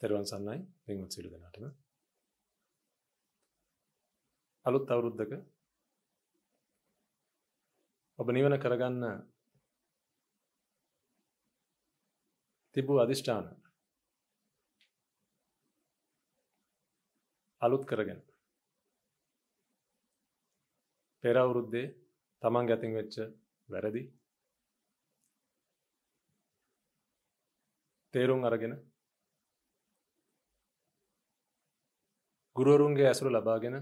තෙරුවන් සන්නයි පින්වත් සියලු දෙනාටම අලුත් අවුරුද්දක ඔබ නිවන කරගන්න තිබූ අදිෂ්ඨාන අලුත් කරගෙන පෙර අවුරුද්දේ තමන් ගැතින් වෙච්ච වැරදි තේරුම් අරගෙන ගුරුවරුන්ගේ ඇසුර ලබාගෙන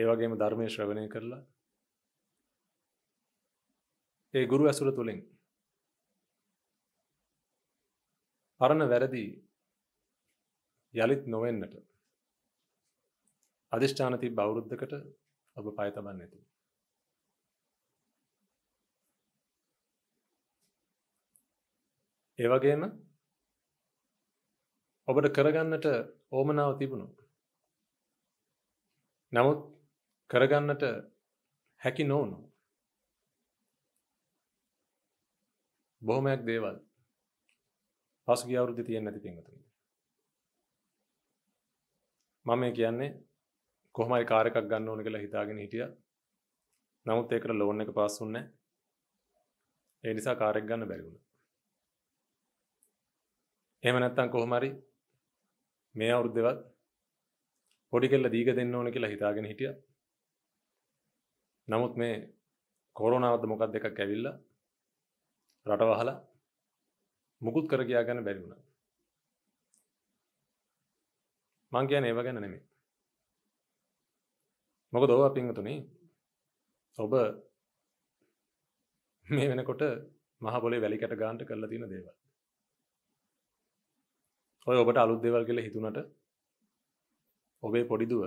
ඒවගේම ධර්මය ශ්‍රවණය කරලා ඒ ගුරු ඇසුර තුළින් පරණ වැරදි යළිත් නොවෙන්නට අධිෂ්ඨානති බෞරුද්ධකට ඔබ පය තබන්න ඇති. ඒවගේම ඔබට කරගන්නට ඕමනාව තිබුණු. නමුත් කරගන්නට හැකි නොවුණු. බොහොමයක් දේවල් පසුගිය අවුරුද්ද තියෙන්නේ නැති පින්වතුනි. මම මේ කියන්නේ කොහොම හරි කාර් එකක් ගන්න ඕන කියලා හිතාගෙන හිටියා. නමුත් ඒකට ලෝන් එක පාස් වුණේ නැහැ. ඒ නිසා කාර් එක ගන්න බැරි වුණා. එහෙම නැත්නම් කොහොම හරි මේ අවුරුද්දවත් පොඩි කෙල්ල දීක දෙන්න ඕන කියලා හිතාගෙන හිටිය නමුත් මේ කොරෝනාවද මොකක් දෙකක් ඇවිල්ල රටවහල මුකුත් කර කියා ගැන බැරි වුණා මං කියන ඒව ගැන නෙමෙයි මොකද ඔබ පින්තුනේ ඔබ මේ වෙනකොට මහ පොලේ වැලි කැට ගන්නට කරලා තියෙන දේවල් ඔය ඔබට අලුත් දෙවල් කියල හිතුනට ඔබේ පොඩිදුව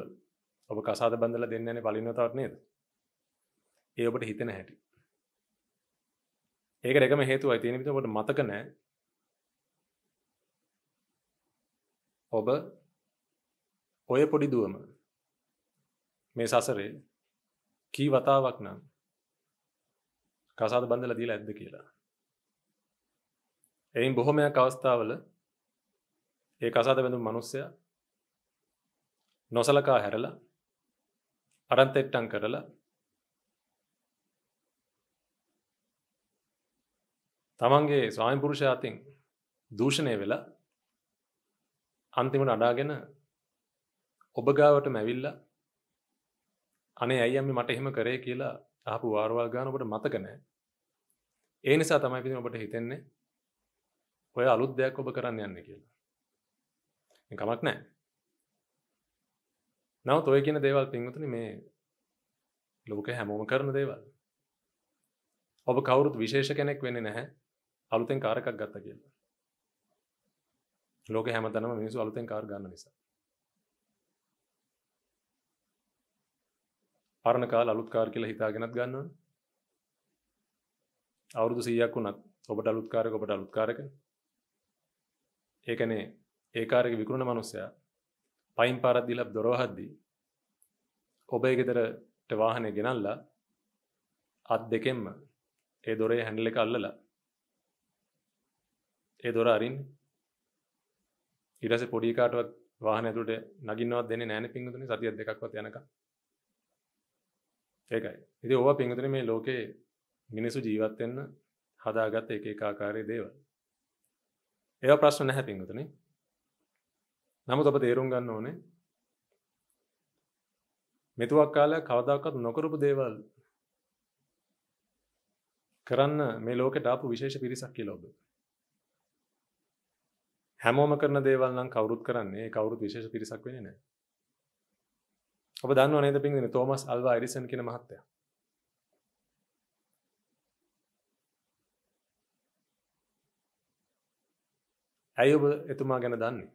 ඔබ කසාද බඳල දෙන්නන පලිනතාවක් නේද ඒ ඔබට හිතෙන හැටි ඒක එකම හේතු අයිතිනවිත ඔබට මතක නෑ ඔබ ඔය පොඩිදුවම මේ සසරේ කී වතාවක් නම් කසාද බඳල දීලා ඇද්ද කියලා එයින් බොහොමයක් අවස්ථාවල ඒ අසාද බැඳු මනුස්සය නොසලකා හැරලා අරන්තෙට්ටන් කරලා තමන්ගේ ස්වාමිපුරුෂාතින් දූෂණය වෙලා අන්තිමට අඩාගෙන ඔබගාවට මැවිල්ල අනේ ඇයියම්ම මට එහෙම කරේ කියලා ආපු වාරවල් ගාන ඔබට මතකනෑ ඒ නිසා තමයි පිති ඔබට හිතෙන්නේ ඔය අලුත් දෙයක් ඔබ කරන්න යන්න කියලා කමක් නෑ නව තොය කියන දේවල් පින්වතුන මේ ලෝක හැමෝම කරන දේවල් ඔබ කවුරුත් විශේෂ කෙනෙක් වෙන්නේ නැහැ අලුතෙන් කාරකක් ගත්ත කියලා ලෝක හැම තනම මිනිසු අලුතෙන් කාර් ගන්න නිසා පරණ කාල අලුත් කාර් කියලා හිතාගෙනත් ගන්නවන අවුරුදු සීයක් වුණත් ඔබට අලුත්කාරක ඔබට අලුත්කාරක ඒකනේ ඒ කාර්යක විකුණන මනුස්සයා පයින් පාරක් දීලා දොරවහද්දී ඔබේ ගෙදරට වාහනේ ගෙනල්ලා අත් දෙකෙන්ම ඒ දොරේ හැන්ඩල් එක අල්ලලා ඒ දොර අරින්නේ ඊට පස්සේ පොඩි කාටවත් වාහන ඇතුළට නගින්නවත් දෙන්නේ නැහැ නේ පින්වතුනි සතියක් දෙකක්වත් යනකම් ඒකයි ඉතින් ඕවා පින්වතුනි මේ ලෝකේ මිනිසු ජීවත් වෙන්න හදාගත් එක එක ආකාරයේ දේවල් ඒවා ප්‍රශ්න නැහැ පින්වතුනි නමුත් අප තේරුම් ගන්න ඕනේ මෙතුවක් කාලයක් කවදාකවත් නොකරපු දේවල් කරන්න මේ ලෝකෙට ආපු විශේෂ පිරිසක් කියලා ඔබ. හැමෝම කරන දේවල් නම් කවුරුත් කරන්නේ ඒ කවුරුත් විශේෂ පිරිසක් වෙන්නේ නැහැ. ඔබ දන්නව නේද පින්දිනේ තෝමස් අල්වා එඩිසන් කියන මහත්තයා. ඇයි ඔබ එතුමා ගැන දන්නේ?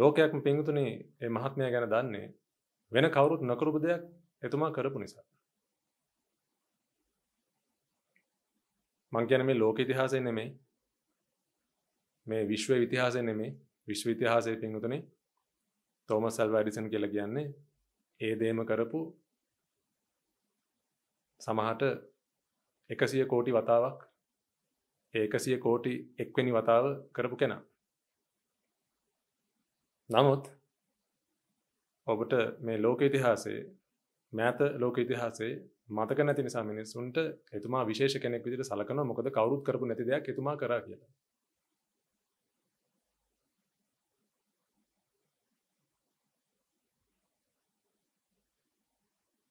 ලෝකයක්ම පිංගුතුනේ මේ මහත්මයා ගැන දන්නේ වෙන කවුරුත් නොකරපු දෙයක් එතුමා කරපු නිසා. මං කියන්නේ මේ ලෝක ඉතිහාසය නෙමෙයි මේ විශ්ව ඉතිහාසය නෙමෙයි විශ්ව ඉතිහාසයේ පිංගුතුනේ තෝමස් ඇල්වා එඩිසන් කියලා කියන්නේ ඒ දේම කරපු සමහරට 100 කෝටි වතාවක් ඒ 100 කෝටි එක්වෙනි වතාව කරපු කෙනා. නමුත් ඔබට මේ ලෝක ඉතිහාසේ මෑත ලෝක ඉතිහාසේ මතක නැති නිසා මිනිස්සුන්ට එතුමා විශේෂ කෙනෙක් විදිට සලකන මොකද කවරුත් කරපු නැති දෙයක් එතුමා කරා කියලා.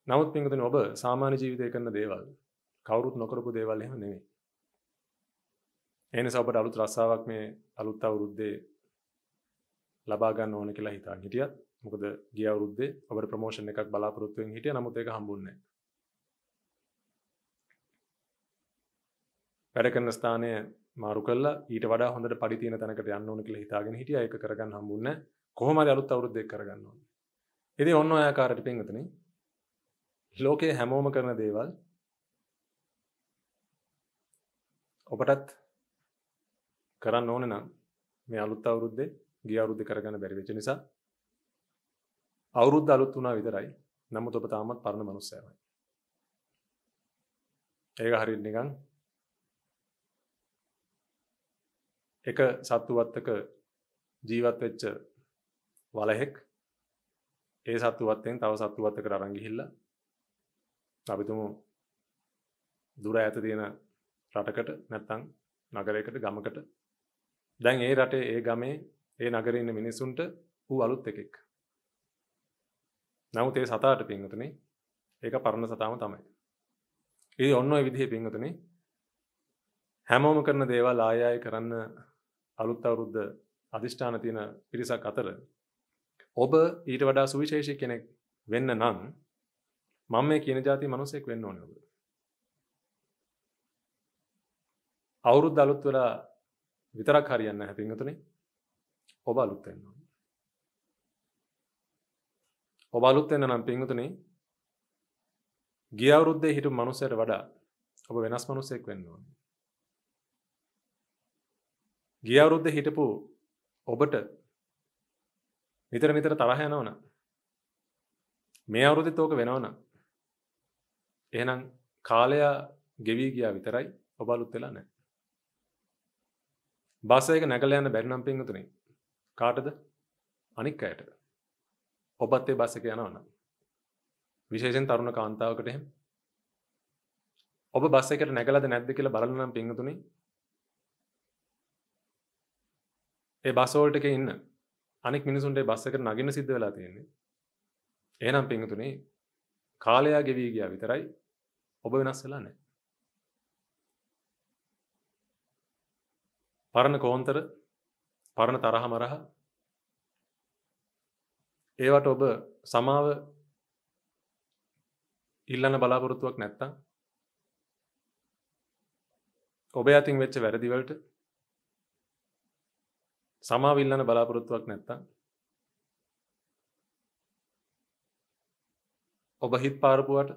නමුත් පින්ගතන ඔබ සාමාන්‍ය ජීවිතය කරන දේවල් කවරුත් නොකරපු දේවල් එහෙම නෙවෙයි. එනිසා ඔබට අලුත් රස්සාවක් මේ අලුත් අවුරුද්දේ ලබාගන්න ඕන කියලා හිතා හිටියත් මොකද ගිය අවුද්දේ අපට ප්‍රමෝෂණ එකක් බලාපොරොත්තුවෙන් හිටිය නමුත් ඒක හම්බුන්නේ වැඩ කරන ස්ථානය මාරු කළා ඊට වඩා හොඳට පඩි තියෙන තැනකට යන්න ඕන කියලා හිතාගෙන හිටියා ඒක කරගන්න හම්බුන්නේ කොහොමද අලුත් අවුරුද්දේ කරගන්න ඕනේ ඉතින් ඔන්න ඔය ආකාරයට පින්වතුනි ලෝකේ හැමෝම කරන දේවල් ඔබටත් කරන්න ඕන නම් මේ අලුත් අවුරුද්දේ ගිය අවුරුද්දේ කරගන්න බැරි වෙච්ච නිසා අවුරුද්ද අලුත් වුණා විතරයි. නමුත් ඔබ තාමත් පරණ මනුස්සයමයි. ඒක හරියට නිකන් එක සත්තුවත්තක ජීවත් වෙච්ච වලහෙක් ඒ සත්තුවත්තෙන් තව සත්තුවත්තකට අරන් ගිහිල්ලා අපි තුමු දුර ඈත තියෙන රටකට නැත්තම් නගරයකට ගමකට දැන් ඒ රටේ ඒ ගමේ ඒ නගරේ ඉන්න මිනිසුන්ට ඌ අලුත් එකෙක්. නමුත් ඒ සතාට පින්වතුනි ඒක පරණ සතාම තමයි. ඉතින් ඔන්න ඔය විදිහේ පින්වතුනි හැමෝම කරන දේවල් ආය ආය කරන්න අලුත් අවුරුද්ද අදිෂ්ඨාන තියෙන පිරිසක් අතර ඔබ ඊට වඩා සුවිශේෂී කෙනෙක් වෙන්න නම් මම මේ කියන જાති මිනිසෙක් වෙන්න ඕනේ ඔබ. අවුරුද්ද අලුත් වෙලා විතරක් හරියන්නේ නැහැ පින්වතුනි. ඔබ අලුත් වෙන්න ඕනේ. ඔබ අලුත් වෙන්න නම් පින්වතුනි ගිය අවුරුද්දේ හිටපු මනුස්සයට වඩා ඔබ වෙනස් මනුස්සයෙක් වෙන්න ඕනේ. ගිය අවුරුද්දේ හිටපු ඔබට නිතර නිතර තරහ යනවනම් මේ අවුරුද්දෙත් ඕක වෙනවනම් එහෙනම් කාලය ගෙවී ගියා විතරයි ඔබ අලුත් වෙලා නැහැ. බස් එක නැගලා යන්න බැරි නම් පින්වතුනි කාටද අනික් අයට ඔබත් ඒ බස්ස එක යනවන විශේෂෙන් තරුණ කාන්තාවකට එහෙම ඔබ බස් එකට නැගලද නැද්ද කියලා බලන්න නම් පිංගුතුනි ඒ බස් වෝල්ට් එකේ ඉන්න අනික් මිනිසුන්ට ඒ බස් එකට නගින්න සිද්ධ වෙලා තියෙන්නේ එහෙනම් පිංගුතුනි කාලය ගෙවී ගියා විතරයි ඔබ වෙනස් වෙලා නැහැ පරණ කෝන්තර පරණ තරහ මරහ ඒවට ඔබ සමාව ඉල්ලන්න බලාපොරොත්තුවක් නැත්තම් ඔබ අතින් වෙච්ච වැරදිවලට සමාවිල්ලන බලාපොරොත්තුවක් නැත්තම් ඔබ හිත් පාරපුුවට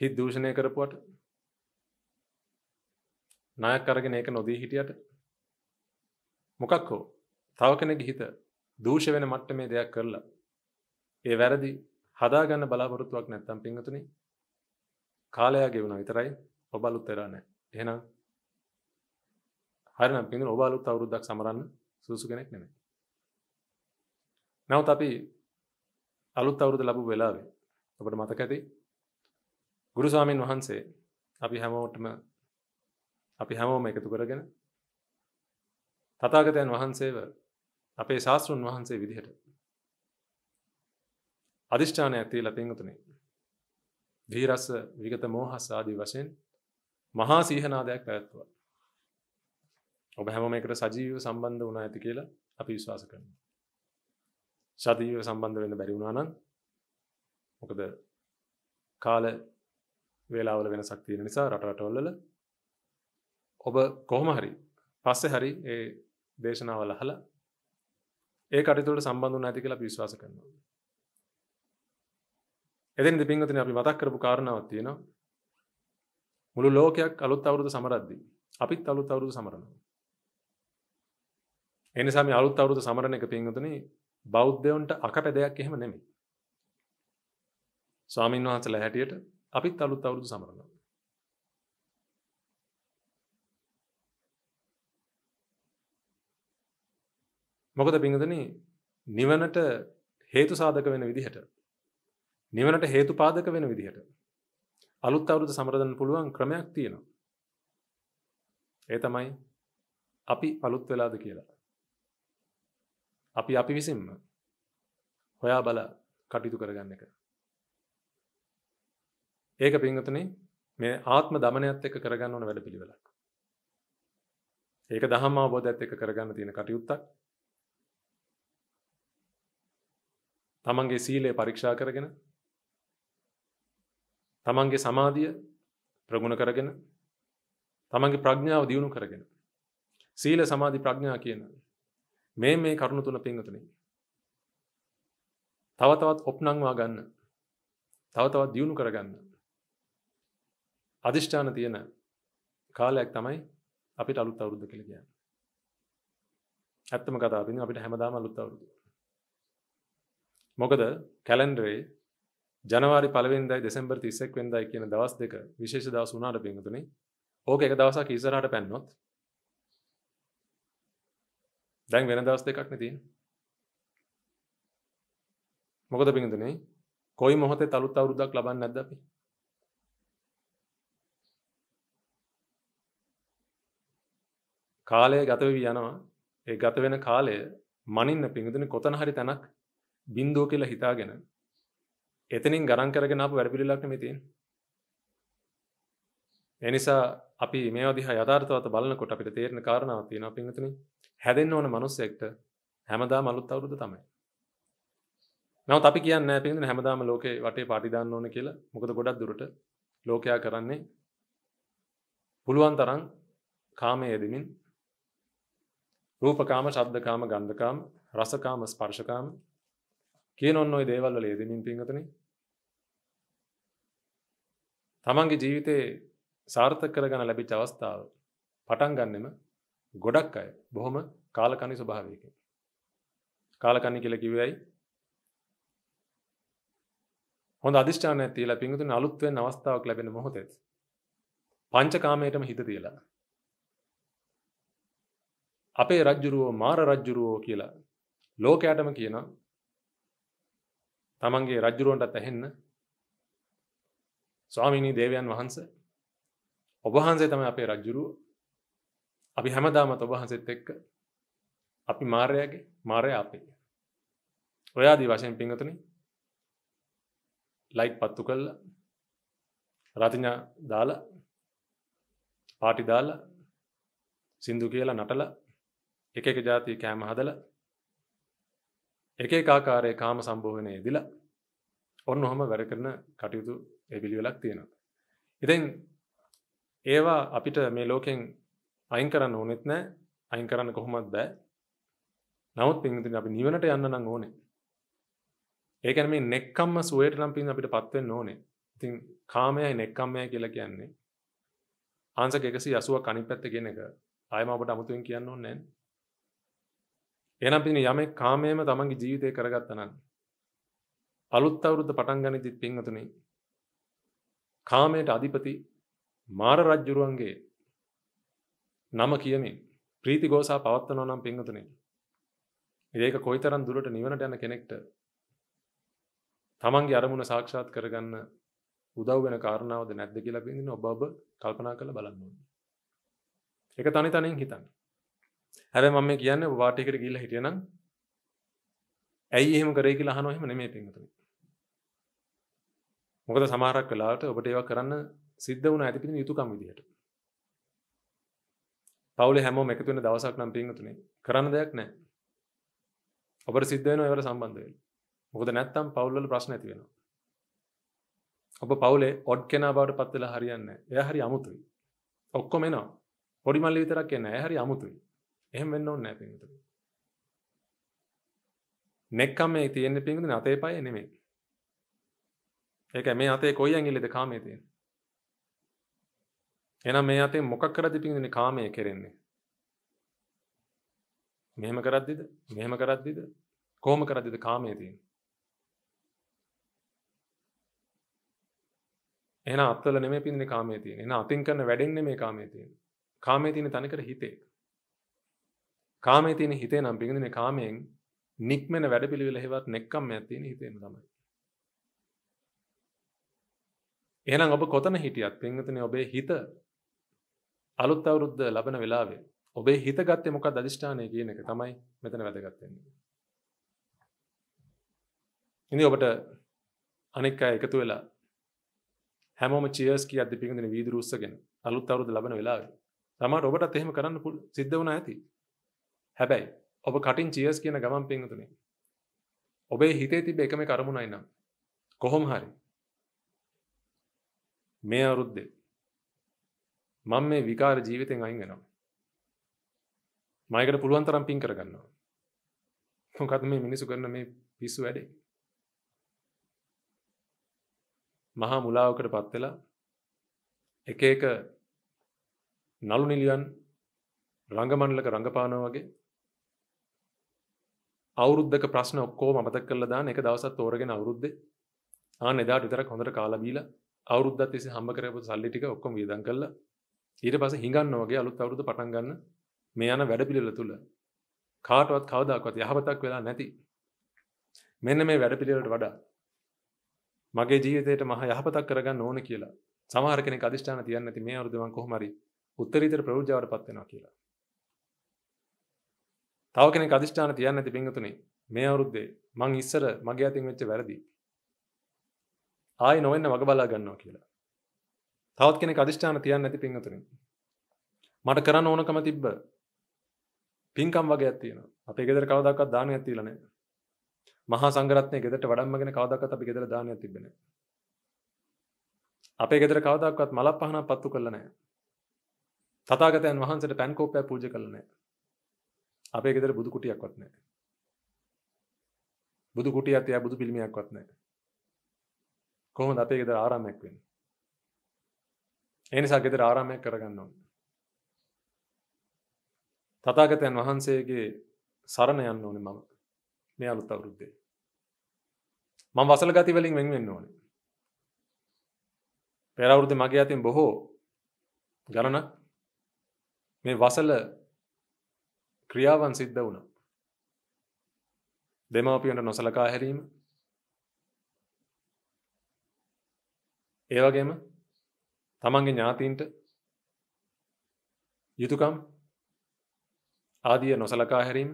හිත් දූෂණය කරපුුවට නායක් අරගෙන ඒක නොදී හිටියට මොකක් හෝ තව කෙනෙක් හිත දූෂ වෙන මට්ට මේ දෙයක් කරලා ඒ වැරදි හදාගන්න බලාපොරොත්තුවක් නැත්තම් පිංහතුනි කාලයා ගෙවුණ විතරයි ඔබලුත් තෙරා නෑ එහෙනම් හරිනම් පිඳුන ඔබ අලුත් අවුරුද්දක් සමරන්න සුසු කෙනෙක් නෙමෙයි. නැවත අපි අලුත් අවුරුද්ද ලැබු වෙලාවේ අපිට මතක ඇති ගුරු ස්වාමින් වහන්සේ අපි හැමෝටම අපි හැමෝම එකතු කරගෙන තතාගතයන් වහන්සේව අපේ ශාස්තෘන් වහන්සේ විදිහට අධිෂ්ඨානයක් තියලා පින්වතුනේ දීරස විගත මෝහස් ආදී වශයෙන් මහා සීහනාදයක් පැවැත්වුවා ඔබ හැම මේකට සජීව සම්බන්ධ වුණා ඇති කියලා අපි විශ්වාස කරනවා. සජීව සම්බන්ධ වෙන්න බැරි වුණා නම් මොකද කාල වේලාවල වෙනසක් තියෙන නිසා රට රටවල ඔබ කොහොම හරි පස්සෙ හරි ඒ දේශනාවල හල ඒ කටතුට සම්බඳු නැති කියලා පිශ්වාස කරනවා. එදන් දෙපින්ගතින අපි මතක් කරපු කාරණාවත් තියෙනවා මුළු ලෝකයක් අලුත් අවුරුදු සමරද්දී අපිත් අලුත් අවුරුදු සමරනවා. එනිසාම අලුත් අවුරුදු සමරණ එක පින්ගතුන බෞද්ධයවන්ට අකපැදයක් එහෙම නෙමි ස්වාමීන් වහන්සල හැටියට අපිත් අලුත් අවුරුදු සමරනවා මොකද පිංහදන නිවනට හේතු සාධක වෙන විදිහට නිවනට හේතු පාදක වෙන විදිහට අලුත් අවුරුදු සමරදන්න පුළුවන් ක්‍රමයක් තියෙනවා ඒ තමයි අපි අලුත් වෙලාද කියලා අපි අපි විසින්ම හොයා බල කටයුතු කරගන්න එක ඒක පිංගතනේ මේ ආත්ම දමනයත් එක කරගන්න ඕන වැඩ පිළිවෙලක් ඒක දහම් අවබෝධයත් එක කරගන්න තියෙන කටයුත්තක් තමන්ගේ සීලය පරීක්ෂා කරගෙන තමන්ගේ සමාධිය ප්‍රගුණ කරගෙන තමන්ගේ ප්‍රඥාව දියුණු කරගෙන සීල සමාධි ප්‍රඥා කියන මේ මේ කරුණු තුන පින්වතුනි තව තවත් ඔප්නංවා ගන්න තව තවත් දියුණු කරගන්න අධිෂ්ඨාන තියෙන කාලයක් තමයි අපිට අලුත් අවුරුද්ද කියලා කියන්නේ ඇත්තම කතාව වෙන අපිට හැමදාම අලුත් අවුරුදු මොකද කැලන්ඩරේ ජනවාරි පලවෙන්දයි දෙසම්බර් තිස්සෙක් වෙන්දයි කියන දවස් දෙක විශේෂ දවස් වුණාට පිඟතුනි ඕක එක දවසක් ඉසරහට පැන්නොත් දැන් වෙන දවස් දෙකක් නෙ තියෙන්නේ මොකද පිඟතුනි කොයි මොහොතේ අලුත් අවුරුද්දක් ලබන්නේ නැද්ද අපි කාලය ගත වෙවි යනවා ඒ ගත වෙන කාලය මනින්න පිඟතුනි කොතන හරි තැනක් බින්දෝ කියලා හිතාගෙන එතනින් ගරන් කරගෙන අප වැඩපිළිලක් මෙතින් එනිසා අපි මේ දිහ යථාර්ථවත් බලනකොට අපිට තේරෙන කාරණාව තියෙනවා පින්විතනි හැදෙන්න ඕන මනුස්සයෙක්ට හැමදාම අලුත් අවුරුද්ද තමයි නමුත් අපි කියන්න පින්විතනි හැමදාම ලෝකේ වටේ පාටි දාන්න ඕන කියලා මොකද ගොඩක් දුරට ලෝකයා කරන්නේ පුළුවන් තරම් කාමයේ යෙදෙමින් රූපකාම, ශබ්දකාම, ගන්ධකාම, රසකාම, ස්පර්ශකාම කියනොන්න ඔයි දේවල්ල ලේදමින් පිංහතන තමන්ගේ ජීවිතයේ සාර්ථක කරගන ලැබිච අවස්ථාව පටන් ගන්නෙම ගොඩක් අය බොහොම කාලකනි ස්වභාවයකින් කාලකනි කියල කිවයි හොඳ අධිෂ්ඨාන තියල පිංගතුන අලුත්වෙන් අවස්ථාවක් ලැබෙන මොහොතෙත් පංචකාමයටම හිත තියලා අපේ රජ්ජුරුවෝ මාර රජ්ජුරුවෝ කියලා ලෝකයාටම කියනවා තමන්ගේ රජ්ජුරුවන්ටත් ඇහෙන්න ස්වාමිනී දේවයන් වහන්ස ඔබහන්සේ තම අපේ රජ්ජුරුව අපි හැමදාමත් ඔබහන්සෙත් එක්ක අපි මාරයගේ මාරය අපේ ඔයාදී වශයෙන් පිංහතන ලයික් පත්තු කල්ල රතිඥා දාල පාටි දාල සින්දු කියලා නටල එක එක ජාතිය කෑම හදලා එක එක ආකාරයේ කාම සම්භෝගනයේ යෙදিলা ඔන්න ඔහම වැඩ කරන කටයුතු ඒ පිළිවෙලක් තියෙනවා. ඉතින් ඒවා අපිට මේ ලෝකෙන් අයින් කරන්න ඕනෙත් නැහැ. අයින් කරන්න කොහොමවත් බෑ. නමුත් පින්විතින් අපි නිවනට යන්න නම් ඕනේ. ඒ කියන්නේ මේ නෙක්කම්ම සුවයට නම් පින් අපිටපත් වෙන්න ඕනේ. ඉතින් කාමයයි නෙක්කම්මයයි කියලා කියන්නේ ආංශක 180ක් අනිත් පැත්ත කියන එක ආයෙම අපට අමුතුවෙන් කියන්න ඕනේ නැහැ. එනම් පින යම කාමයම තමන්ගේ ජීවිතය කරගත්තනන් අලුත් අවුරුද්ධ පටන් ගනිතිත් පින්වතුනි කාමයට අධිපති මාර රජ්ජුරුවන්ගේ නම කියමින් ප්‍රීති ගෝසා පවත්වනෝ නම් පින්වතුනි ඒක කොයිතරම් දුරට නිවනට යන කෙනෙක්ට තමන්ගේ අරමුණ සාක්ෂාත් කරගන්න උදව් වෙන කාරණාවද නැද්ද කියලා පින්දින ඔබ ඔබ කල්පනා කරලා බලන්න ඕනේ. ඒක තනි තනියෙන් හිතන්න. හැබැයි මම මේ කියන්නේ වාටයකට ගිහිල්ලා හිටියනම් ඇයි එහෙම කරේ කියලා අහනවා එහෙම නෙමෙයි පින්වතුනි. මොකද සමහරක් වෙලාවට ඔබට ඒවා කරන්න සිද්ධ වුණ ඇති පිටින් යුතුයකම් විදිහට. පවුලේ හැමෝම එකතු වෙන දවසක් නම් පින්වතුනි කරන්න දෙයක් නැහැ. ඔබට සිද්ධ වෙනවා ඒවට සම්බන්ධ වෙලා. මොකද නැත්තම් පවුල් වල ප්‍රශ්න ඇති වෙනවා. ඔබ පවුලේ ඔඩ් කෙනා බවට පත් වෙලා හරියන්නේ නැහැ. එයා හරි අමුතුයි. ඔක්කොම එනවා. පොඩි මල්ලි විතරක් එන්නේ නැහැ. එයා හරි අමුතුයි. එහෙම වෙන්න ඕනේ නැහැ පින්විතනි. නෙක්කම මේ තියෙන්නේ පින්විතනි අතේ පයේ නෙමෙයි. ඒක මේ අතේ කොයි ඇඟිල්ලේද කාමයේ තියෙන්නේ? එහෙනම් මේ අතේ මොකක් කරද්දි පින්විතනි කාමයේ කෙරෙන්නේ? මෙහෙම කරද්දිද? මෙහෙම කරද්දිද? කොහොම කරද්දිද කාමයේ තියෙන්නේ? එහෙනම් අත්වල නෙමෙයි පින්විතනි කාමයේ තියෙන්නේ. එහෙනම් අතින් කරන වැඩෙන් නෙමෙයි කාමයේ තියෙන්නේ. කාමයේ තියෙන්නේ තනිකර හිතේ. කාමේ තියෙන හිතේ නම් පිඟුනේ කාමයෙන් නික්මෙන වැඩපිළිවෙල හේවත් නෙක්කම්මයක් තියෙන හිතේම තමයි. එහෙනම් ඔබ කොතන හිටියත් පින්වතුනි ඔබේ හිත අලුත් අවුරුද්ද ලබන වෙලාවේ ඔබේ හිත ගත්තේ මොකක්ද අදිෂ්ඨානය කියන එක තමයි මෙතන වැදගත් වෙන්නේ. ඉතින් ඔබට අනෙක් අය එකතු වෙලා හැමෝම චියර්ස් කියද්දි පින්වතුනි වීදුරු උස්සගෙන අලුත් අවුරුද්ද ලබන වෙලාවේ තමයි ඔබටත් එහෙම කරන්න සිද්ධ වුණා ඇති. හැබැයි ඔබ කටින් චියස් කියන ගමන් පින්තුනේ ඔබේ හිතේ තිබ එකම කරමුණයි නම් කොහොම හරි මේ අවුරුද්දේ මම මේ විකාර ජීවිතෙන් අයින් වෙනවා මයකට පුළුවන් තරම් පින් කරගන්නවා මොකද මේ මිනිසු කරන මේ පිස්සු වැඩේ මහා මුලාවකට පත් වෙලා එක එක නළු නිලියන් රංගමණ්ඩලක රංගපානවා වගේ අවුරුද්ධක ප්‍රශ්න ඔක්කෝ මතක් කරලා දාන එක දවසත් තෝරගෙන අවුරුද්ද ආන එදාට විතරක් හොඳට කාලා බීලා අවුරුද්දත් තිස්සේ හම්බ කරපු සල්ලි ටික ඔක්කොම වියදම් කරලා ඊට පස්සේ හිඟන්න වගේ අලුත් අවුරුද්ද පටන් ගන්න මේ යන වැඩ පිළිවෙල තුල කාටවත් කවදාකවත් යහපතක් වෙලා නැති මෙන්න මේ වැඩ පිළිවෙලට වඩා මගේ ජීවිතේට මහ යහපතක් කරගන්න ඕන කියලා සමහර කෙනෙක් අදිෂ්ඨාන තියන්නේ නැති මේ අවුරුද්ද මම කොහොම හරි උත්තරීතර ප්‍රවෘජාවටපත් වෙනවා කියලා තව කෙනෙක් අධිෂ්ඨාන තියන්න ඇති පිංගතුනේ මේ අවුරුද්දේ මං ඉස්සර මගේ අතින් වෙච්ච වැරදි ආයි නොවෙන්න වග බලා ගන්නවා කියලා. තවත් කෙනෙක් අධිෂ්ඨාන තියන්න ඇති පිංගතුනේ මට කරන්න ඕනකම තිබ්බ පින්කම් වගේක් තියෙනවා. අපේ ගෙදර කවදාකවත් දානයක් තියලා නැහැ. මහා සංඝරත්නයේ ගෙදරට වඩම්මගෙන කවදාකවත් අපි ගෙදර දානයක් තිබ්බේ නැහැ. අපේ ගෙදර කවදාකවත් මලක් පහනක් පත්තු කළා නැහැ. තථාගතයන් වහන්සේට පැන් කෝප්පයක් පූජා කළා නැහැ. අපේ ගෙදර බුදු කුටියක්වත් නැහැ. බුදු කුටියත් එයා බුදු පිළිමයක්වත් නැහැ. කොහොමද අපේ ගෙදර ආරාමයක් වෙන්නේ? ඒ නිසා ගෙදර ආරාමයක් කරගන්න ඕනේ. තථාගතයන් වහන්සේගේ සරණ යන්න ඕනේ මම. මේ අලුත් අවුරුද්දේ. මම වසල ගති වලින් වෙන් වෙන්න ඕනේ. පෙර අවුරුද්දේ මගේ අතින් බොහෝ ගණනක් මේ වසල ක්‍රියාවන් සිද්ධ වුණ දෙමාපියන්ට නොසලකා හැරීම ඒවගේම තමන්ගේ ඥාතීන්ට යුතුකම් ආදිය නොසලකා හැරීම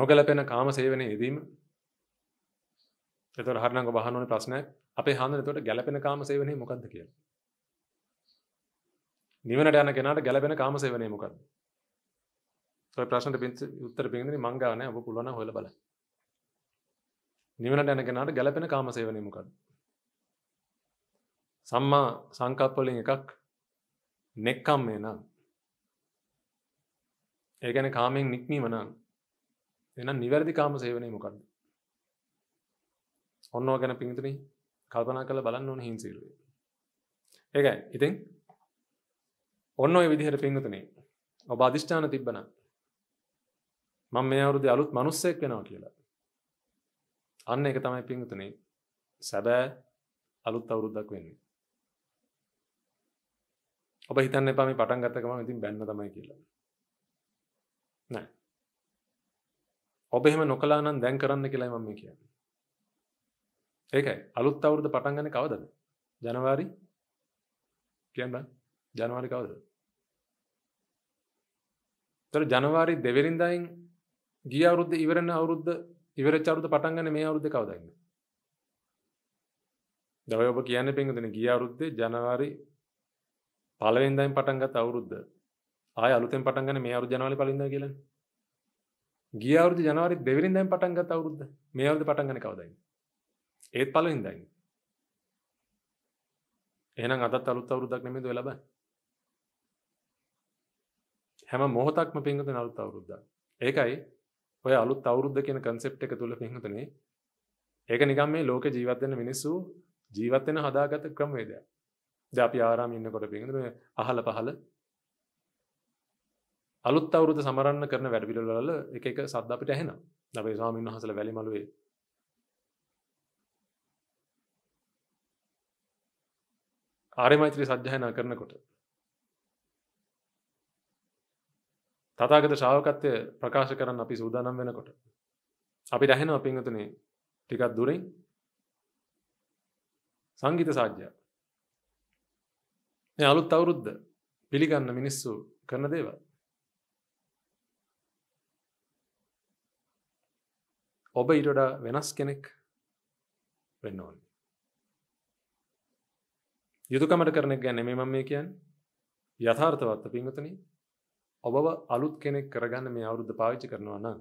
නොගැලපෙන කාම සේවනය යෙදීම එතොට හරනක බහනුවන ප්‍රශ්නය අපේ හන්දනතොට ගැලපෙන කාම සේවනය මොකක්ද කියලා නිවනට යන කෙනාට ගැලපෙන කාම සේවනය මොකක්ද? ඔය ප්‍රශ්නට පිට උත්තර පිටින්නේ මං ගාව නැහැ. ඔබ පුළුවන් නම් හොයලා බලන්න. නිවනට යන කෙනාට ගැලපෙන කාම සේවනය මොකක්ද? සම්මා සංකප්ප වලින් එකක් නෙක්ඛම්මේ නම් ඒ කියන්නේ කාමෙන් නික්මීම නම් එහෙනම් නිවැරදි කාම සේවනය මොකක්ද? ඔන්නෝ ගැන පින්තුනි කල්පනා කරලා බලන්න ඕනේ හිංසීරුවේ. ඒකයි. ඉතින් ඔන්න ඔය විදිහට පින්ගතනේ ඔබ අධිෂ්ඨාන තිබ්බන මං මේ අවුරුදු අලුත් මනුස්සෙක් වෙනවා කියලා අන්න එක තමයි පින්ගතනේ සැබෑ අලුත් අවුරුද්දක් වෙන්නේ ඔබ හිතන්න එපා මේ පටන් ගත්තකම ඉතින් බැන්න තමයි කියලා නෑ ඔබ එහෙම නොකලා නම් දැන් කරන්න කියලා මම මේ කියන්නේ ඒකයි අලුත් අවුරුද්ද පටන් ගන්න කවදද ජනවාරි කියන්න ජනවාරි කවද තර ජනවාරි දෙවරින්දයින් ගිය අවුද්ධ ඉවරන්න අවුද්ධ ඉවර චරුද පටන්ගන මේ අවුද්ධ කවදන්න දව ඔබ කියන්න පෙන්ගදන ගිය අවුද්ධේ ජනවාරි පලවෙන්දයින් පටන්ගත් අවුරුද්ධ ආය අලුතෙන් පටන්ගන මේ අවරු ජනවාලි පලින්ද කියල ගිය අවුද ජනවාරි දෙවරින්දයින් පටන්ගත් අවුද්ධ මේ අවුද පටන්ගන කවදයි ඒත් පලවෙන්දයි එහෙනම් අදත් අලුත් අවුරුද්දක් නෙමෙයිද ඔය ලබන්නේ හැම මොහොතක්ම පින්ගත නරුත් අවුරුද්දක්. ඒකයි ඔය අලුත් අවුරුද්ද කියන කන්සෙප්ට් එක තුල පින්ගතනේ ඒක නිකම් මේ ලෝකේ ජීවත් වෙන මිනිස්සු ජීවත් වෙන හදාගත ක්‍රමවේදයක්. දැන් අපි ආරාමයේ ඉන්නකොට පින්ගතනේ අහල පහල අලුත් අවුරුද්ද සමරන්න කරන වැඩ පිළිවෙලවල එක එක සද්ද අපිට ඇහෙනවා. අපේ ස්වාමීන් වහන්සේලා වැලිමලුවේ ආර්ය මෛත්‍රී සජ්ජායනා කරනකොට තතාගත ශාවකත්වය ප්‍රකාශ කරන්න අපි සූදානම් වෙනකොට. අපි රැහෙන අපිංහතුන ටිකත් දුරින් සංගීත සාජ්‍ය මේ අලුත් අවුරුද්ධ පිළිගන්න මිනිස්සු කරන දේව. ඔබ ඉටඩා වෙනස් කෙනෙක් වෙන්න ඕන. යුතුකමට කරනෙක් ගැන මේ මම මේ කියන් යථාර්ථවත්ත පිංගතනී ඔබව අලුත් කෙනෙක් කරගන්න මේ අවුරුද්ධ පාවිච්චි කරනවා නම්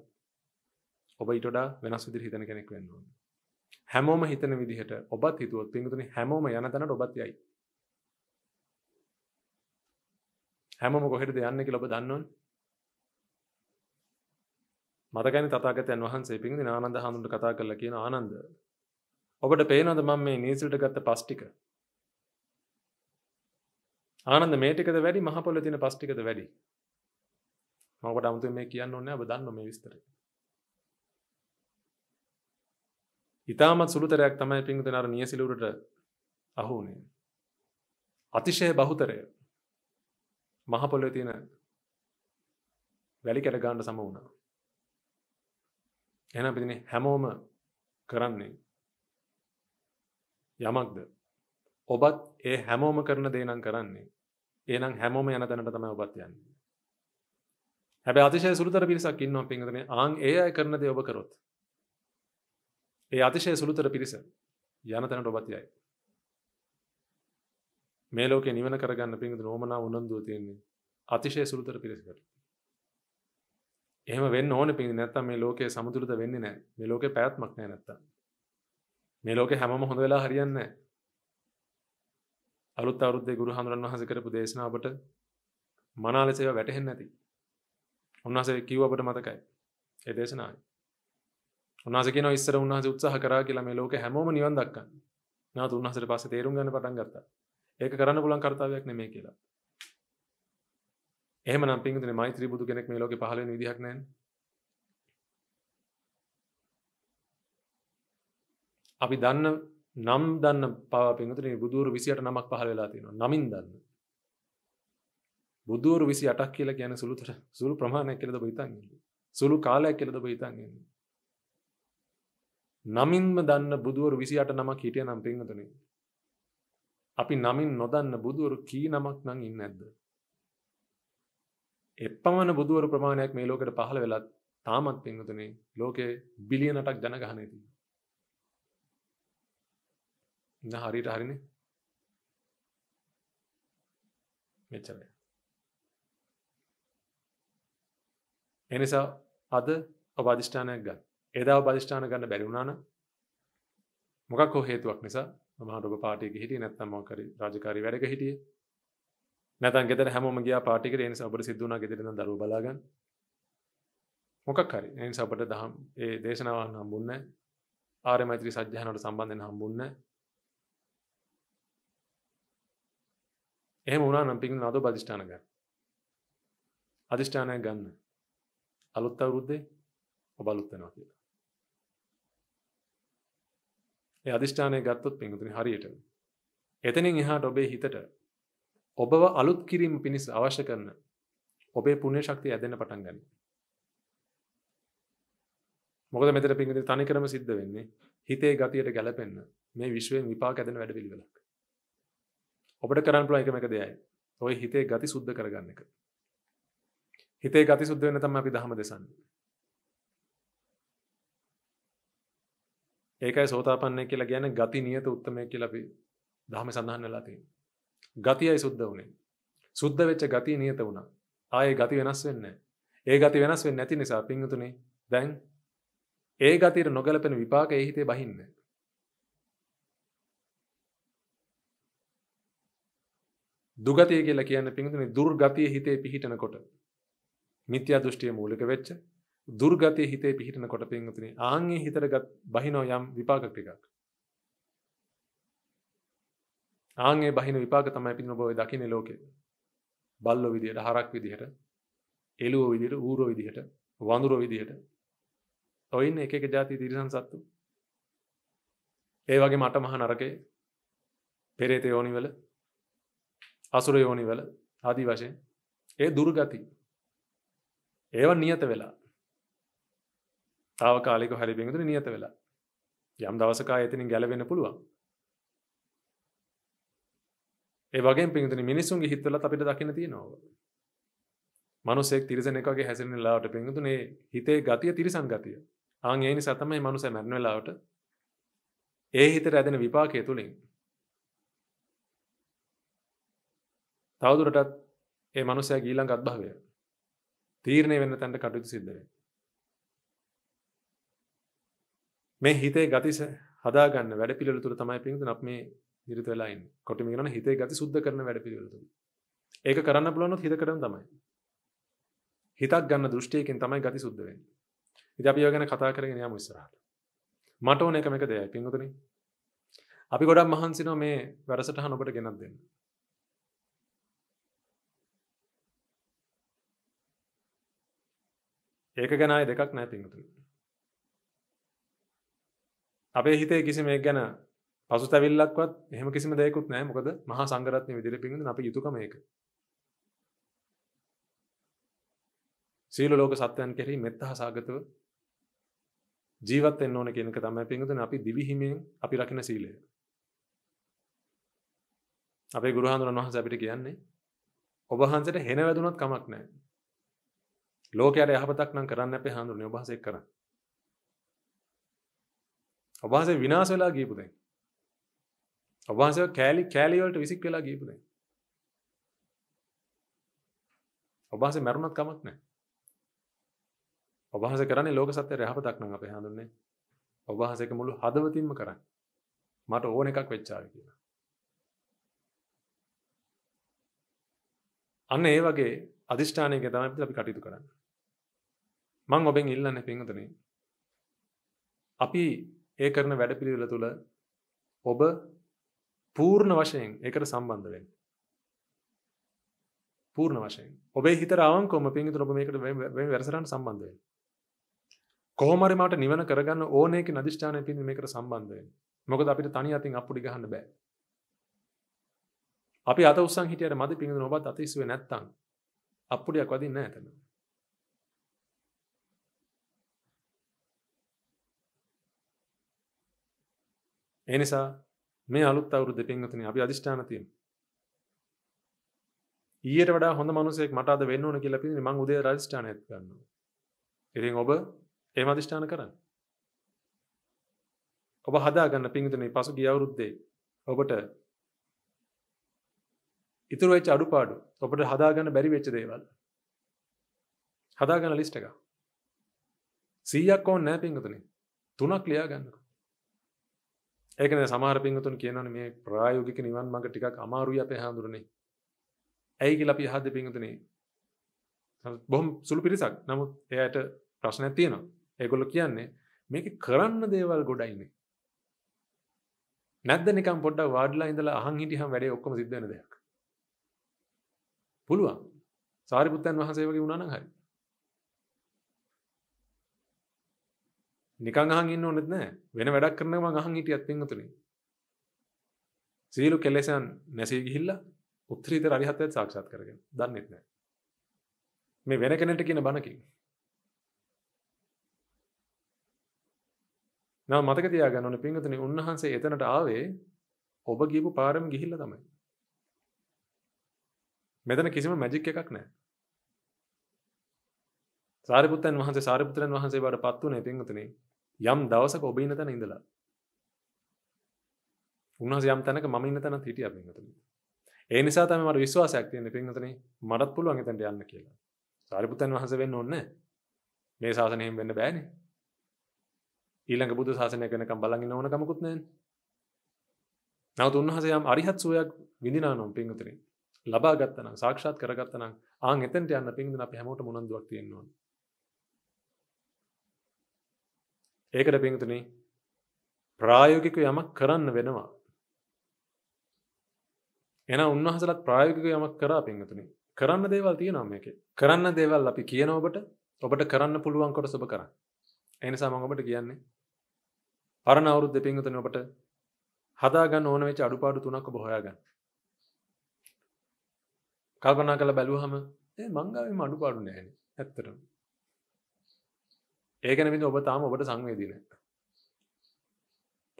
ඔබ ඉටඩා වෙනස් විදිර හිතන කෙනෙක් වෙන්නවා හැමෝම හිතන විදිහට ඔබත් හිතුවත් පින්තුනි හැමෝම යන තැනට ඔබත් යයි හැමෝම කොහෙටද යන්න කියලා ඔබ දන්නවනේ මතකනි තතාගතයන් වහන්සේ පින්දි ආනන්ද හාමුදුර කතා කරලා කියන ආනන්ද ඔබට පේනවද මම මේ නීසිල්ට ගත්ත පස් ටික ආනන්ද මේ ටිකද වැඩි මහ පොළොවේ තියෙන පස් ටිකද වැඩි මකට අමුතු මේ කියන්න ඕන්න ඔබ දන්න මේ විස්තර ඉතාමත් සුළුතරයක් තමයි පින්ගත නර නියසිලුරට අහුනේ අතිශය බහුතරය මහපොලො තියෙන වැලි කැට ගාණ්ඩ සම වුණා එන පිතින හැමෝම කරන්නේ යමක්ද ඔබත් ඒ හැමෝම කරන දේනම් කරන්නේ ඒනම් හැමෝම යන තැනට තමයි ඔබත් යන්නේ හැබ අතිශය සුළුතර පිරිසක් ඉන්නවා පින්ගතන ආං ඒ අය කරන දේ ඔබ කරොත් ඒ අතිශය සුළුතර පිරිස යන තැනට ඔබතියයි මේ ලෝක නිවන කරගන්න පින්ගත නෝමනා උනන්දුව තියෙන්නේ අතිශය සුළුතර පිරිසකට එහෙම වෙන්න ඕන පින් නැත්තම් මේ ලෝකයේ සමුතුලිත වෙන්නේ නැහැ මේ ලෝකේ පැවැත්මක් නැහැ නැත්තම් මේ ලෝකේ හැමම හොඳ වෙලා හරියන්නේ නැහැ අලුත් අවුරුද්දේ ගුරු හඳුරන් වහන්සේ කරපු දේශනාවට මනාලෙස ඒවා වැටහෙන්නේ නැති උන්වහසේ කිව් අපට මතකයි ඒ දේශනාව උන්වහස කියන ඉස්සර උන්වහස උත්සාහ කරා කියලා මේ ලෝක හැමෝම නිවන් දක්කන්න නැවත උන්වහසට පස්සේ තේරුම් ගන්න පටන් ගත්තා ඒක කරන්න පුළුවන් කාර්යයක් නෙමෙයි කියලා එහෙමනම් පින්විතනේ මෛත්‍රී බුදු කෙනෙක් මේ ලෝකේ පහළ වෙන විදිහක් නැහැ. අපි දන්න නම් දන්න පාව පින්විතනේ බුදුරු 28 නමක් පහළ වෙලා තියෙනවා. නමින් දන්න. බුදුවරු 28ක් කියලා කියන සුළු සුළු ප්‍රමාණයක් කියලාද ඔබ හිතන්නේ? සුළු කාලයක් කියලාද ඔබ හිතන්නේ? නමින්ම දන්න බුදුවරු 28 නමක් හිටියා නම් පින්වතුනි. අපි නමින් නොදන්න බුදුවරු කී නමක් නම් ඉන්නේ නැද්ද? එපමණ බුදුවරු ප්‍රමාණයක් මේ ලෝකෙට පහළ වෙලා තාමත් පින්වතුනි ලෝකේ බිලියනටක් ජනගහනය තියෙනවා. ඉන්න හරියට හරිනේ. මෙච්චරයි. එනිසා අද ඔබ අධිෂ්ඨානයක් ගන්න. එදා ඔබ අධිෂ්ඨාන ගන්න බැරි වුණා නම් මොකක් හෝ හේතුවක් නිසා මම ඔබ පාටියක හිටියේ නැත්නම් මම කරේ රාජකාරී වැඩක හිටියේ. නැත්නම් ගෙදර හැමෝම ගියා පාටියකට ඒ නිසා ඔබට සිද්ධ වුණා ගෙදර ඉඳන් දරුවෝ බලා ගන්න. මොකක් හරි ඒ නිසා ඔබට දහම් ඒ දේශනාවන් හම්බුන්නේ නැහැ. ආර්ය මෛත්‍රී සත්‍යයනට සම්බන්ධ වෙන හම්බුන්නේ නැහැ. එහෙම වුණා නම් පිටින් නඩෝ අධිෂ්ඨාන ගන්න. අධිෂ්ඨානය ගන්න. අලුත් අවුරුද්දේ ඔබ අලුත් වෙනවා කියලා. ඒ අදිෂ්ඨානය ගත්තොත් පින්තුනි හරියට. එතනින් එහාට ඔබේ හිතට ඔබව අලුත් කිරීම පිණිස අවශ්‍ය කරන ඔබේ පුණ්‍ය ශක්තිය ඇදෙන්න පටන් ගන්නවා. මොකද මෙතන පිංගුදේ තනිකරම සිද්ධ වෙන්නේ හිතේ ගතියට ගැලපෙන්න මේ විශ්වයෙන් විපාක ඇදෙන වැඩ පිළිවෙලක්. ඔබට කරන්න පුළුවන් එකම එක දෙයයි. ඔය හිතේ ගති සුද්ධ කරගන්න එක. හිතේ ගති සුද්ද වෙන තම අපි දහම දෙසන්න ඒකයි සෝතාපන්නය කියලා ගැන ගති නියත උත්තමය කියලපි දහම සඳහන් වෙලාතිී. ගතියයි සුද්ධ වනේ සුද්ධ වෙච්ච ගති නියත වුණ ආය ගති වෙනස් වෙන්න ඒ ගති වෙනස් වෙන්න නැති නිසා පිංහතුනේ දැන් ඒ ගතිර නොගලපෙන විපාක එහිතේ බහින්න දුගතිය කියලා කියන්න පිංතුනේ දුර්ගතිය හිතේ පිහිටනකොට මිත්‍යා දෘෂ්ටිය මූලික වෙච්ච දුර්ගතිය හිතේ පිහිටනකොට පින්වතුනි ආන්ගේ හිතට බහිනෝ යම් විපාක ටිකක් ආන්ගේ බහින විපාක තමයි පිටින ඔබ ඔය දකින්නේ ලෝකේ බල්ලෝ විදියට හරක් විදියට එළුවෝ විදියට ඌරෝ විදියට වඳුරෝ විදියට ඔය ඉන්න එක එක જાති තිරිසන් සත්තු ඒ වගේම අටමහා නරකේ පෙරේත යෝනිවල අසුර යෝනිවල ආදි වශයෙන් ඒ දුර්ගති ඒව නියත වෙලා තාව කාලික හරි බිඳුර නියත වෙලා යම් දවසකා එතනින් ගැලවෙන පුළුවන් ඒ වගේ පින්තුනි මිනිසුන්ගේ හිතවල අපිට දකින්න තියෙනවා මනුස්සෙක් තිරිසන එකගේ හැසිරෙන ලාවට පින්තුනේ හිතේ ගතිය තිරිසන් ගතිය ආන් ඒ නිසා තමයි මනුස්සය මැරෙන වෙලාවට ඒ හිතට ඇදෙන විපාකය තුලින් තවදුරටත් ඒ මනුස්සයා ඊළඟ අත්භවය තීරණය වෙන්න තැන්ට කටයුතු සිද්ධ වෙනවා. මේ හිතේ ගති හදාගන්න වැඩ පිළිවෙල තුල තමයි පින්දුන අපි මේ නිරත වෙලා ඉන්නේ. කොටිම කියනවා හිතේ ගති සුද්ධ කරන වැඩ පිළිවෙල තුල. ඒක කරන්න පුළුවන් උත් හිත කරන තමයි. හිතක් ගන්න දෘෂ්ටියකින් තමයි ගති සුද්ධ වෙන්නේ. ඉතින් අපි ඒව ගැන කතා කරගෙන යමු ඉස්සරහට. මට ඕන එකම එක දෙයයි පින්දුතනි. අපි ගොඩක් මහන්සි වෙනවා මේ වැඩසටහන ඔබට ගෙනත් දෙන්න. ඒක ගැන ආය දෙකක් නැහැ පින්තුනි. අපේ හිතේ කිසිම එක ගැන පසුතැවිල්ලක්වත් එහෙම කිසිම දෙයක්වත් නැහැ. මොකද මහා සංඝරත්න විදිහට පින්තුනි අපි යුතුයකම ඒක. සීල ලෝක සත්‍යයන් කෙරෙහි මෙත්තා සාගතව ජීවත් වෙන්න ඕන කියන එක තමයි පින්තුනි අපි දිවි හිමියෙන් අපි රකින්න සීලය. අපේ ගුරුහාඳුනන් වහන්සේ අපිට කියන්නේ ඔබ වහන්සේට හෙන වැදුනොත් කමක් නැහැ. ලෝකයට යහපතක් නම් කරන්න අපේ හාමුදුරනේ ඔබ වහන්සේ කරන්න. ඔබ වහන්සේ විනාශ වෙලා ගියපු දැන්. ඔබ වහන්සේ කෑලි කෑලි වලට විසික් වෙලා ගියපු දැන්. ඔබ වහන්සේ මරුණත් කමක් නැහැ. ඔබ වහන්සේ කරන්නේ ලෝක සත්‍යයට යහපතක් නම් අපේ හාමුදුරනේ. ඔබ වහන්සේක මුළු හදවතින්ම කරන්න. මට ඕන එකක් වෙච්චාවි කියලා. අන්න ඒ වගේ අධිෂ්ඨානයක තමයි අපි කටයුතු කරන්නේ. මං ඔබෙන් ඉල්ලන්න පිංහතන අපි ඒ කරන වැඩපිළිවෙල තුළ ඔබ පූර්ණ වශයෙන් එකට සම්බන්ධවෙන් පූර්ණ වශයෙන් ඔබේ හිතරාවන් කොම පිහිතු ඔබ මේකට වැරසරන් සම්බන්ධය කොහොමරිමට නිවන කරගන්න ඕනෙක නදිෂ්ඨානය පින් මේකට සම්බන්ධයෙන් මොකද අපිට තනි අතින් අපපුඩි ගහන්න බෑ අපි අත උසන් හිටියට මද පිහිඳ නොබත් අතිස්වේ නැත්තන් අපපුඩියක් වදින්න ඇතනවා ඒ නිසා මේ අලුත් අවුරුද්දේ පින්වතුනි අපි අදිෂ්ඨාන තියෙමු. ඊට වඩා හොඳ මනුස්සයෙක් මට අද වෙන්න ඕන කියලා පිළිදෙන මං උදේ රජිස්ට්‍රානයත් ගන්නවා. ඉතින් ඔබ එහෙම අදිෂ්ඨාන කරන්න. ඔබ හදාගන්න පින්විතනේ පසුගිය අවුරුද්දේ ඔබට ඉතුරු වෙච්ච අඩුපාඩු ඔබට හදාගන්න බැරි වෙච්ච දේවල් හදාගන්න ලිස්ට් එක 100ක් ඕනේ නැහැ පින්විතනේ. තුනක් ලියා ගන්නකෝ. ඒකන සමහර පින්තුන් කියනවන මේ ප්‍රායෝගික නිවන් මඟ ටිකක් අමාරුයි අපේ හාමුදුරනේ ඇයි කියලා අපි හද පින්තුනේ බොහොම සුළු පිරිසක් නමුත් එයාට ප්‍රශ්නයක් තියෙනවා ඒගොල්ලෝ කියන්නේ මේක කරන්න දේවල් ගොඩයිනේ නැද්ද නිකන් පොඩ්ඩක් වාඩිලා ඉඳලා අහන් හිටියහම වැඩේ ඔක්කොම සිද්ධ වෙන දෙයක් පුළුවන් සාරිපුත්තන් වහන්සේ වගේ වුණා නම් හරි නිකං අහන් ඉන්න ඕනෙත් නෑ වෙන වැඩක් කරනවා අහන් හිටියත් පින්වතුනි සියලු කෙලෙසයන් නැසී ගිහිල්ලා උත්තරීතර අරිහත්ත්වයට සාක්ෂාත් කරගෙන දන්නෙත් නෑ මේ වෙන කෙනෙක්ට කියන බණකින් නම මතක තියාගන්න ඕනේ පින්වතුනි උන්වහන්සේ එතනට ආවේ ඔබ ගියපු පාරම ගිහිල්ලා තමයි මෙතන කිසිම මැජික් එකක් නෑ සාරිපුත්තන් වහන්සේ සාරිපුත්‍රයන් වහන්සේ බවට පත් වුණේ පින්වතුනි යම් දවසක ඔබ ඉන්න තැන ඉඳලා උන්වහන්සේ යම් තැනක මම ඉන්න තැනත් හිටියා පින්වතුනි ඒ නිසා තමයි මට විශ්වාසයක් තියෙන්නේ පින්වතුනි මටත් පුළුවන් එතනට යන්න කියලා සාරිපුත්තන් වහන්සේ වෙන්න ඕනේ මේ ශාසනයෙන් වෙන්න බෑනේ ඊළඟ බුදු ශාසනය වෙනකම් බලන් ඉන්න ඕන කමකුත් නැහැනේ නැවත උන්වහන්සේ යම් අරිහත් සෝයක් විඳිනා නම් පින්වතුනි ලබා ගත්තා නම් සාක්ෂාත් කරගත්තා නම් ආන් එතනට යන්න පින්වතුනි අපි හැමෝටම උනන්දුවක් තියෙන්න ඕනේ ඒකට පින්තුනි ප්‍රායෝගිකව යමක් කරන්න වෙනවා. එහෙනම් උන්වහන්සේලාත් ප්‍රායෝගිකව යමක් කරා පින්තුනි. කරන්න දේවල් තියෙනවා මේකේ. කරන්න දේවල් අපි කියන ඔබට ඔබට කරන්න පුළුවන් කොට සුබ කරන්න. ඒ නිසා මම ඔබට කියන්නේ පරණ අවුරුද්දේ පින්තුනි ඔබට හදාගන්න ඕන වෙච්ච අඩුපාඩු තුනක් ඔබ හොයාගන්න. කල්පනා කරලා බැලුවහම ඒ මංගාවේ අඩුපාඩු නැහැ නේ. ඇත්තටම. ඒකන බිඳ ඔබ තාම ඔබට සංවේදීන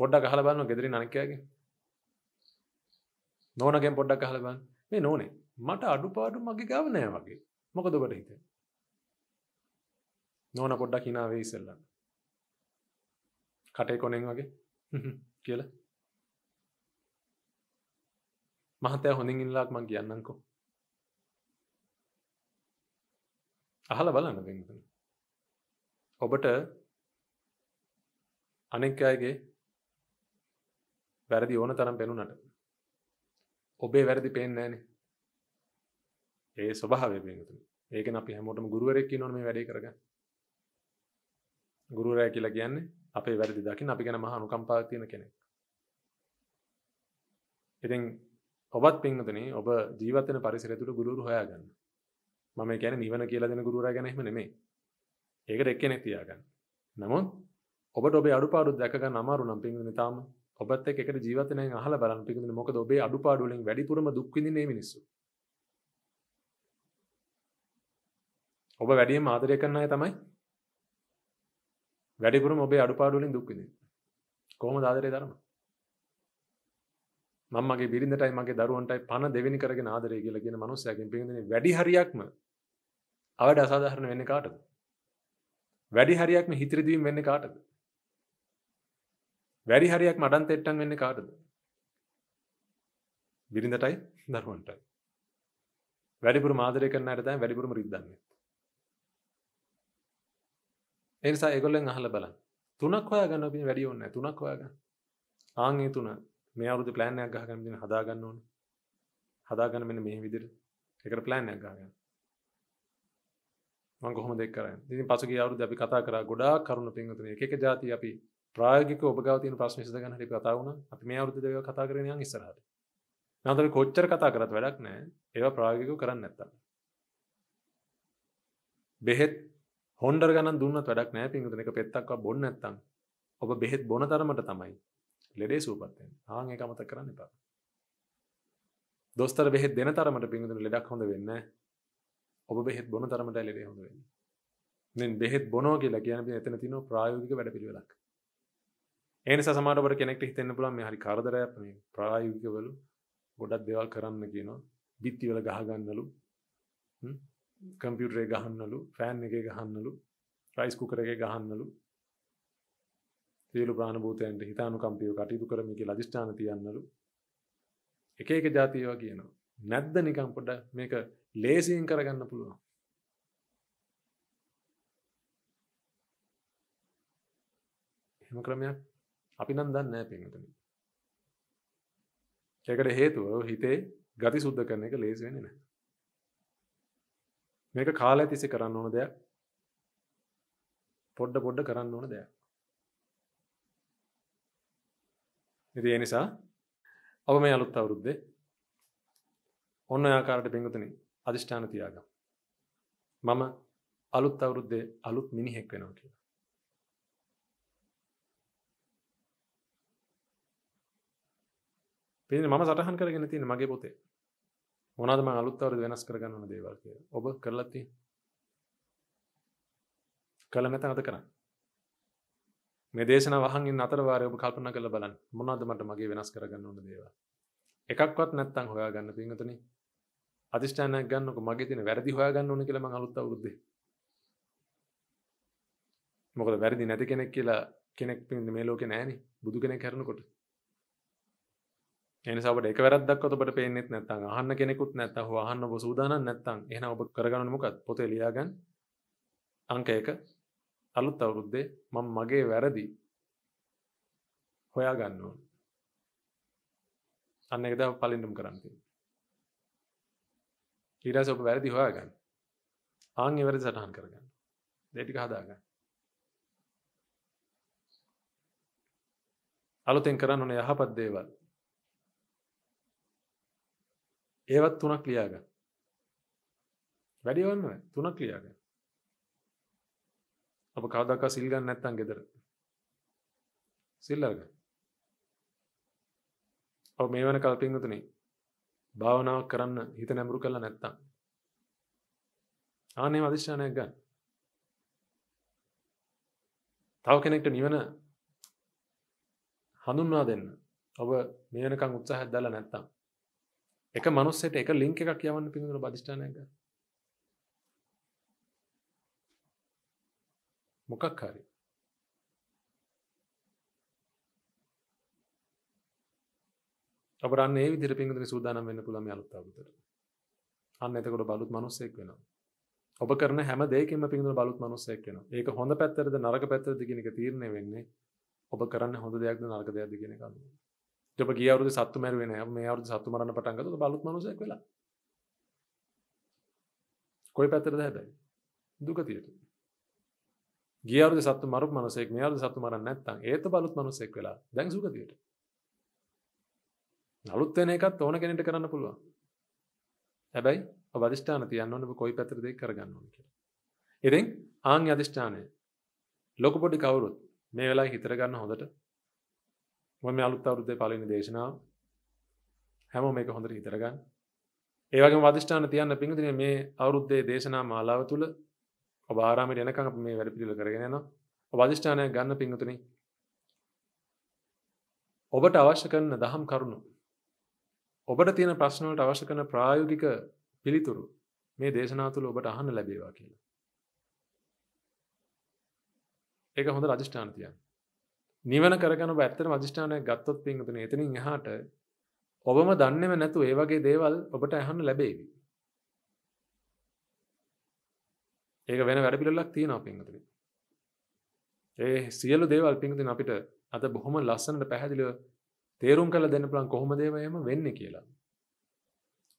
පොඩ්ඩක් අහලා බලන්න ගෙදරින් අනෙක් අයගේ නෝනගෙන් පොඩ්ඩක් අහලා බලන්න මේ නෝනේ මට අඩුපාඩු මගේ ගාව නෑ වගේ මොකද ඔබට හිතෙන්නේ නෝන පොඩ්ඩක් hina වෙයි ඉස්සෙල්ලා කටේ කොනෙන් වගේ කියලා මහතයා හොඳින් ඉන්නලාක් මං කියන්නම්කෝ අහලා බලන්න වෙනවා ඔබට අනෙක් අයගේ වැරදි ඕන තරම් පෙනුනට ඔබේ වැරදි පේෙන්නේන ඒ ස්වභාවය පේතු ඒක අපි හැමෝටම ගුරුවරෙක් නොම වැඩි කරග ගුරුවරය කියලා කියන්නේ අපේ වැරදි දකිින් අපි ගැන මහනු කම්පා තියෙන කෙනෙක් ඉතින් ඔබත් පින්ගතන ඔබ ජීවතන පරිසරතුට ගුරුරු හොයාගන්න මම ගැන නිවන කියලා දෙන ගුරුවර ගැනීම නෙමේ ඒකට එක්කෙනෙක් තියාගන්න. නමුත් ඔබට ඔබේ අඩුපාඩු දැක ගන්න අමාරු නම් පින්විතනි තාම ඔබත් එක්ක එකට ජීවත් වෙන අය අහලා බලන්න පින්විතනි මොකද ඔබේ අඩුපාඩු වලින් වැඩිපුරම දුක් විඳින්නේ මේ මිනිස්සු. ඔබ වැඩියෙන් ආදරය කරන අය තමයි වැඩිපුරම ඔබේ අඩුපාඩු වලින් දුක් විඳින්නේ. කොහොමද ආදරේ දරන්නේ? මම මගේ බිරිඳටයි මගේ දරුවන්ටයි පණ දෙවෙනි කරගෙන ආදරය කියලා කියන මනුස්සයගෙන් පින්විතනි වැඩි හරියක්ම අවඩ අසාධාරණ වෙන්නේ කාටද? වැඩි හරියක්ම හිතිරිදීම් වෙන්නේ කාටද? වැඩි හරියක් මඩන් තෙට්ටම් වෙන්නේ කාටද? බිරිඳටයි දරුවන්ටයි. වැඩිපුර මාදරය කරන අයට තමයි වැඩිපුරම රිද්දන්නේ. ඒ නිසා ඒගොල්ලෙන් අහලා බලන්න. තුනක් හොයාගන්න අපි වැඩි ඕනේ නැහැ. තුනක් හොයාගන්න. ආන් ඒ තුන මේ අවුරුදු plan එකක් ගහගන්න ඉතින් හදාගන්න ඕනේ. හදාගන්න මෙන්න මේ විදිහට. ඒකට plan එකක් ගහගන්න. මංගොහොම දෙක්කරන්න ති පසුගේ අවුද අපි කතා කර ගොඩා කරුණු පින්ගතුන එක ජාති අපි ප්‍රාගික ඔබගවතින ප්‍රශ්නිසදගන හරි කතාවන අපි මේ අවුද දෙව කතා කරනය ඉස්සරහට නතර කොච්චර කතා කරත් වැඩක් නෑ ඒවා ප්‍රාගිකු කරන්න නැත්තම් බෙහෙත් හොන්ඩර් ගන දුන්න වැඩක් නෑ පින්ගතුන එක පෙත්තක්වා බොන්න නැත්තම් ඔබ බෙහෙත් බොන තරමට තමයි ලෙඩේ සූපත්තෙන් ආං ඒ අමත කරන්න එපා දොස්තර බෙහෙත් දෙන තරමට පින්ගතුන ලෙඩක් හොඳ වෙන්න ඔබ බෙහෙත් බොන තරමට ලෙඩේ හොඳ වෙන්නේ. බෙහෙත් බොනෝ කියලා කියන්නේ එතන තියෙන ප්‍රායෝගික වැඩපිළිවෙලක්. ඒ නිසා සමහර ඔබට කෙනෙක්ට හිතෙන්න පුළුවන් මේ හරි කරදරයක් මේ ප්‍රායෝගිකවලු ගොඩක් දේවල් කරන්න කියනවා. බිත්ති වල ගහ ගන්නලු. කම්පියුටරේ ගහන්නලු, ෆෑන් එකේ ගහන්නලු, රයිස් කුකර් එකේ ගහන්නලු. සියලු ප්‍රාණ භූතයන්ට හිතානුකම්පිය කටයුතු කරමින් කියලා අදිෂ්ඨාන තියන්නලු. එක එක જાතියවා කියනවා. නැද්ද නිකම් පොඩ්ඩක් මේක ලේසියෙන් කරගන්න පුළුවන් එම ක්‍රමයක් අපි නම් දන්න පෙන්තන ඒකට හේතුව හිතේ ගති සුද්ධ කරන එක ලේසිවෙන නෑ මේක කාල ඇතිසි කරන්න ඕන දෙයක් පොඩ්ඩ පොඩ්ඩ කරන්න ඕන දෙයක් ඉති නිසා ඔබ මේ අලුත් අවුරුද්දේ ඔන්න ආකාරට පෙන්ගතනින් අධිෂ්ඨාන තියාගම්. මම අලුත් අවුරුද්දේ අලුත් මිනිහෙක් වෙනවා කියලා. පේන මම සටහන් කරගෙන තියෙන මගේ පොතේ මොනවද මම අලුත් අවුරුද්ද වෙනස් කරගන්න ඕන දේවල් කියලා. ඔබ කරලා තියෙන්නේ කළ නැත අද කරන්න මේ දේශන වහන්ගෙන් අතරවාරය ඔබ කල්පන කළ බලන්න මොනාද මට මගේ වෙනස් කරගන්න ඕන දේවා එකක්වත් නැත්තං හොයාගන්න පින්ගතනේ අධිෂ්ඨානයක් ගන්නකො මගේ තියෙන වැරදි හොයාගන්න ඕන කියලා මම අලුත් අවුරුද්දේ මොකද වැරදි නැති කෙනෙක් කියලා කෙනෙක් මේ ලෝකේ නැහනේ බුදු කෙනෙක් හැරෙනකොට ඒ නිසා ඔබට එක වැරද්දක් ඔබට පේන්නේත් නැත්නම් අහන්න කෙනෙකුත් නැත්නම් හො අහන්න ඔබ සූදානම් නැත්නම් එහෙනම් ඔබ කරගන්න මොකක්ද පොතේ ලියාගන්න අංක 1 අලුත් අවුරුද්දේ මම මගේ වැරදි හොයා ගන්න ඕන අන්න ඒක තමයි පළවෙනිම කරන්නේ ඊටස ඔබ වැරදි හොයාගන්න ආංගේ වැරදි සටහන් කරගන්න දෙටික හදාගන්න අලුතෙන් කරන්න ඕනේ යහපත් දේවල් ඒවත් තුනක් ලියාගන්න වැඩි ඕනේ නැහැ තුනක් ලියාගන්න අප කවදාකවත් සිල් ගන්න නැත්නම් ගෙදර සිල් අරගන්න ඔව් මේ වෙන කල්පින් උතුනේ භාවනාවක් කරන්න හිත නැඹුරු කරලා නැත්තම් ආනේ අධිෂ්ඨානයක් ගන්න. තව කෙනෙක්ට නිවන හඳුන්වා දෙන්න. ඔබ මේ වෙනකන් උත්සාහයක් දැල්ලා නැත්තම් එක මනුස්සයට එක ලින්ක් එකක් යවන්න පිඳුන බදිෂ්ඨානයක් ගන්න. මොකක් හරි අපට අන්න ඒ විදිහට පින්විතනේ සූදානම් වෙන්න පුළුවන් මේ අලුත් අවුරුද්දට. අන්න එතකොට බලුත් මිනිස්සෙක් වෙනවා. ඔබ කරන හැම දෙයකින්ම පින්විතනේ බලුත් මිනිස්සෙක් වෙනවා. ඒක හොඳ පැත්තටද නරක පැත්තටද කියන එක තීරණය වෙන්නේ ඔබ කරන්නේ හොඳ දෙයක්ද නරක දෙයක්ද කියන එක අනුව. ඔබ ගිය අවුරුද්දේ සත්තු මැරුවේ නැහැ. මේ අවුරුද්දේ සත්තු මරන්න පටන් ගත්තොත් බලුත් මිනිස්සෙක් වෙලා. කොයි පැත්තටද හැබැයි? දුකතියට. ගිය අවුරුද්දේ සත්තු මරුපු මිනිස්සෙක් මේ අවුරුද්දේ සත්තු මරන්නේ නැත්නම් ඒත් බලුත් මිනිස්සෙක් වෙලා. දැන් සුගතියට. අලුත් වෙන එකත් ඕන කෙනෙට කරන්න පුළුවන්. හැබැයි ඔබ අධිෂ්ඨාන තියන්න ඕනේ ඔබ කොයි පැත්තටද ඒක කරගන්න ඕනේ කියලා. ඉතින් ආන්ගේ අධිෂ්ඨානය ලොකු පොඩි කවුරුත් මේ වෙලාවේ හිතර ගන්න හොඳට. මම මේ අලුත් අවුරුද්දේ පළවෙනි දේශනාව හැමෝම මේක හොඳට හිතර ගන්න. ඒ වගේම අධිෂ්ඨාන තියන්න පිංගුදිනේ මේ අවුරුද්දේ දේශනා මාලාව තුල ඔබ ආරාමයට එනකන් අපි මේ වැඩ පිළිවෙල කරගෙන යනවා. ඔබ අධිෂ්ඨානයක් ගන්න පිංගුතුනි. ඔබට අවශ්‍ය කරන දහම් කරුණු ඔබට තියෙන ප්‍රශ්නවලට අවශ්‍ය කරන ප්‍රායෝගික පිළිතුරු මේ දේශනා තුළ ඔබට අහන්න ලැබේවා කියලා. ඒක හොඳ අධිෂ්ඨාන තියන්න. නිවන කරගෙන ඔබ ඇත්තටම අධිෂ්ඨානයක් ගත්තොත් පින්වතුනි එතනින් එහාට ඔබම දන්නේම නැතුව ඒ වගේ දේවල් ඔබට අහන්න ලැබෙවි. ඒක වෙන වැඩ පිළිවෙලක් තියෙනවා පින්වතුනි. ඒ සියලු දේවල් පින්වතුනි අපිට අද බොහොම ලස්සනට පැහැදිලිව තේරුම් කළ දෙන්න පුළුවන් කොහොමද එහෙම වෙන්නේ කියලා.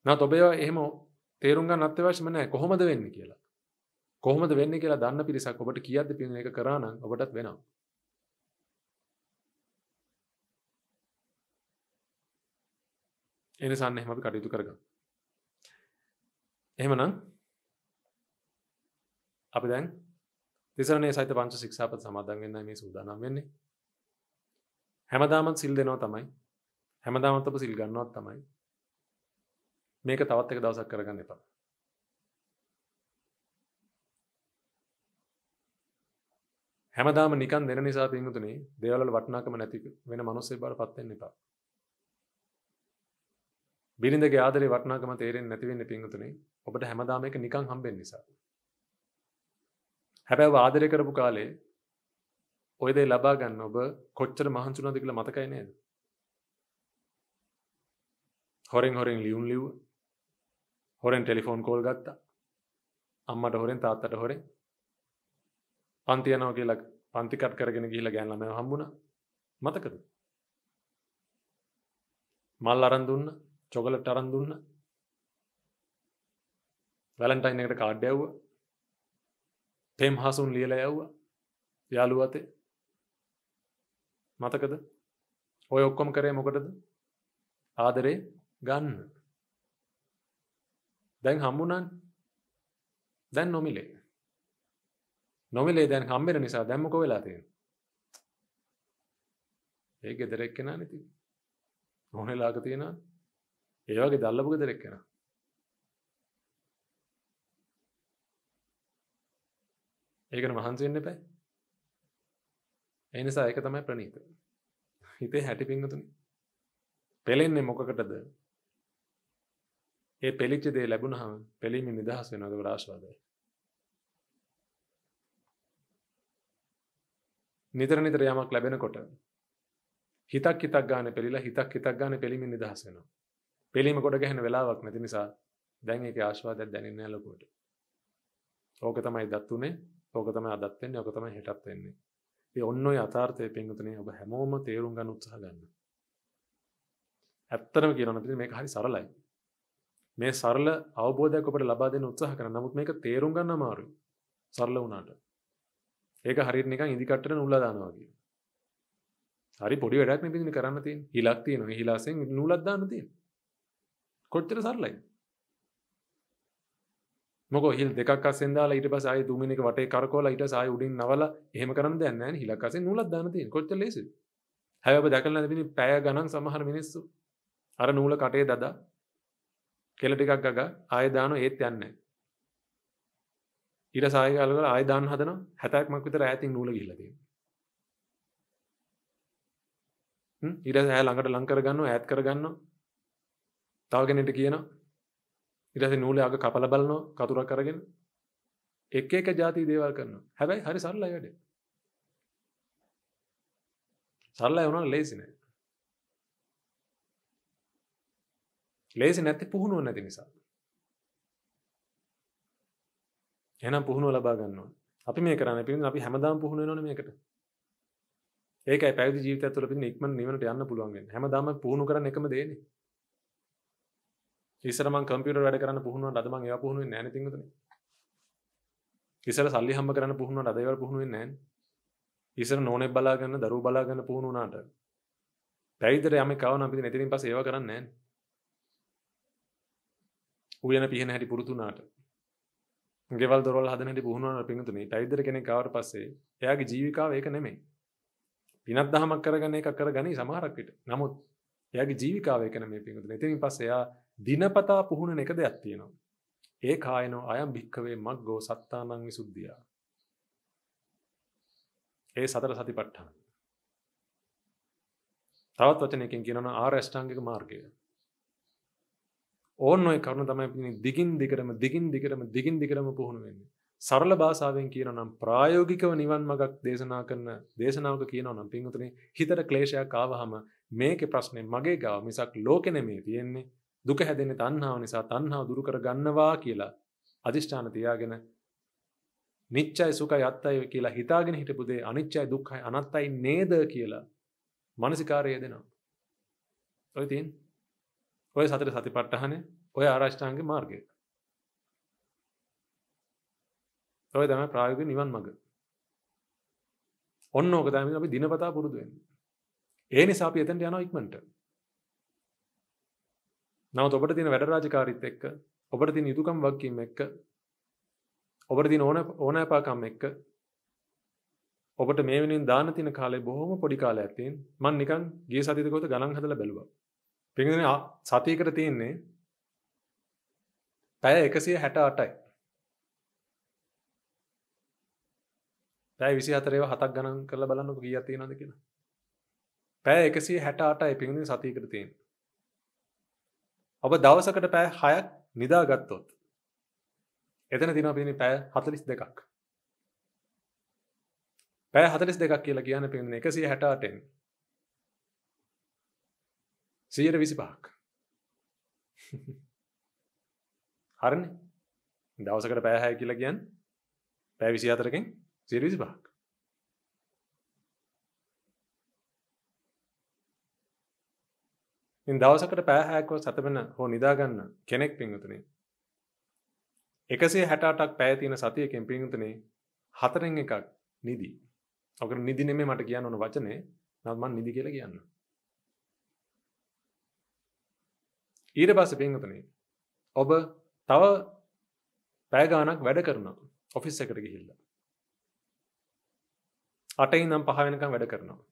නැත් ඔබ එහෙම තේරුම් ගන්න අත්‍යවශ්‍යම නැහැ කොහොමද වෙන්නේ කියලා. කොහොමද වෙන්නේ කියලා දන්න පිරිසක් ඔබට කියද්දි පින් එක කරා නම් ඔබටත් වෙනවා. ඒ නිසා එහෙම අපි කටයුතු කරගමු. එහෙමනම් අපි දැන් තිසරණේ සහිත පංච ශික්ෂාපද සමාදන් වෙන්නයි මේ සූදානම් වෙන්නේ. හැමදාමත් සිල් දෙනවා තමයි හැමදාමත් අප සිල් ගන්නවත් තමයි මේක තවත් එක දවසක් කරගන්න එපා හැමදාම නිකන් දෙන නිසා පින්තුනේ දේවල් වටනාකම නැති වෙන මිනිස්සෙක් බවට පත් වෙන්න එපා බිරිඳගේ ආදරේ වටනාකම තේරෙන්නේ නැති වෙන්නේ පින්තුනේ ඔබට හැමදාම එක නිකන් හම්බෙන්න නිසා හැබැයි ආදරය කරපු කාලේ ඔයදේ ලබා ගන්න ඔබ කොච්චර මහන්සුනද කියලා මතකයි නේද? හොරෙන් හොරෙන් ලියුම් ලිව්ව. හොරෙන් ටෙලිෆෝන් කෝල් ගත්තා. අම්මට හොරෙන් තාත්තට හොරෙන්. පන්ති යනවා කියලා පන්ති කට් කරගෙන ගිහිල්ලා ගෑන් ළමයා හම්බුණා. මතකද? මල් අරන් දුන්න, චොකලට් අරන් දුන්න. වැලන්ටයින් එකට කාඩ් යවුවා. තේම් හසුන් ලියලා යවුවා. යාළුවා අතේ මතකද ඔය ඔක්කොම කරේ මොකටද ආදරේ ගන්න දැන් හම්බුණන් දැන් නොමිලේ නොමිලේ දැන් හම්බෙන නිසා දැම්මක වෙලා තියෙන ඒ ගෙදරෙක් කෙනා නති ඕනේ ලාග තියෙන ඒ වගේ දල්ලපු ගෙදරෙක් කෙනා ඒකන මහන්සි වෙන්න එපා එනිසා ඒක තමයි ප්‍රනීත හිතේ හැටි පිංහතුනි පෙලෙන්නේ මොකකටද ඒ පෙළිච්ච දේ ලැබුණහම පෙළීම නිදහස් වෙනද රාශ්වාදය නිතර නිතර යමක් ලැබෙනකොට හිතක් හිතක් ගාන පෙළිලා හිතක් හිතක් ගාන පෙළීම නිදහස් වෙනවා පෙළීම කොට ගැහෙන වෙලාවක් නැති නිසා දැන් ඒක ආශ්වාදයක් දැනෙන්නේ නැහැ ලොකුවට. ඕක තමයි දත් උනේ, ඕක තමයි අදත් වෙන්නේ, ඕක තමයි හෙටත් වෙන්නේ. ඔන්න යථාර්ථය පෙන්ගතනය ඔබ හැමෝම තේරුම් ගන්න උත්සහ ගන්න ඇත්තනම කියනනති මේ හරි සරලයි මේ සරල අවබෝධයකට ලබා දෙන උත්සාහ කරන නමුත් මේක තේරුම් ගන්න මාරු සරල වුණාට ඒක හරිත් නිකන් ඉදිකට්ටට නුල්ලදානවාගේ හරි පොඩි වැඩක් නතින කරන්න තිය හිලක් තියෙන හිලාසෙන් නුලද්දාන්න තියෙන කොච්චර සරලයි මොක හිල් දෙකක් සෙන්දාල ඊට පස අය දුමිනික වට කරකෝල ඊට සය උඩින් නවල හම කරන දැන්න හිලක්සේ නුල දනති කොච්ච ලෙසි හැබ දැකල ලැබිනි පැය ගණන් සමහර මිනිස්සු අර නූල කටේ දදා කෙලටිකක් ගග ආයදාන ඒත් යන්න ඉට සායකලක ආයදාන හදන හැතැක් මක්විතර ඇතින් නූල ගිලද ඉට සෑ ළඟට ලංකර ගන්න ඇත් කරගන්න තවගෙනට කියනවා ඉටස නූල අග කපල බලනො කතුරක් කරගෙන එක එක ජාති දේවල් කරනවා හැබැයි හරි සරලයි වැඩ සරලයි වුණා ලේසි නෑ ලේසි නැති පුහුණුව නැති නිසා එහෙනම් පුහුණුව ලබා ගන්න ඕනේ අපි මේ කරන්නේ පිළිඳින් අපි හැමදාම පුහුණු වෙනෝනේ මේකට ඒකයි පැවිදි ජීවිතය තුළ පිළිඳින් ඉක්මන නිවනට යන්න පුළුවන් වෙන්නේ හැමදාම පුහුණු කරන එකම දේනේ ඉස්සරම කම්පියුට වැඩ කරන්න පුහුණුව අදම ඒ පුහුණු නැන තිතුන ඉසර සල්ලි හම්බ කරන්න පුහුණුව අදව පුහුණුවෙන් නෑ ඉසර නොනෙක් බලාගන්න දරු බලාගන්න පුහුණුනාට පැයිතර යම කවන අපි නැතිරින් පස ඒව කරන්න නෑ උයන පිහෙන හැටි පුරුතුනාට ගෙවල් දොරල් හදනට පුහුණුවන පිතුනේ පැවිදර කෙනෙ කවට පස්සේ එයාගේ ජීවිකාව ඒක නෙමෙයි පිනත් දහමක් කරගන එක කර ගනී සමහරක්කට නමුත් එයාගේ ජීවිකාව එකන මේ පිතුන එතින් පස්සයා දිනපතා පුහුණන එක දෙයක් තියෙනවා. ඒ කායනෝ අයම් භික්කවේ මග්ගෝ සත්තානං විසුද්ධියා. ඒ සතර සතිපට්ඨාන. තවත් වචනයකින් කියනවා ආරෂ්ඨාංගික මාර්ගය. ඕන්න ඔය කරුණ තමයි පිටින් දිගින් දිගටම දිගින් දිගටම දිගින් දිගටම පුහුණු වෙන්නේ. සරල භාෂාවෙන් කියනවා නම් ප්‍රායෝගිකව නිවන් මඟක් දේශනා කරන දේශනාවක කියනවා නම් පින්වතුනි හිතට ක්ලේශයක් ආවහම මේකේ ප්‍රශ්නේ මගේ ගාව මිසක් ලෝකෙ නෙමෙයි තියෙන්නේ දුක හැදෙන තන්හාාව නිසා තන්හාාව දුරු කර ගන්නවා කියලා අධිෂ්ඨාන තියාගෙන නිච්චයි සුකයි අත්තයි කියලා හිතාගෙන හිටපුදේ අනිච්චයි දුක්හයි අනත්තයි නේද කියලා මනසිකාරය දෙනවා. ඔය තින් ඔය සතර සති පට්ටහන ඔය ආරශ්ඨාන්ග මාර්ගය. ඔය තම ප්‍රායග නිවන් මඟ. ඔන්න ඕක තම අපි දිනපතා පුරුදුවෙන්. ඒ නිසා අපි එතැට යන ඉක්මට නමුත් ඔබට තියෙන වැඩ රාජකාරීත් එක්ක ඔබට තියෙන යුතුයකම් වගකීම් එක්ක ඔබට තියෙන ඕන ඕනෑපාකම් එක්ක ඔබට මේ වෙනුවෙන් දාන්න තියෙන කාලේ බොහොම පොඩි කාලයක් තියෙන. මම නිකන් ගිය සතියේද කොහොත ගණන් හදලා බැලුවා. පින්දුනේ සතියකට තියෙන්නේ පැය 168යි. පැය 24 ඒවා හතක් ගණන් කරලා බලන්නකෝ කීයක් තියෙනවද කියලා. පැය 168යි පින්දුනේ සතියකට තියෙන්නේ. ඔබ දවසකට පෑ හයක් නිදාගත්තොත් එතන තින පිනි පෑ හතලිස් දෙකක් පෑ හතලිස් දෙකක් කියලා කියන පින්න එකසිය හැටාටෙන් සියයට විසි පාක් හරණ දවසකට පෑහැ කියලා කියන් පැවිසි අතරකින් සිරවිසි පාක් ඉන් දවසකට පෑහැකෝ සතමන හෝ නිදාගන්න කෙනෙක් පිංගතුනේ එකසේ හැටාටක් පෑතින සතියකෙන් පිංගතුනේ හතරෙන් එකක් නිදී ඔක නිදි නෙමේ මට කියන්න ඕන වචනේ නමුත් මම නිදි කියලා කියන්න ඊට පස්සේ පිංගතුනේ ඔබ තව පැය ගාණක් වැඩ කරනවා ඔෆිස් එකට ගිහිල්ලා 8 ඉඳන් 5 වෙනකම් වැඩ කරනවා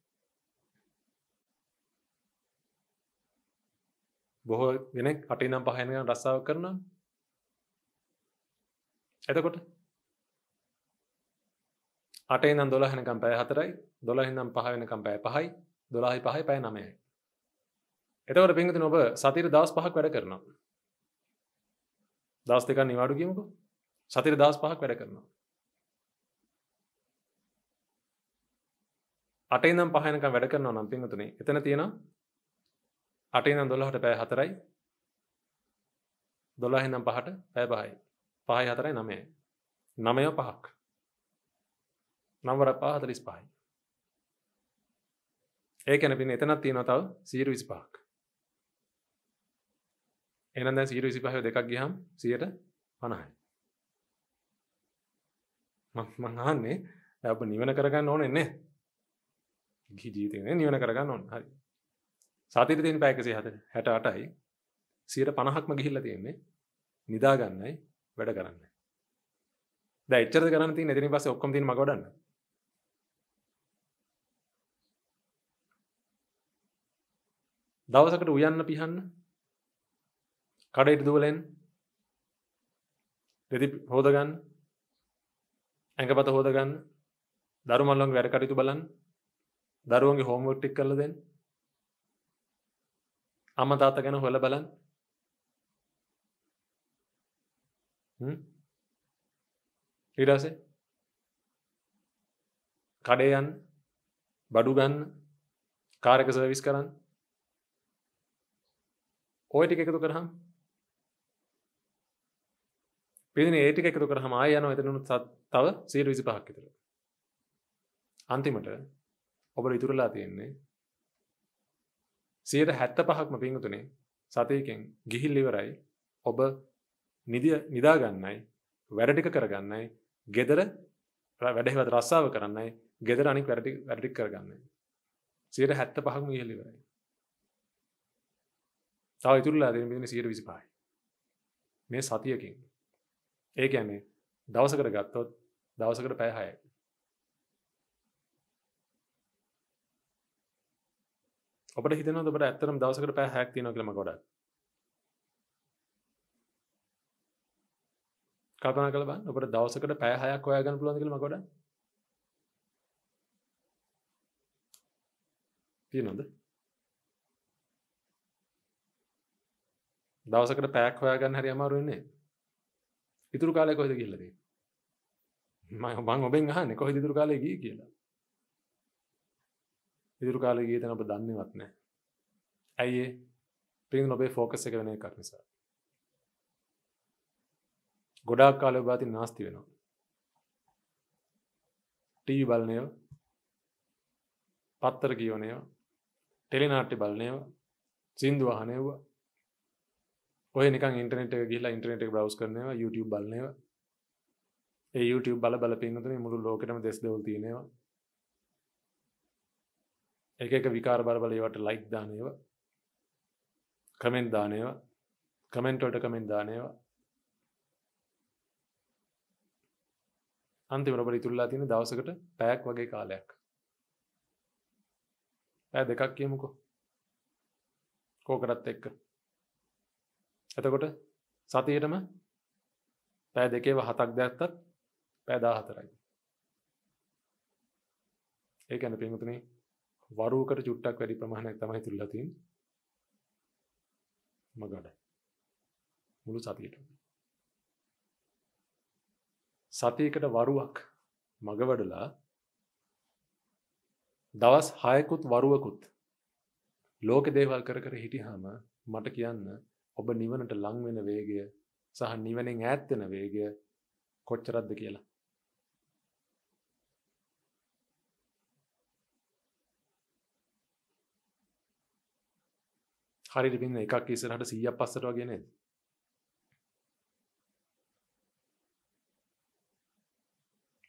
බොහෝ දෙනෙක් කටිනම් පහනගෙන රස්සාව කරනවා. එතකොට අටේ නම් 12 වෙනකම් පැය 4යි 12 ඉඳන් 5 වෙනකම් පැය 5යි 12යි 5යි පැය 9යි. එතකොට පින්විතන ඔබ සතියේ දවස් 5ක් වැඩ කරනවා. දවස් දෙකක් නිවාඩු ගියමුකෝ. සතියේ දවස් 5ක් වැඩ කරනවා. අටේ නම් පහනකම් වැඩ කරනවා නම් පින්විතනේ එතන තියෙනවා අටේනම් දොළහට පෑ හතරයි දොලාහෙනම් පහට පැ බහයි පහයි හතරයි නමය නමයෝ පහක් නම්වර පාහතලිස් පහයි ඒකැන පින් එතනත් තියෙනතාව සීරු විස් පහක් එනද සීරු විසි පහය දෙකක් ගිහම් සියට පණහයි මංහන්නේ ඇබ නිවන කරගන්න ඕන එන්නේ ගිජීතින නිවන කරගන්න ඕන් හරි සාතිරතියෙන් පැකසේ හත හැට අටයි සියට පණහක්ම ගිහිල්ල තියෙන්නේ නිදාගන්නයි වැඩ කරන්න දැච්චර කරන ති නැතිනි පස ඔක්කොම තිීම ගොඩන්න දවසකට උයන්න පිහන්න කඩයිට දුවලෙන් රෙදි හෝදගන්න ඇඟපත හෝදගන්න දරුමල්ලොන් වැඩ කටයුතු බලන් දරුවන්ගේ හෝමෝට්ටික් කල දෙන්න අම තාත ගැන හොල බලන් ඊටසේ කඩේ යන්න බඩු ගන්න කාරක සවිස් කරන්න ඔය ටික එකතු කරහම් පිදින ඒටික එකතු කරහම යන එතනු තව සීර විසි පහක්කිතර අන්තිමට ඔබට ඉතුරලා තියෙන්නේ සයට හැත්ත පහක්ම පිංගතුනේ සතයකෙන් ගිහිල්ලිවරයි ඔබ නිදිය නිදාගන්නයි වැඩටික කරගන්නයි ගෙදර වැඩහිවත් රස්සාාව කරන්නයි ගෙදර අනික් වැඩි වැඩික් කරගන්න සයට හැත්ත පහක්ම ඉහලිවරයි තව ඉතුරලා දෙන සියට විසි පායි මේ සතියකින් ඒකැනේ දවසකට ගත්තොත් දවසකට පැහැයක් ඔබට හිතන ඔබට ඇත්තරම් දවසකට පෑ හැක් තින කළම ගොඩ කල්පන කළ බන්න ඔබට දවසකට පෑහයක් ඔයාගන්න පුලන් කළම ගොඩ තියනොද දවසකට පෑක් හොයාගන්න හරි අමාරුවන්නේ ඉතුරු කාලය කොහෙද කියල්ලදී මං ඔබෙන් හන්න කොහෙ ඉතුරු කාලය ගී කියලා ඉදුරු කාලය ගීතන අප දන්නවත් නෑ ඇයිඒ පිරි නොබේ ෆෝකස් එක වෙන එකක් නිසා ගොඩාක් කාලය බාති නාස්ති වෙනවා ටී බලනය පත්තර කියවනය ටෙලිනාට්ටි බලනයව සිින්දු වහනයව ඔය නික ඉන්ටනෙට ගිලා ඉන්ටනෙට බ්‍රවස් කරනවා YouTube බලනයව YouTube බල බල පින්නතන මුළු ලෝකටම දෙස් දෙවල් තියනවා එක එක විකාර බරබල ඒවට ලයික් දානේවා කමෙන්ට් දානේවා කමෙන්ට් වලට කමෙන්ට් දානේවා අන්තිමට ඔබට ඉතුරුලා තියෙන දවසකට පැයක් වගේ කාලයක් පැය දෙකක් කියමුකෝ කෝකටත් එක්ක එතකොට සතියටම පැය දෙකේව හතක් දැත්තත් පැය 14යි ඒ කියන්නේ පින්වතුනි වරුවකට චුට්ටක් වැඩි ප්‍රමාණයක් තමයි ඉතුරුලා තියෙන්නේ. මගඩ. මුළු සතියට. සතියකට වරුවක් මග වැඩලා දවස් 6කුත් වරුවකුත් ලෝක දේවල් කර කර හිටියාම මට කියන්න ඔබ නිවනට ලං වෙන වේගය සහ නිවනෙන් ඈත් වෙන වේගය කොච්චරක්ද කියලා හරියට පින්න එකක් ඉස්සරහට 100ක් පස්සට වගේ නේද?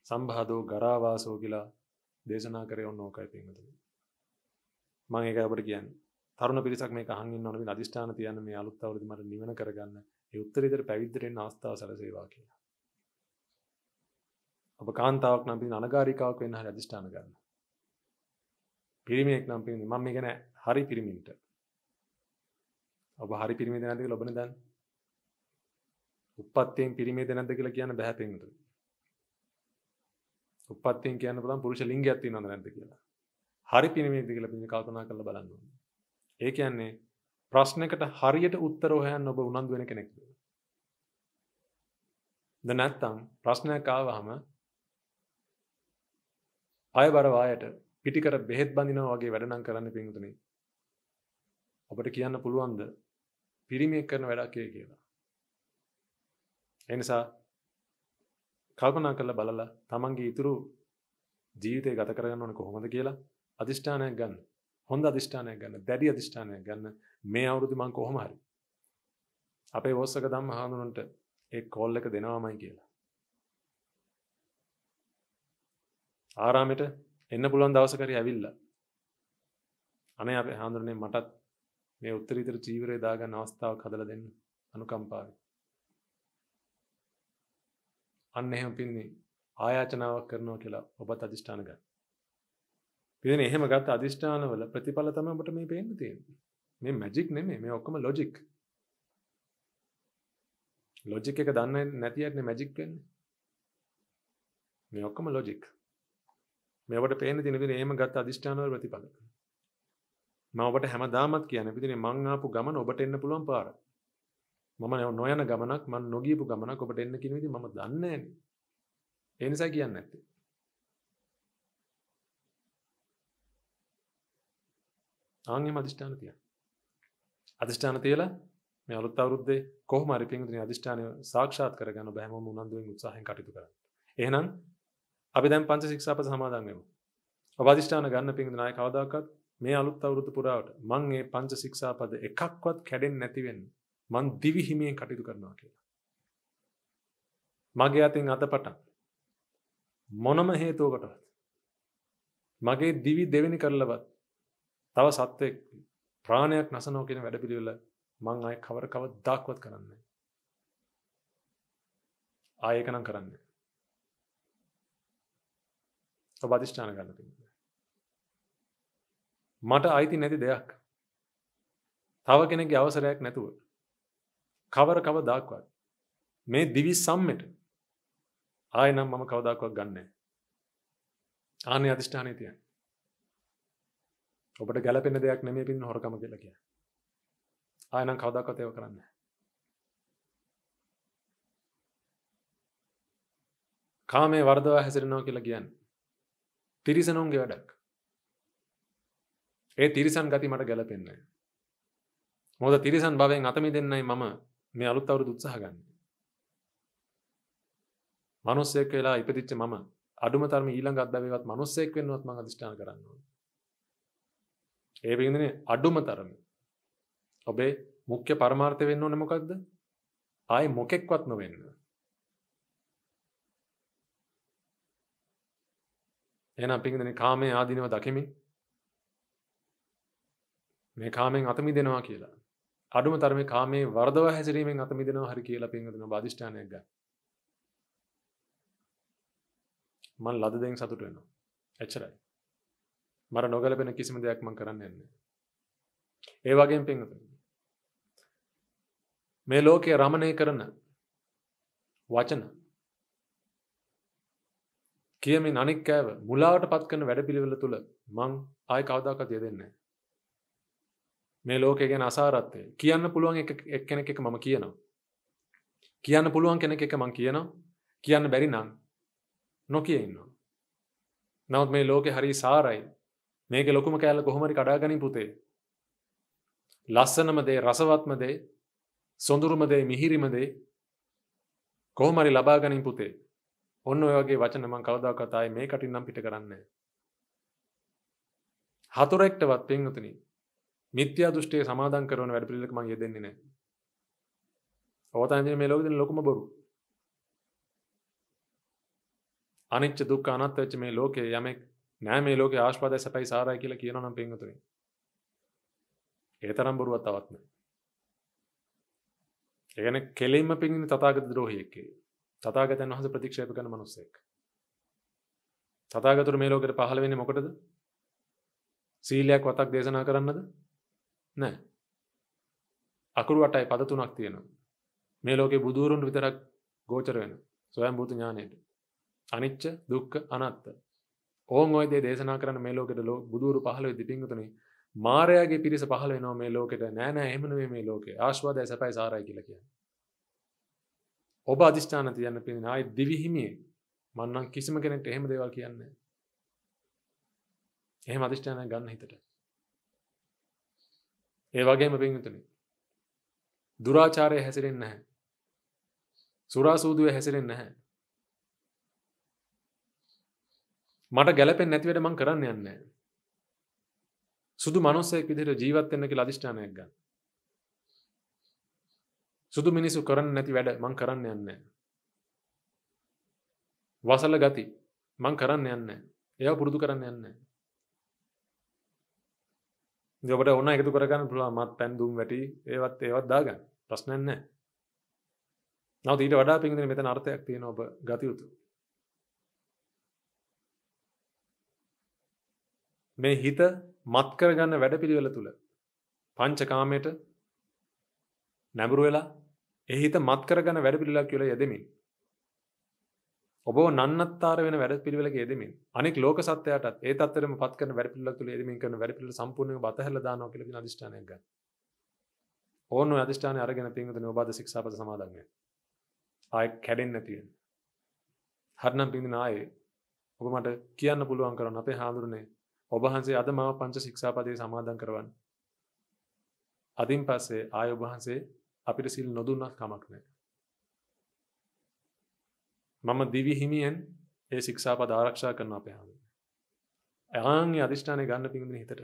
සම්භාදෝ ගරාවාසෝ කියලා දේශනා කරේ ඔන්න ඕකයි පින්වතුනි. මම ඒක අපිට කියන්නේ. තරුණ පිරිසක් මේක අහන් ඉන්න ඕන වෙන අදිෂ්ඨාන තියන්න මේ අලුත් අවුරුද්දේ මට නිවන කරගන්න ඒ උත්තරීතර පැවිද්දට එන්න අවස්ථාව සැලසේවා කියලා. ඔබ කාන්තාවක් නම් පින් අනගාരികාවක් වෙන්න හරි අදිෂ්ඨාන ගන්න. පිරිමියෙක් නම් පින් මම මේ ගැන හරි පිරිමින්ට ඔබහරි පිරිමි දෙනැති ලබන දැන් උපත්තයෙන් පිරිමේ දෙනැද කියලා කියන්න බැහැපෙන්ට උපත්තයෙන් කියන්න පුළන් පුරුෂ ලිංග ඇති නො නැද කියලා හරි පිරිමේද කියලා පිමි කල්පනා කරල බලන්න ඒ කියන්නේ ප්‍රශ්නකට හරියට උත්තරෝහයන් ඔබ උනන්දු වෙන කෙනෙක්ද ද නැත්තම් ප්‍රශ්නයක් ආවහම අය බරවායට පිටිකර බෙහෙත් බඳිනව වගේ වැඩනම් කරන්න පින්තුනේ අපට කියන්න පුළුවන්ද පිරිමියෙක් කරන වැඩක් කියලා. එනිසා කල්පනා කරලා බලලා තමන්ගේ ඉතුරු ජීවිතය ගත කරගන්න ඕනේ කොහොමද කියලා අදිෂ්ඨානයක් ගන්න. හොඳ අදිෂ්ඨානයක් ගන්න, දැඩි අදිෂ්ඨානයක් ගන්න. මේ අවුරුදු මං කොහොම හරි අපේ වෝස්සක ධම්ම හාමුදුරන්ට ඒ කෝල් එක දෙනවාමයි කියලා. ආරාමෙට එන්න පුළුවන් දවසකරි ඇවිල්ලා. අනේ අපේ හාමුදුරනේ මටත් මේ උත්තරීතර චීවරය දාගන්න අවස්ථාවක් හදලා දෙන්න අනුකම්පාවෙන්. අන්න එහෙම පින්නේ ආයාචනාවක් කරනවා කියලා ඔබත් අදිෂ්ඨාන ගන්න. පින්නේ එහෙම ගත්ත අදිෂ්ඨානවල ප්‍රතිඵල තමයි ඔබට මේ පේන්න තියෙන්නේ. මේ මැජික් නෙමෙයි මේ ඔක්කොම ලොජික්. ලොජික් එක දන්නේ නැති යන්නේ මැජික් වෙන්නේ. මේ ඔක්කොම ලොජික්. මේ ඔබට පේන්න තියෙන විදිහ එහෙම ගත්ත අදිෂ්ඨානවල ප්‍රතිඵල. මම ඔබට හැමදාමත් කියන්නේ පිටින් මං ආපු ගමන ඔබට එන්න පුළුවන් පාර. මම නොයන ගමනක් මං නොගියපු ගමනක් ඔබට එන්න කියන විදිහ මම දන්නේ නැහැ. ඒ නිසා කියන්නේ නැත්තේ. ආන්ගෙම අදිෂ්ඨාන තියන්න. අදිෂ්ඨාන තියලා මේ අලුත් අවුරුද්දේ කොහොම හරි පින්තුනි අදිෂ්ඨානය සාක්ෂාත් කරගන්න ඔබ හැමෝම උනන්දුවෙන් උත්සාහයෙන් කටයුතු කරන්න. එහෙනම් අපි දැන් පංච ශික්ෂාපද සමාදන් වෙමු. ඔබ අදිෂ්ඨාන ගන්න පින්තුනි ආයි කවදාකවත් මේ අලුත් අවුරුද්ද පුරාවට මම මේ පංච ශික්ෂාපද එකක්වත් කැඩෙන්නේ නැති වෙන්න මං දිවි හිමියෙන් කටයුතු කරනවා කියලා. මගේ අතින් අතපටක් මොනම හේතුවකටවත් මගේ දිවි දෙවෙනි කරලවත් තව සත්වෙක් ප්‍රාණයක් නැසනවා කියන වැඩ පිළිවෙල මං ආයේ කවර කවදාවත් කරන්නේ නැහැ. ආයෙකනම් කරන්නේ. ඔබ අධිෂ්ඨාන ගන්න තියෙනවා. මට අයිති නැති දෙයක් තව කෙනෙගේ අවසරයක් නැතුව කවර කව දක්වත් මේ දිවි සම්මට ආය නම් මම කවදක්වක් ගන්න ආනේ අධිෂ්ඨානය තියන් ඔබට ගැලපෙන දෙයක් නෙමේ පින් හොරකම කියලා කිය ආයනම් කවදක්වත් ඒව කරන්න කාමේ වර්දවා හැසිරෙනවා කියලා කියන්න තිරිසනුන්ගේ වැඩක් ඒ තිරිසන් ගති මට ගැලපෙන්නේ මොද තිරිසන් භවයෙන් අතමි දෙන්නයි මම මේ අලුත් අවුරුදු උත්සාහ ගන්න. මිනිස්සෙක් වෙලා ඉපදිච්ච මම අඩුම තරමේ ඊළඟ අත්දැකීමවත් මිනිස්සෙක් වෙන්නවත් මම අදිෂ්ඨාන කරනවා. ඒ වෙන්නේ අඩුම තරමේ ඔබේ මුඛ්‍ය පරමාර්ථය වෙන්න ඕනේ මොකක්ද? ආයි මොකෙක්වත් නොවෙන්න. එහෙනම් පින්දනේ කාමයේ ආදීනව දකිමින් මේ කාමෙන් අතමි දෙනවා කියලා අඩුම තරම කාමේ වර්දව හැසිරීමෙන් අතමි දෙනවා හරි කියලා පින්වතුන බාධිෂ්ඨානයක් ගන්න මන් ලද දෙයින් සතුට වෙනවා එච්චරයි මර නොගැලපෙන කිසිම දෙයක් මම කරන්නේ නැහැ ඒ වගේම පින්වතුනි මේ ලෝකයේ රමණය කරන වචන කියමින් අනික් කෑව මුලාවට පත් කරන වැඩපිළිවෙල තුල මං ආයි කවදාකවත් යෙදෙන්නේ නැහැ මේ ලෝකය ගැන අසාරත්වය කියන්න පුළුවන් එක් කෙනෙක් එක මම කියනවා. කියන්න පුළුවන් කෙනෙක් එක මං කියනවා කියන්න බැරි නම් නොකිය ඉන්නවා. නමුත් මේ ලෝකෙ හරි සාරයි මේක ලොකුම කෑල්ල කොහොමරි කඩාගනි පුතේ. ලස්සනම දේ රසවත්ම දේ සොඳුරුම දේ මිහිරිම දේ කොහොමරි ලබාගනින් පුතේ ඔන්න ඔය වගේ වචන මං කවදාකවත් ආයේ මේ කටින් නම් පිට කරන්නේ නැහැ. හතුරෙක්ටවත් පින්වතුනි මිත්‍යා දෘෂ්ටේ සමාදන් කරන වැඩ පිළිලක මං යෙදෙන්නේ නැහැ. අවතන්ජි මේ ලෝකෙ දෙන ලොකුම බොරු. අනිච්ච දුක්ඛ අනාත්ම වෙච්ච මේ ලෝකේ යමෙක් නෑ මේ ලෝකේ ආස්වාදයි සැපයි සාරයි කියලා කියනවා නම් පින්වතුනි. ඒ තරම් බොරුවක් තවත් නෑ. ඒ කියන්නේ කෙලින්ම පින්ින තථාගත ද්‍රෝහියෙක්. තථාගතයන් වහන්සේ ප්‍රතික්ෂේප කරන මිනිසෙක්. තථාගතතුරු මේ ලෝකෙට පහළ වෙන්නේ මොකටද? සීලයක් වතක් දේශනා කරන්නද? නෑ. අකුරු වටයි පද තුනක් තියෙනවා. මේ ලෝකේ බුදුරුන්ට විතරක් ගෝචර වෙන ස්වයම්බූත ඥානයට. අනිච්ච, දුක්ඛ, අනාත්ත. ඕන් ওই දේ දේශනා කරන මේ ලෝකෙට බුදුරු 15 දිපින්තුනේ මායාගේ පිරිස පහළ වෙනවා මේ ලෝකෙට නෑ නෑ එහෙම නෙවෙයි මේ ලෝකේ ආස්වාදය සපයි සාරයි කියලා කියන්නේ. ඔබ අධිෂ්ඨාන තියන්න පින්න ආයි දිවි හිමියේ මන්නම් කිසිම කෙනෙක්ට එහෙම දේවල් කියන්නේ නෑ. එහෙම අධිෂ්ඨානයක් ගන්න හිතට. ඒ වගේම පින්විතනි දුරාචාරය හැසිරෙන්නේ නැහැ. සුරාසූදුවේ හැසිරෙන්නේ නැහැ. මට ගැළපෙන්නේ නැති වැඩ මම කරන්න යන්නේ නැහැ. සුදු මනුස්සයෙක් විදිහට ජීවත් වෙන්න කියලා අදිෂ්ඨානයක් ගන්න. සුදු මිනිස්සු කරන්නේ නැති වැඩ මම කරන්න යන්නේ නැහැ. වසල ගති මං කරන්න යන්නේ. ඒව පුරුදු කරන්න යන්නේ. දොට ඔන්න එකතු කරගන්න පුළුව මත් පැන්දුම් වැටි ඒවත් ඒවත් දාගන්න ප්‍රශ්නන්න නව ඊට වඩා පින්ද මෙත අර්ථයක් තියෙන ඔබ ගතයුතු මේ හිත මත් කරගන්න වැඩ පිළිවෙල තුළ පංචකාමයට නැබුරු වෙලා එහිත මත් කරගන්න වැඩ පිළිලක් කියල යෙදමින් ඔබ නන්නත්තර වෙන වැඩ පිළිවෙලක යෙදමින් අනෙක් ලෝක සත්‍යයටත් ඒ තත්තරම පත් කරන වැඩ පිළිවෙල තුළ යෙදමින් කරන වැඩ පිළිවෙල සම්පූර්ණයෙන් බතහැරලා දානවා කියලා කියන අදිෂ්ඨානයක් ගන්න. ඕන ඔය අදිෂ්ඨානය අරගෙන පින්වතුනි ඔබ අද ශික්ෂාපද සමාදන් වෙන්න. ආයෙ කැඩෙන්නේ නැති වෙන්න. හරනම් පින්වතුනි ආයේ ඔබ මට කියන්න පුළුවන් කරන අපේ හාමුදුරනේ ඔබ වහන්සේ අද මම පංච ශික්ෂාපදේ සමාදන් කරවන්න. අදින් පස්සේ ආය ඔබ වහන්සේ අපිට සිල් නොදුන්නත් කමක් නැහැ. මම දිවි හිමියෙන් ඒ ශික්ෂාපද ආරක්ෂා කරන අපේ හාමුදුරුවෝ. ආන්ගේ අදිෂ්ඨානය ගන්න පිඟුතුනි හිතට.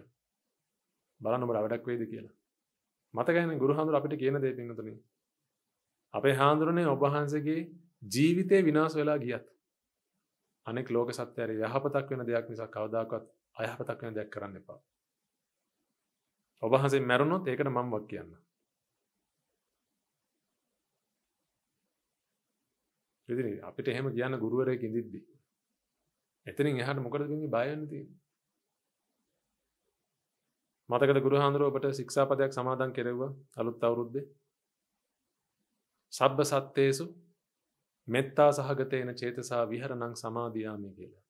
බලන්න ඔබට වැඩක් වෙයිද කියලා. මතකයිනේ ගුරු හාමුදුරුවෝ අපිට කියන දේ පිඟුතුනි. අපේ හාමුදුරනේ ඔබ වහන්සේගේ ජීවිතේ විනාශ වෙලා ගියත් අනෙක් ලෝක සත්‍යය යහපතක් වෙන දෙයක් නිසා කවදාකවත් අයහපතක් වෙන දෙයක් කරන්න එපා. ඔබහන්සේ මැරුණොත් ඒකට මම වක් කියන්නම්. එදිරි අපිට එහෙම කියන්න ගුරුවරයෙක් ඉඳිද්දි එතනින් එහාට මොකටද කියන්නේ බය වෙන්න තියෙන්නේ මතකද ගුරුහාඳුර ඔබට ශික්ෂාපදයක් සමාදන් කෙරෙව්වා අලුත් අවුරුද්දේ සබ්බ සත්තේසු මෙත්තා සහගතේන චේතසා විහරණං සමාදියාමි කියලා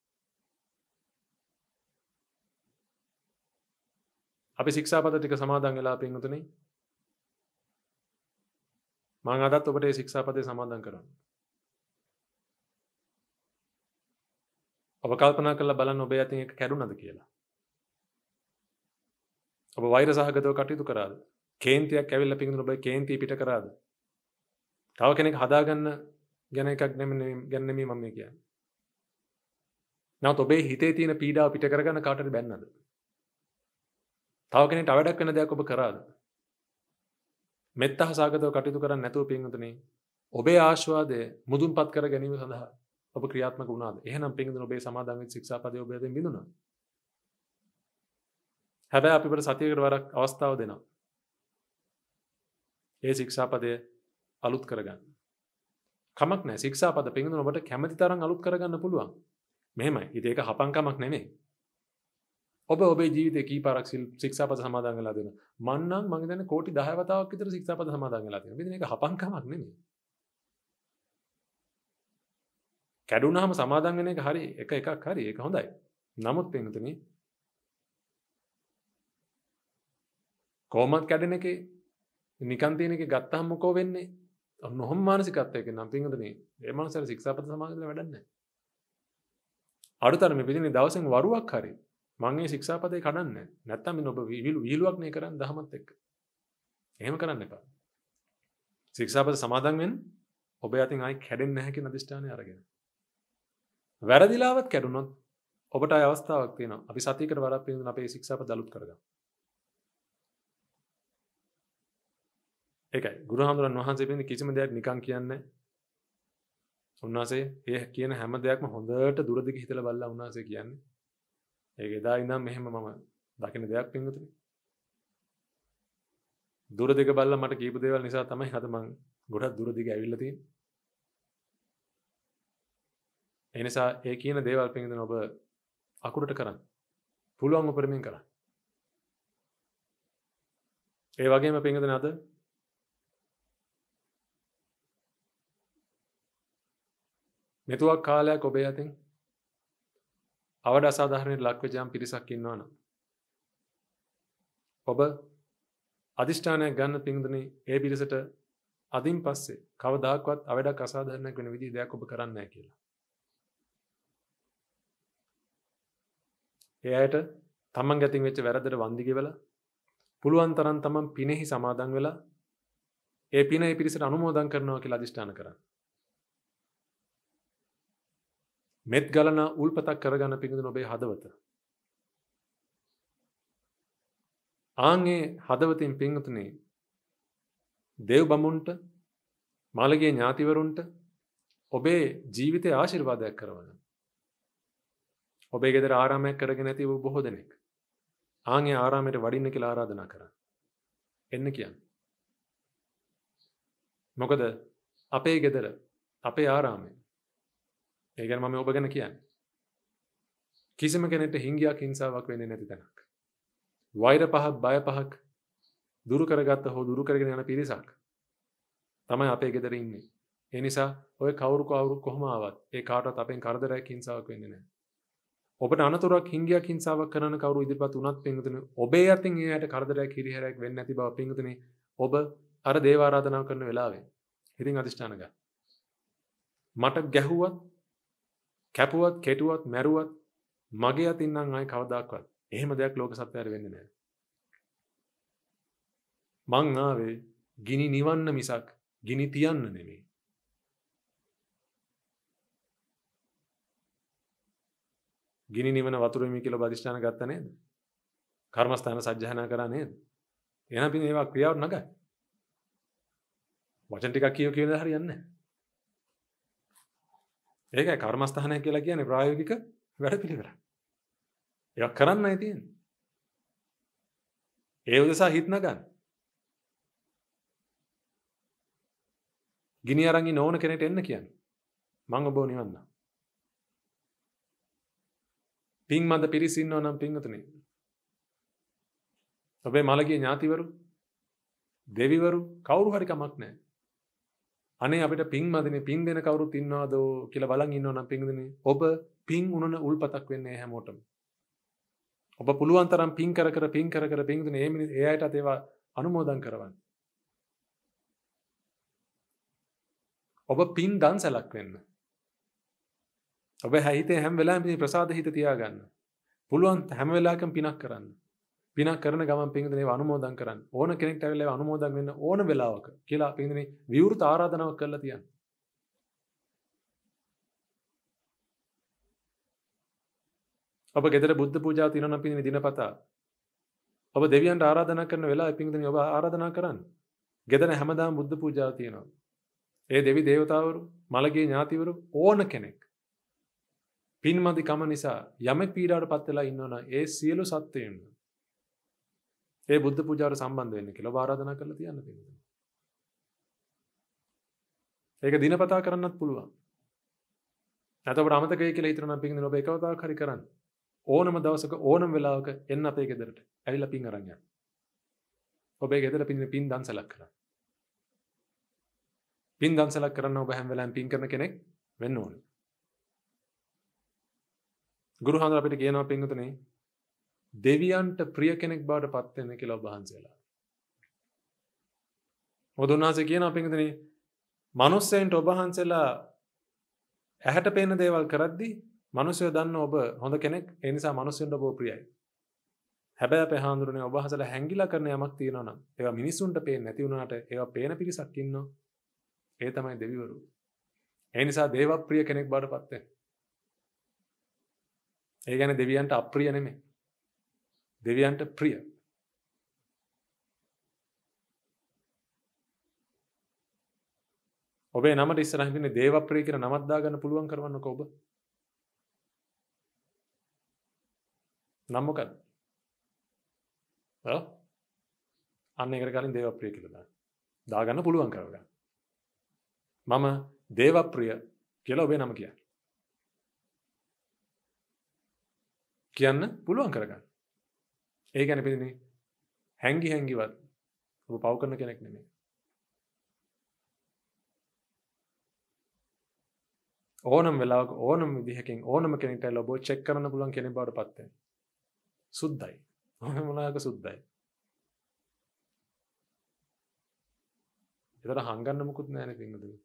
අපි ශික්ෂාපද ටික සමාදන් වෙලා පින්වතුනි මම අදත් ඔබට ඒ ශික්ෂාපදේ සමාදන් කරනවා ඔබ කල්පනා කරලා බලන්න ඔබේ ඇති එක කැඩුනද කියලා ඔබ වෛර සහගතව කටයුතු කරාද කේන්තියක් ඇවිල්ල පිඳු ඔබ කේන්තිී පිට කරාද තව කෙනෙක් හදාගන්න ගැන එකක් නැම ගැන්නමී මම කිය නවත් ඔබේ හිතේ තියෙන පීඩාව පිට කරගන්න කාටට බැන්නද තව කෙනෙට අවඩක් වෙන දෙයක් ඔබ කරාද මෙත් අහසාගතව කටයුතු කරන්න නැතුව පින්තුනේ ඔබේ ආශ්වාදය මුදුන් පත් කර ගැනීම සඳහා ඔබ ක්‍රියාත්මක වුණාද එහෙනම් පින්දුන ඔබේ සමාදන් වෙච්ච ශික්ෂාපදය ඔබ යටින් බිඳුණා හැබැයි අපිට සතියකට වරක් අවස්ථාව දෙනවා ඒ ශික්ෂාපදය අලුත් කරගන්න කමක් නෑ ශික්ෂාපද පින්දුන ඔබට කැමති තරම් අලුත් කරගන්න පුළුවන් මෙහෙමයි ඉතින් ඒක හපංකමක් නෙමෙයි ඔබ ඔබේ ජීවිතේ කී පාරක් ශික්ෂාපද සමාදන් වෙලා දෙනවා මන්නම් මම දන්නේ කෝටි 10 වතාවක් විතර ශික්ෂාපද සමාදන් වෙලා තියෙනවා මෙතන ඒක හපංකමක් නෙමෙයි කැඩුනහම සමාදන් වෙන එක හරි එක එකක් හරි ඒක හොඳයි. නමුත් පින්තුනි කොහොමත් කැඩෙන එකේ නිකන් තියෙන එකේ ගත්තාම මොකෝ වෙන්නේ? ඔන්න ඔහොම මානසිකත්වයක නම් පින්තුනි ඒ මනසට ශික්ෂාපද සමාදන් වැඩක් නැහැ. අඩුතරමේ පිටින් දවසෙන් වරුවක් හරි මම මේ ශික්ෂාපදේ කඩන්නේ නැත්තම් මේ ඔබ විහිළුවක් නේ කරන්නේ දහමත් එක්ක. එහෙම කරන්න එපා. ශික්ෂාපද සමාදන් වෙන්න ඔබ අතින් ආයි කැඩෙන්නේ නැහැ කියන අදිෂ්ඨානය අරගෙන. වැරදිලාවත් කැඩුනොත් ඔබට අවස්ථාවක් තියෙන අපි සතිකට වරක් පිඳ අපේ ශික්ෂප දලුත් කරග එකයි ගුරුහාමුදුරන් වහන්සේ පිඳ කිසිම දෙයක් නිකං කියන්න උන්වසේ ඒ කියන හැම දෙයක්ම හොඳට දුරදික හිතල බල්ලා උන්වසේ කියන්නේ ඒ එදා ඉඳම් මෙහෙම මම දකින දෙයක් පිංගතුන දුරදික බල්ල මට කීප දේවල් නිසා තමයි හදමං ගොඩක් දුරදික ඇවිල්ලතිී එනිසා ඒ කියන දේවල් පිඳ ඔබ අකුරට කරන්න පුළුවන් උපරමින් කරන්න ඒ වගේම පිංගදන අද මෙතුවක් කාලයක් ඔබේ ඇතින් අවඩ අසාධාරණයට ලක්වජාම් පිරිසක් ඉන්නවන. ඔබ අධිෂ්ඨානයක් ගන්න පින්දන ඒ පිරිසට අදින් පස්සේ කවදක්වත් අවඩක් අසාධරණයක් වෙන විදි දෙයක් ඔබ කරන්න කියලා. එයායට තමන් ගැතින් වෙච්ච වැරදට වන්දිගෙවලා පුළුවන් තරන් තමන් පිනෙහි සමාදන් වෙලා ඒ පින ඒ පිරිසට අනුමෝදන් කරනවා කියලා අධිෂ්ඨාන කරන්න. මෙත් ගලන උල්පතක් කරගන්න පිඟුදු නොබේ හදවත. ආන්ගේ හදවතින් පිංගතුනේ දේව් බමුන්ට මාළගේ ඥාතිවරුන්ට ඔබේ ජීවිතය ආශිර්වාදයක් කරවන්න. ඔබේ ගෙදර ආරාමයක් කරගෙන ඇති ඔබ බොහෝ දෙනෙක්. ආන්ගේ ආරාමයට වඩින්න කියලා ආරාධනා කරන්න. එන්න කියන්න. මොකද අපේ ගෙදර අපේ ආරාමය. ඒ ගැන මම ඔබ ගැන කියන්නේ. කිසිම කෙනෙක්ට හිංගියක් හිංසාවක් වෙන්නේ නැති තැනක්. වෛර පහක් බය පහක් දුරු කරගත්ත හෝ දුරු කරගෙන යන පිරිසක් තමයි අපේ ගෙදර ඉන්නේ. ඒ නිසා ඔය කවුරු කවුරු කොහොම ආවත් ඒ කාටවත් අපෙන් කරදරයක් හිංසාවක් වෙන්නේ නැහැ. ඔබට අනතුරක් හිංගයක් හිංසාවක් කරන කවරු ඉදිරිපත් උනත් පිංගුතුනි ඔබේ අතින් එයාට කරදරයක් හිරිහැරයක් වෙන්නේ නැති බව පිංගුතුනි ඔබ අර දේව ආරාධනා කරන වෙලාවේ ඉතින් අදිෂ්ඨාන ගන්න. මට ගැහුවත් කැපුවත් කෙටුවත් මැරුවත් මගේ අතින් නම් ආයි කවදාක්වත් එහෙම දෙයක් ලෝක සත්‍යයට වෙන්නේ නැහැ. මං ආවේ ගිනි නිවන්න මිසක් ගිනි තියන්න නෙමෙයි. ගිනි නිවන වතුරමි කියල බධිෂ්ඨාන ගත්ත නේද කර්මස්ථාන සජ්්‍යහනා කර නේද එන අපි ඒවා ක්‍රියාවට නග වචන ටිකක් කියෝ කියද හරියන්න ඒකයි කර්මස්ථානය කියලා කියන්නේ ප්‍රායෝගික වැඩ පිළිවෙර ඒක් කරන්න ඇතින් ඒ උදෙසා හිත්න ගන්න ගිනි අරංගි නොවන කෙනෙට එන්න කියන්න මං ඔබෝ නිවන්නා පින් මඳ පිරිසින්න නම් පින්වතුන ඔබේ මළගේ ඥාතිවරු දෙවිවරු කවුරු හරි කමක් නෑ අනේ අපිට පින් මදන පින් දෙන කවරුත් ඉන්නවාද කියලා බලන් ඉන්න නම් පින්දන ඔබ පින් උනන උල්පතක් වෙන්නේ හැමෝටම ඔබ පුළුවන්තරම් පින් කර කර පින් කර කර පින්දන ඒම ඒයට තේවා අනුමෝදන් කරවන්න ඔබ පින් දන් සැලක් වෙන්න ඔබ හිතේ හැම වෙලාවෙම මේ ප්‍රසාද හිත තියාගන්න. පුළුවන් හැම වෙලාවකම පිනක් කරන්න. පිනක් කරන ගමන් පින්දුනේ අනුමෝදන් කරන්න. ඕන කෙනෙක්ට ඇවිල්ලා අනුමෝදන් වෙන්න ඕන වෙලාවක කියලා පින්දුනේ විවෘත ආරාධනාවක් කරලා තියන්න. ඔබ ගෙදර බුද්ධ පූජාව තිනවන පින්දුනේ දිනපතා. ඔබ දෙවියන්ට ආරාධනා කරන වෙලාවෙ පින්දුනේ ඔබ ආරාධනා කරන්න. ගෙදර හැමදාම බුද්ධ පූජාව තියෙනවා. ඒ දෙවි දේවතාවරු, මළගේ ඥාතිවරු ඕන කෙනෙක් පින්මතිකම නිසා යමෙක් පීඩාට පත්වෙලා ඉන්නවන ඒ සියලු සත්වයන්න ඒ බුද්ධ පුජාර සම්බන්ධ වෙන්න කියලා වාරාධනා කරලා තියන්න පිඳ ඒක දිනපතා කරන්නත් පුළුවන් ඇතට අමතක කියල ඉතරන පින් නොබ එකවතා හරි කරන්න ඕනම දවසක ඕනම් වෙලාවක එන්න අපේ ගෙදරට ඇවිල පින් අරන්න ඔබේ ගෙදර පින්න පින් දන්සලක් කර පින් දන්සලක් කරන්න ඔබ හැම්වෙලන් පින් කරන කෙනෙක් වෙන්න ඕනේ ගුරුහඳ අපිට කියනවා පින්වතුනේ දෙවියන්ට ප්‍රිය කෙනෙක් බවට පත් වෙන්න කියලා වහන්සේලා. මොකද උන්වහන්සේ කියනවා පින්වතුනේ මිනිස්සෙන්ට ඔබ වහන්සේලා ඇහැට පේන දේවල් කරද්දී මිනිස්සු දන්න ඔබ හොඳ කෙනෙක් ඒ නිසා මිනිස්සුන්ට ඔබ ප්‍රියයි. හැබැයි අපේ හාමුදුරනේ ඔබ වහන්සේලා හැංගිලා කරන යමක් තියෙනවා නම් ඒවා මිනිස්සුන්ට පේන්නේ නැති වුණාට ඒවා පේන පිරිසක් ඉන්නවා. ඒ තමයි දෙවිවරු. ඒ නිසා දේවප්‍රිය කෙනෙක් බවට පත් වෙන්න. ඒ ගැන දෙවියන්ට අප්‍රිය නෙමේ දෙවියන්ට ප්‍රිය ඔබේ නමට ඉස්සරහින් ඉන්නේ දේවප්‍රිය කියලා නමක් දාගන්න පුළුවන් කරවන්නකෝ ඔබ නම් මොකද ඔව් අන්න ඒකට කලින් දේවප්‍රිය කියලා දාන්න දාගන්න පුළුවන් කරගන්න මම දේවප්‍රිය කියලා ඔබේ නම කියන්නේ කියන්න පුළුවන් කරගන්න. ඒ ගැන පිදිනේ හැංගි හැංගිවත් ඔබ පව් කරන කෙනෙක් නෙමේ. ඕනම වෙලාවක ඕනම විදිහකින් ඕනම කෙනෙක්ට ලොබෝ චෙක් කරන්න පුළුවන් කෙනෙක් බවට පත් වෙනවා. සුද්ධයි. ඕනම මොනාක සුද්ධයි. ඒතර හංගන්න මුකුත් නැහැ නේ පින්දුනේ.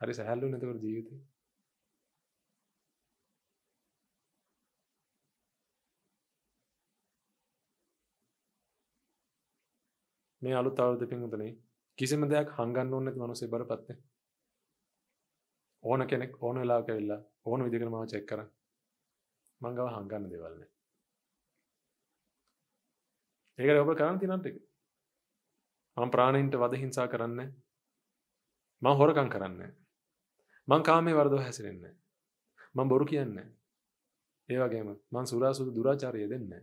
හරි සහැල්ලු නැතකොට ජීවිතේ. මේ අලුත් අවුරුද්ද පින්වතුනි කිසිම දෙයක් හංගන්න ඕනේ නැති මිනිස්සේ බරපත් නේ. ඕන කෙනෙක් ඕන වෙලාවක ඇවිල්ලා ඕන විදිහකට මාව චෙක් කරන් මං ගාව හංගන්න දේවල් නැහැ. ඒකට ඔබ කරන්න තියෙන ටික. මම ප්‍රාණයින්ට වද හිංසා කරන්නේ මම හොරකම් කරන්නේ මං කාමයේ වරදව හැසිරෙන්නේ මම බොරු කියන්නේ ඒ වගේම මං සුරාසුදු දුරාචාරය දෙන්නේ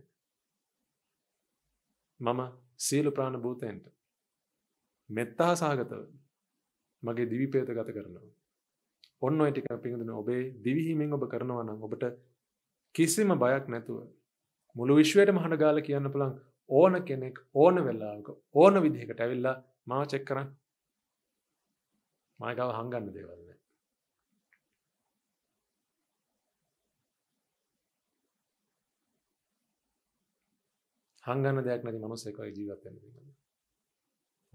මම සියලු ප්‍රාණ භූතයන්ට මෙත්තා සහගතව මගේ දිවි පේත ගත කරනවා. ඔන්න ඔය ටික පිඟුදුන ඔබේ දිවිහිමෙන් ඔබ කරනවා නම් ඔබට කිසිම බයක් නැතුව මුළු විශ්වයටම හඬගාලා කියන්න පුළුවන් ඕන කෙනෙක් ඕන වෙලාවක ඕන විදිහකට ඇවිල්ලා මාව චෙක් කරන් මම ගාව හංගන්න දේවල් නැහැ. හංගන්න දෙයක් නැති මනුස්සෙක් වගේ ජීවත් වෙන්න තියෙනවා.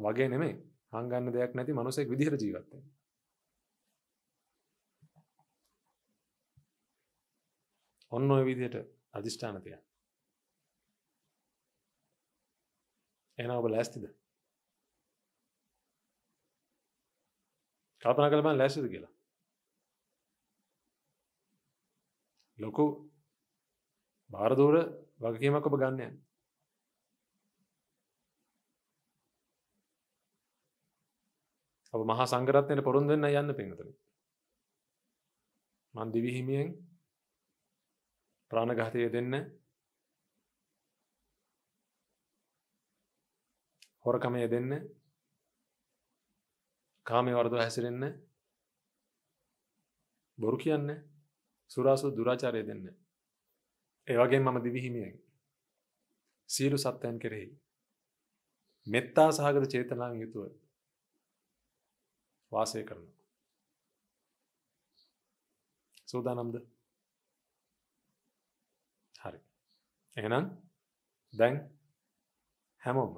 වගේ නෙමෙයි. හංගන්න දෙයක් නැති මනුස්සෙක් විදිහට ජීවත් වෙන්න. ඔන්න ඔය විදිහට අදිෂ්ඨාන තියන්න. එහෙනම් ඔබ ලෑස්තිද? කල්පනා කළ බලන්න ලෑස්තිද කියලා. ලොකු බාරදෝර වගකීමක් ඔබ ගන්න යන්නේ. අප මහා සංගරත්නයට පොරුන් දෙන්න යන්න පිනතුන මන් දිවිහිමියෙන් ප්‍රාණගාතය දෙන්න හොරකමය දෙන්න කාමය වර්ද හැසිරෙන්න බොරු කියන්න සුරාසු දුරාචාරය දෙන්න ඒවගේ මම දිවිහිමියෙන් සීරු සත්තයන් කෙරෙහි මෙත්තා සහගත චේතනාව යුතුව වාසය කරනවා. සූදානම්ද? හරි. එහෙනම් දැන් හැමෝම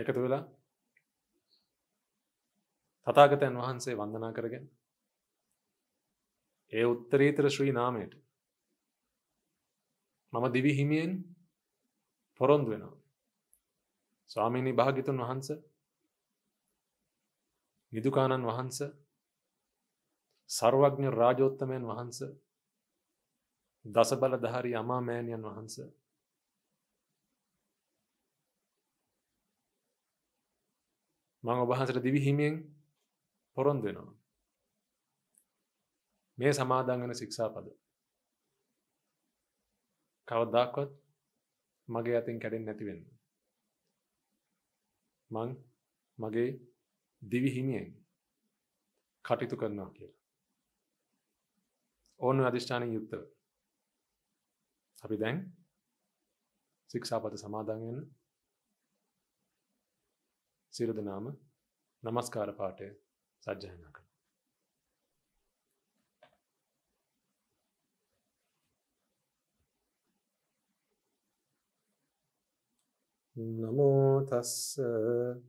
එකතු වෙලා තථාගතයන් වහන්සේ වන්දනා කරගෙන ඒ උත්තරීතර ශ්‍රී නාමයට මම දිවි හිමියෙන් පොරොන්දු වෙනවා. ස්වාමීනි භාග්‍යතුන් වහන්සේ නිදුකාණන් වහන්ස සර්වඥ රාජෝත්තමයන් වහන්ස දසබල දහරි අමාමෑණයන් වහන්ස මං ඔබහන්සට දිවිහිමියෙන් පොරොන්ද වෙනවා මේ සමාදංගන ශික්ෂාපද කවදදාක්වත් මගේ අතින් කැඩෙන් නැතිවෙන්න මං මගේ දිවිහිමියෙන් කටයුතු කරනවා කියලා. ඕන අධිෂ්ඨානය යුක්තව. අපි දැන් සික්ෂාපත සමාදන්වෙන්න සිරුදනාම නමස්කාර පාටය සජ්ජයනා කළ. නමෝ තස්ස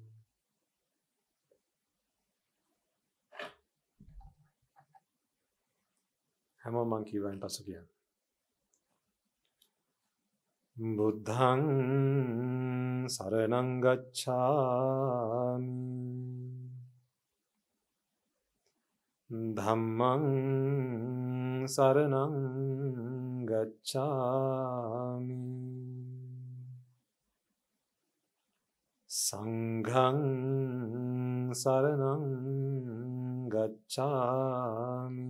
හැම මං කියවයින් පසු කියන්න බුද්ධං සරණං ගච්ඡාමි ධම්මං සරණං ගච්ඡාමි සංඝං සරණං ගච්ඡාමි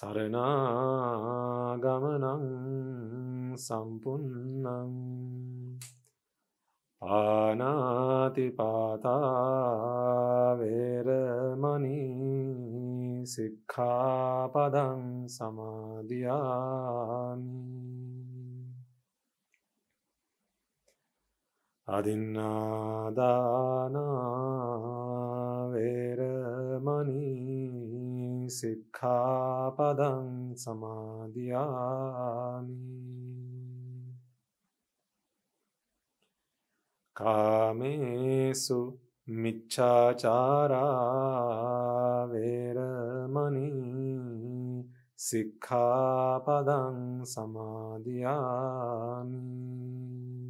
සරණාගමනං සම්පන්නං පානාතිපාතාවේරමනී සික්ඛාපදං සමාධයාමි අදින්නාදානාවේරමනී සික්ඛාපදං සමාදියාමි කාමේසු මිච්ඡාචාරා වේරමණී සික්ඛාපදං සමාදියාමි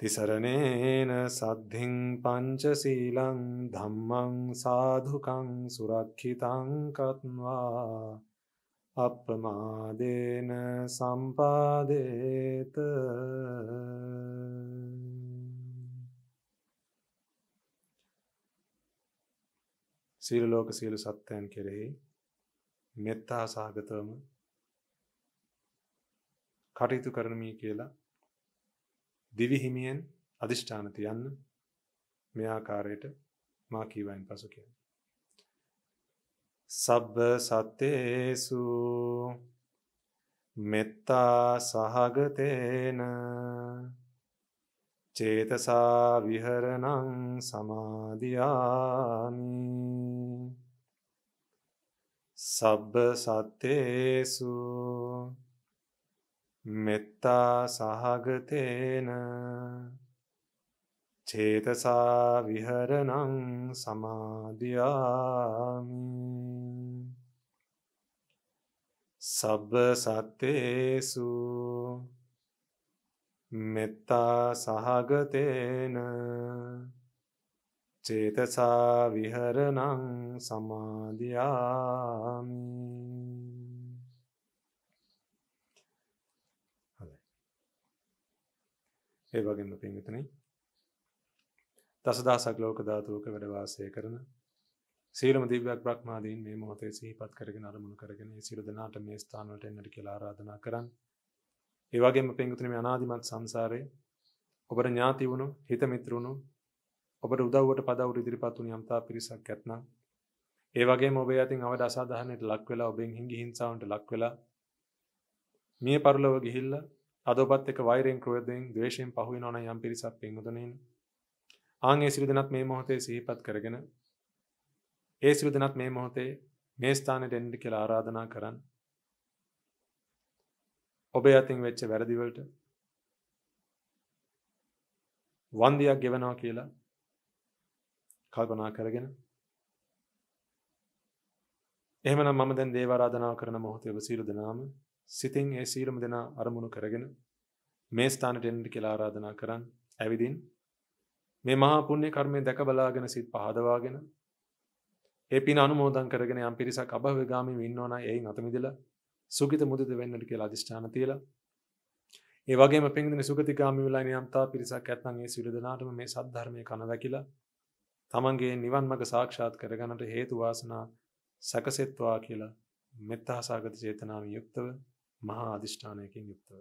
තිසරණේන සද්ධින් පංචසීලං ධම්මං සාධුකං සුරක්ෂිතං කତ୍වා අප්‍රමාදේන සම්පාදේත සීල ලෝක සීල සත්‍යයන් කෙරෙහි මෙත්තා සාගතවම කටයුතු කරනමී කියලා දිවි හිමියෙන් අදිෂ්ඨාන තියන්න මේ ආකාරයට මා කීවයින් පසු කියන්නේ. සබ්බ සත්තේසු මෙත්තා සහගතේන චේතසා විහරණං සමාධයාමි සබ්බ සත්තේසු මෙත්තා සහගතේන චේතසා විහරණං සමාධයාමි සබ්බ සත්තේසු මෙත්තා සහගතේන චේතසා විහරණං සමාධයාමි ඒ වගේම පින්විතනි දසදහසක් ලෝක ධාතුවක වැඩ වාසය කරන සීලම දිව්‍යයක් බ්‍රහ්මාදීන් මේ මොහොතේ සිහිපත් කරගෙන අරමුණු කරගෙන ඒ සියලු දෙනාට මේ ස්ථාන වලට එන්නට කියලා ආරාධනා කරන්. ඒ වගේම පින්විතනි මේ අනාදිමත් සංසාරේ ඔබට ඥාති වුණු හිත මිත්‍රුණු ඔබට උදව්වට පදවුරු ඉදිරිපත් වුණු යම්තා පිරිසක් ඇතනම් ඒ වගේම ඔබේ අතින් අවද අසාධාරණයට ලක් වෙලා ඔබෙන් හිඟි හිංසාවන්ට ලක් වෙලා මිය පරලොව ගිහිල්ලා අදෝපත් එක වෛරෙන් ක්‍රෝධයෙන් ද්වේෂයෙන් පහු වෙනවා නම් යම් පිරිසක් පින්වතුනේන ආන් ඒ සිළු දෙනත් මේ මොහොතේ සිහිපත් කරගෙන ඒ සිළු දෙනත් මේ මොහොතේ මේ ස්ථානෙට එන්න කියලා ආරාධනා කරන්න ඔබේ අතින් වෙච්ච වැරදි වලට වන්දියක් ගෙවනවා කියලා කල්පනා කරගෙන එහෙමනම් මම දැන් දේව ආරාධනාව කරන මොහොතේ ඔබ සියලු දෙනාම සිතින් ඒ සීලම දෙනා අරමුණු කරගෙන මේ ස්ථානට එන්න කියලා ආරාධනා කරන් ඇවිදින් මේ මහා පුණ්‍ය කර්මය දැක බලාගෙන සිත් පහදවාගෙන ඒ පින අනුමෝදන් කරගෙන යම් පිරිසක් අභවගාමීව ඉන්නවා නම් එයින් අත මිදලා සුගිත මුදිත වෙන්නට කියලා අදිෂ්ඨාන තියලා ඒ වගේම පින්දින සුගතිගාමී වෙලා යම් තා පිරිසක් ඇත්නම් ඒ සියලු දෙනාටම මේ සද්ධර්මයේ කන වැකිලා තමන්ගේ නිවන් මඟ සාක්ෂාත් කරගන්නට හේතු වාසනා සැකසෙත්වා කියලා මෙත්තාසගත චේතනාවෙන් යුක්තව මහා අධිෂ්ඨානයකින් යුක්තව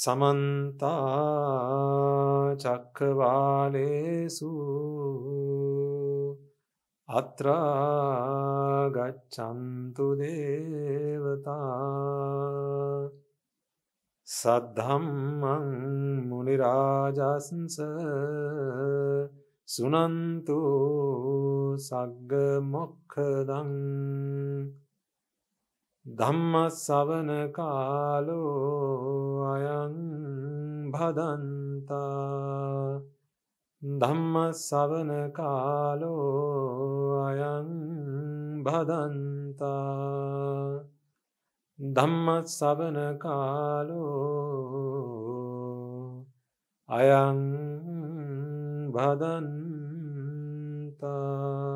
සමන්ත චක්කවාලේසු අත්‍රා ගච්ඡන්තු දේවතා සද්ධම්මං මුනි රාජස්ස සුනන්තු සග්ග මොක්ඛදං ධම්ම සවන කාලෝ අයං භදන්තා ධම්ම සවන කාලෝ අයං භදන්තා ධම්ම සවන කාලෝ අයං භදන්තා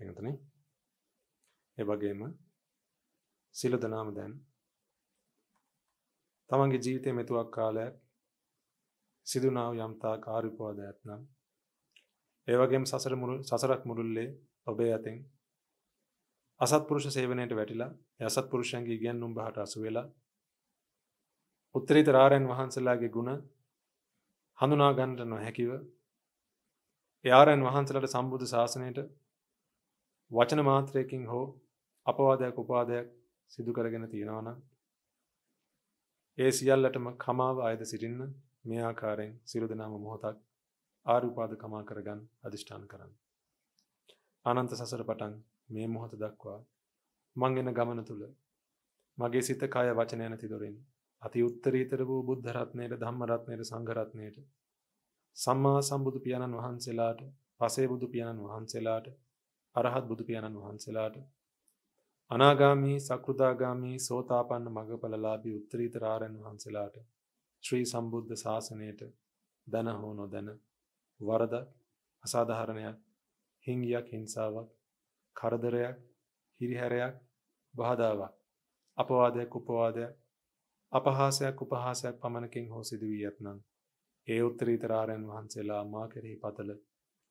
පිනතන එවගේම සිල දනාම දැන් තමන්ගේ ජීවිතය මෙතුවක් කාලයක් සිදුනාව යම්තා කාරිපවාද ඇත්නම් ඒවගේම සසර සසරක් මුරුල්ලේ ඔබේ ඇතින් අසත්පුරුෂ සේවනයට වැටිලා යසත්පුරුෂයන්ගේ ඉගැන්නුම් බහට අසු වෙලා උත්තරීත රාරයන් වහන්සේලාගේ ගුණ හඳුනාගන්නට නොහැකිව යාරයන් වහන්සලට සම්බුදු ශාසනයට වචන මාත්‍රයකින් හෝ අපවාදයක් උපාදයක් සිදු කරගෙන තියෙනවා නම් ඒ සියල්ලටම කමාව ආයද සිටින්න මේ ආකාරයෙන් සියලු දෙනාම මොහොතක් ආරුපාද කමා කරගන්න අදිෂ්ඨාන කරන්න. අනන්ත සසර පටන් මේ මොහොත දක්වා මං එන ගමන තුල මගේ සිත කය වචන යන තිදොරින් අති උත්තරීතර වූ බුද්ධ රත්නයේ ධම්ම රත්නයේ සංඝ රත්නයේ සම්මා සම්බුදු පියාණන් වහන්සේලාට පසේ බුදු පියාණන් වහන්සේලාට අරහත් බුදු පියාණන් වහන්සේලාට අනාගාමී සකෘදාගාමී සෝතාපන්න මඟඵලලාභී උත්තරීතරාරයන් වහන්සේලාට ශ්‍රී සම්බුද්ධ ශාසනයට දැන හෝ නොදැන වරද අසාධාරණයක් හිංගියක් හිංසාවක් කරදරයක් හිරිහැරයක් බාධාවක් අපවාදයක් උපවාදයක් අපහාසයක් උපහාසයක් පමණකින් හෝ සිදුවී ඇත්නම් ඒ උත්තරීතරාරයන් වහන්සේලා මා කෙරෙහි පතල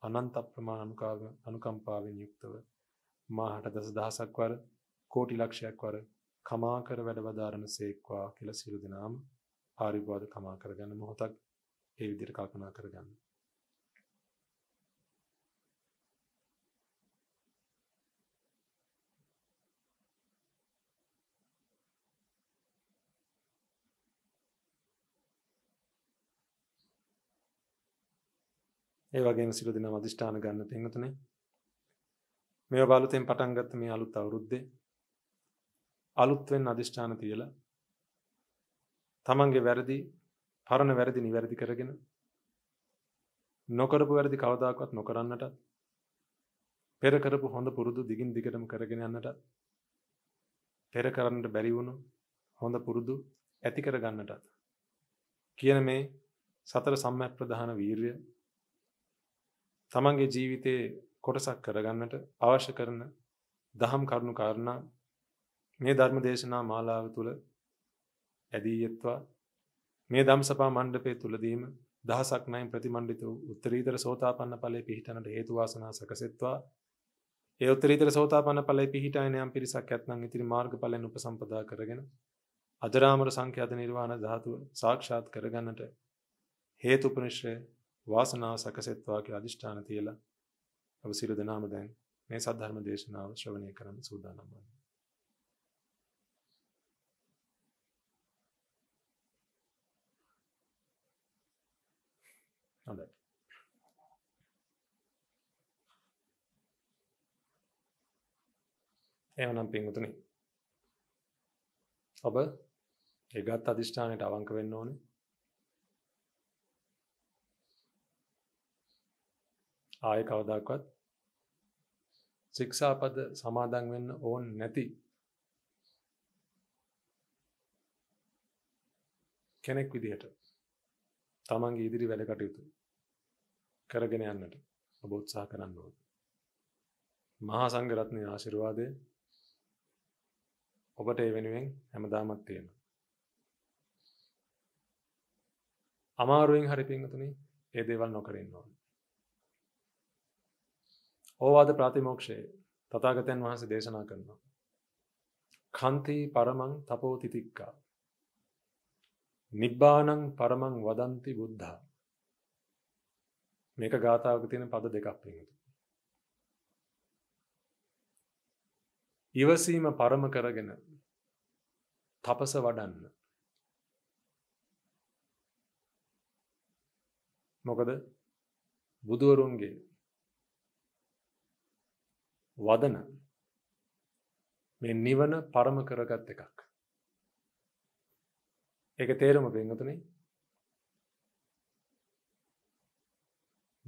අනන්ත අප්‍රමාණ අනුකාව අනුකම්පාවෙන් යුක්තව මාහට දස දහසක් වර කෝටි ලක්ෂයක් වර කමා කර වැඩ වදාරන සේක්වා කියලා සියලු දෙනාම ආරිවාද කමා කරගන්න මොහොතක් ඒ විදිහට කල්පනා කරගන්න. ඒ වගේම සිළු දෙනා අධිෂ්ඨාන ගන්න පින්වතුනේ. මේ බාලුතෙන් පටන් ගත්ත මේ අලුත් අවුරුද්දේ අලුත් වෙන්න අධිෂ්ඨාන තියලා තමන්ගේ වැරදි පරණ වැරදි නිවැරදි කරගෙන නොකරපු වැරදි කවදාකවත් නොකරන්නට පෙර කරපු හොඳ පුරුදු දිගින් දිගටම කරගෙන යන්නට පෙර කරන්නට බැරි වුණු හොඳ පුරුදු ඇති කරගන්නටත් කියන මේ සතර සම්මප්ප්‍රදාන වීරිය තමන්ගේ ජීවිතයේ කොටසක් කරගන්නට අවශ්‍ය කරන දහම් කරුණු කාරණා මේ ධර්ම දේශනා මාලාව තුළ ඇදීයත්වා මේ දම් සපා මණ්ඩපය තුළදීම දහසක් නයින් ප්‍රතිමණ්ඩිත උත්තරීතර සෝතාපන්න පලේ පිහිටනට හේතුවාසනා සකසෙත්වා ඒ උත්තරීතර සෝතාපන්න පලේ පිහිටායනයම් පිරිසක් ඇත්නං ඉතිරි මාර්ග පලෙන් උපසම්පදා කරගෙන අජරාමර සංඛ්‍යාත නිර්වාණ ධාතුව සාක්ෂාත් කරගන්නට හේතුපනිශ්‍රය වාසනාව සකසෙත්වා කියලා අදිෂ්ඨාන තියලා ඔබ සියලු දෙනාම දැන් මේ සද්ධර්ම දේශනාව ශ්‍රවණය කරන්න සූදානම් වන්න. හොඳයි. එවනම් පින්වතුනි ඔබ ඒගත් අදිෂ්ඨානයට අවංක වෙන්න ඕනේ. ආය කවදාකවත් ශික්ෂාපද සමාදන් වෙන්න ඕන නැති කෙනෙක් විදිහට තමන්ගේ ඉදිරි වැඩ කටයුතු කරගෙන යන්නට ඔබ උත්සාහ කරන්න ඕන. මහා සංඝරත්නයේ ආශිර්වාදය ඔබට ඒ වෙනුවෙන් හැමදාමත් තියෙනවා. අමාරුවෙන් හරි පින්වතුනි ඒ දේවල් නොකර ඉන්න ඕනේ. ඕවාද ප්‍රාතිමෝක්ෂයේ තථාගතයන් වහන්සේ දේශනා කරනවා. කන්ති පරමං තපෝ තිතික්කා. නිබ්බානං පරමං වදන්ති බුද්ධා. මේක ගාථාවක තියෙන පද දෙකක් වෙනවා. ඉවසීම පරම කරගෙන තපස වඩන්න. මොකද බුදුවරුන්ගේ වදන මේ නිවන පරම කරගත් එකක්. ඒක තේරුම පින්වතුනි.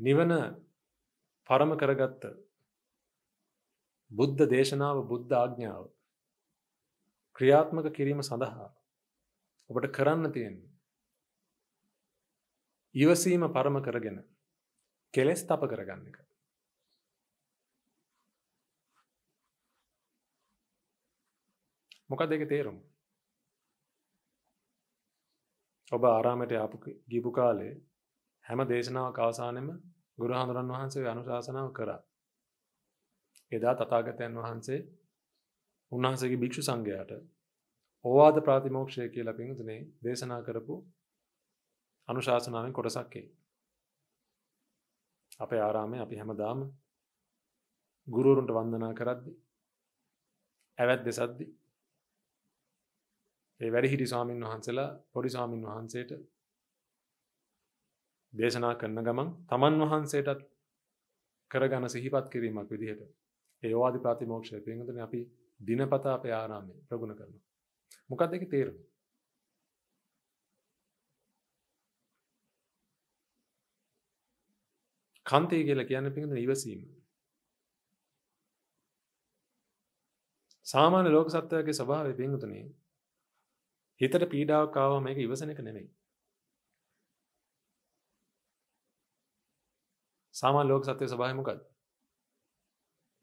නිවන පරම කරගත්ත බුද්ධ දේශනාව බුද්ධ ආඥාව ක්‍රියාත්මක කිරීම සඳහා ඔබට කරන්න තියෙන්නේ ඉවසීම පරම කරගෙන කෙලෙස් තප කරගන්න එක. මොකක් දෙක තේරුම් ඔබ ආරාමයට ආපු ගිපු කාලේ හැම දේශනාවක් අවසානෙම ගුරු හඳුරන් වහන්සේ අනුශාසනාව කරා එදා තතාගතයන් වහන්සේ උන්වහන්සේගේ භික්‍ෂු සංඝයාට ඕවාද ප්‍රාතිමෝක්ෂය කියලා පින්තුනේ දේශනා කරපු අනුශාසනාවෙන් කොටසක්කේ අපේ ආරාමය අපි හැමදාම ගුරුවරුන්ට වන්දනා කරද්දි ඇවැත් දෙසද්දිී ඒ වැඩිහිටි ස්වාමින් වහන්සලා පොඩි ස්වාමින් වහන්සේට දේශනා කරන ගමන් තමන් වහන්සේටත් කරගන සිහිපත් කිරීමක් විදිහට ඒවාද ප්‍රතිමෝක්ෂය පින්තුන අපි දිනපතා අපේ ආරාමය ප්‍රගුණ කරන මොකක් දෙක තේරුම කන්තය කියලා කියන්න පිඳන ඉවසීම සාමාන්‍ය ලෝක සත්වයගේ ස්වභාවය පින්තුනේ හිතට පීඩාවක් ආවා මේක ඉවසන එක නෙමෙයි. සාමාන්‍ය ලෝක සත්‍යයේ ස්වභාවය මොකක්ද?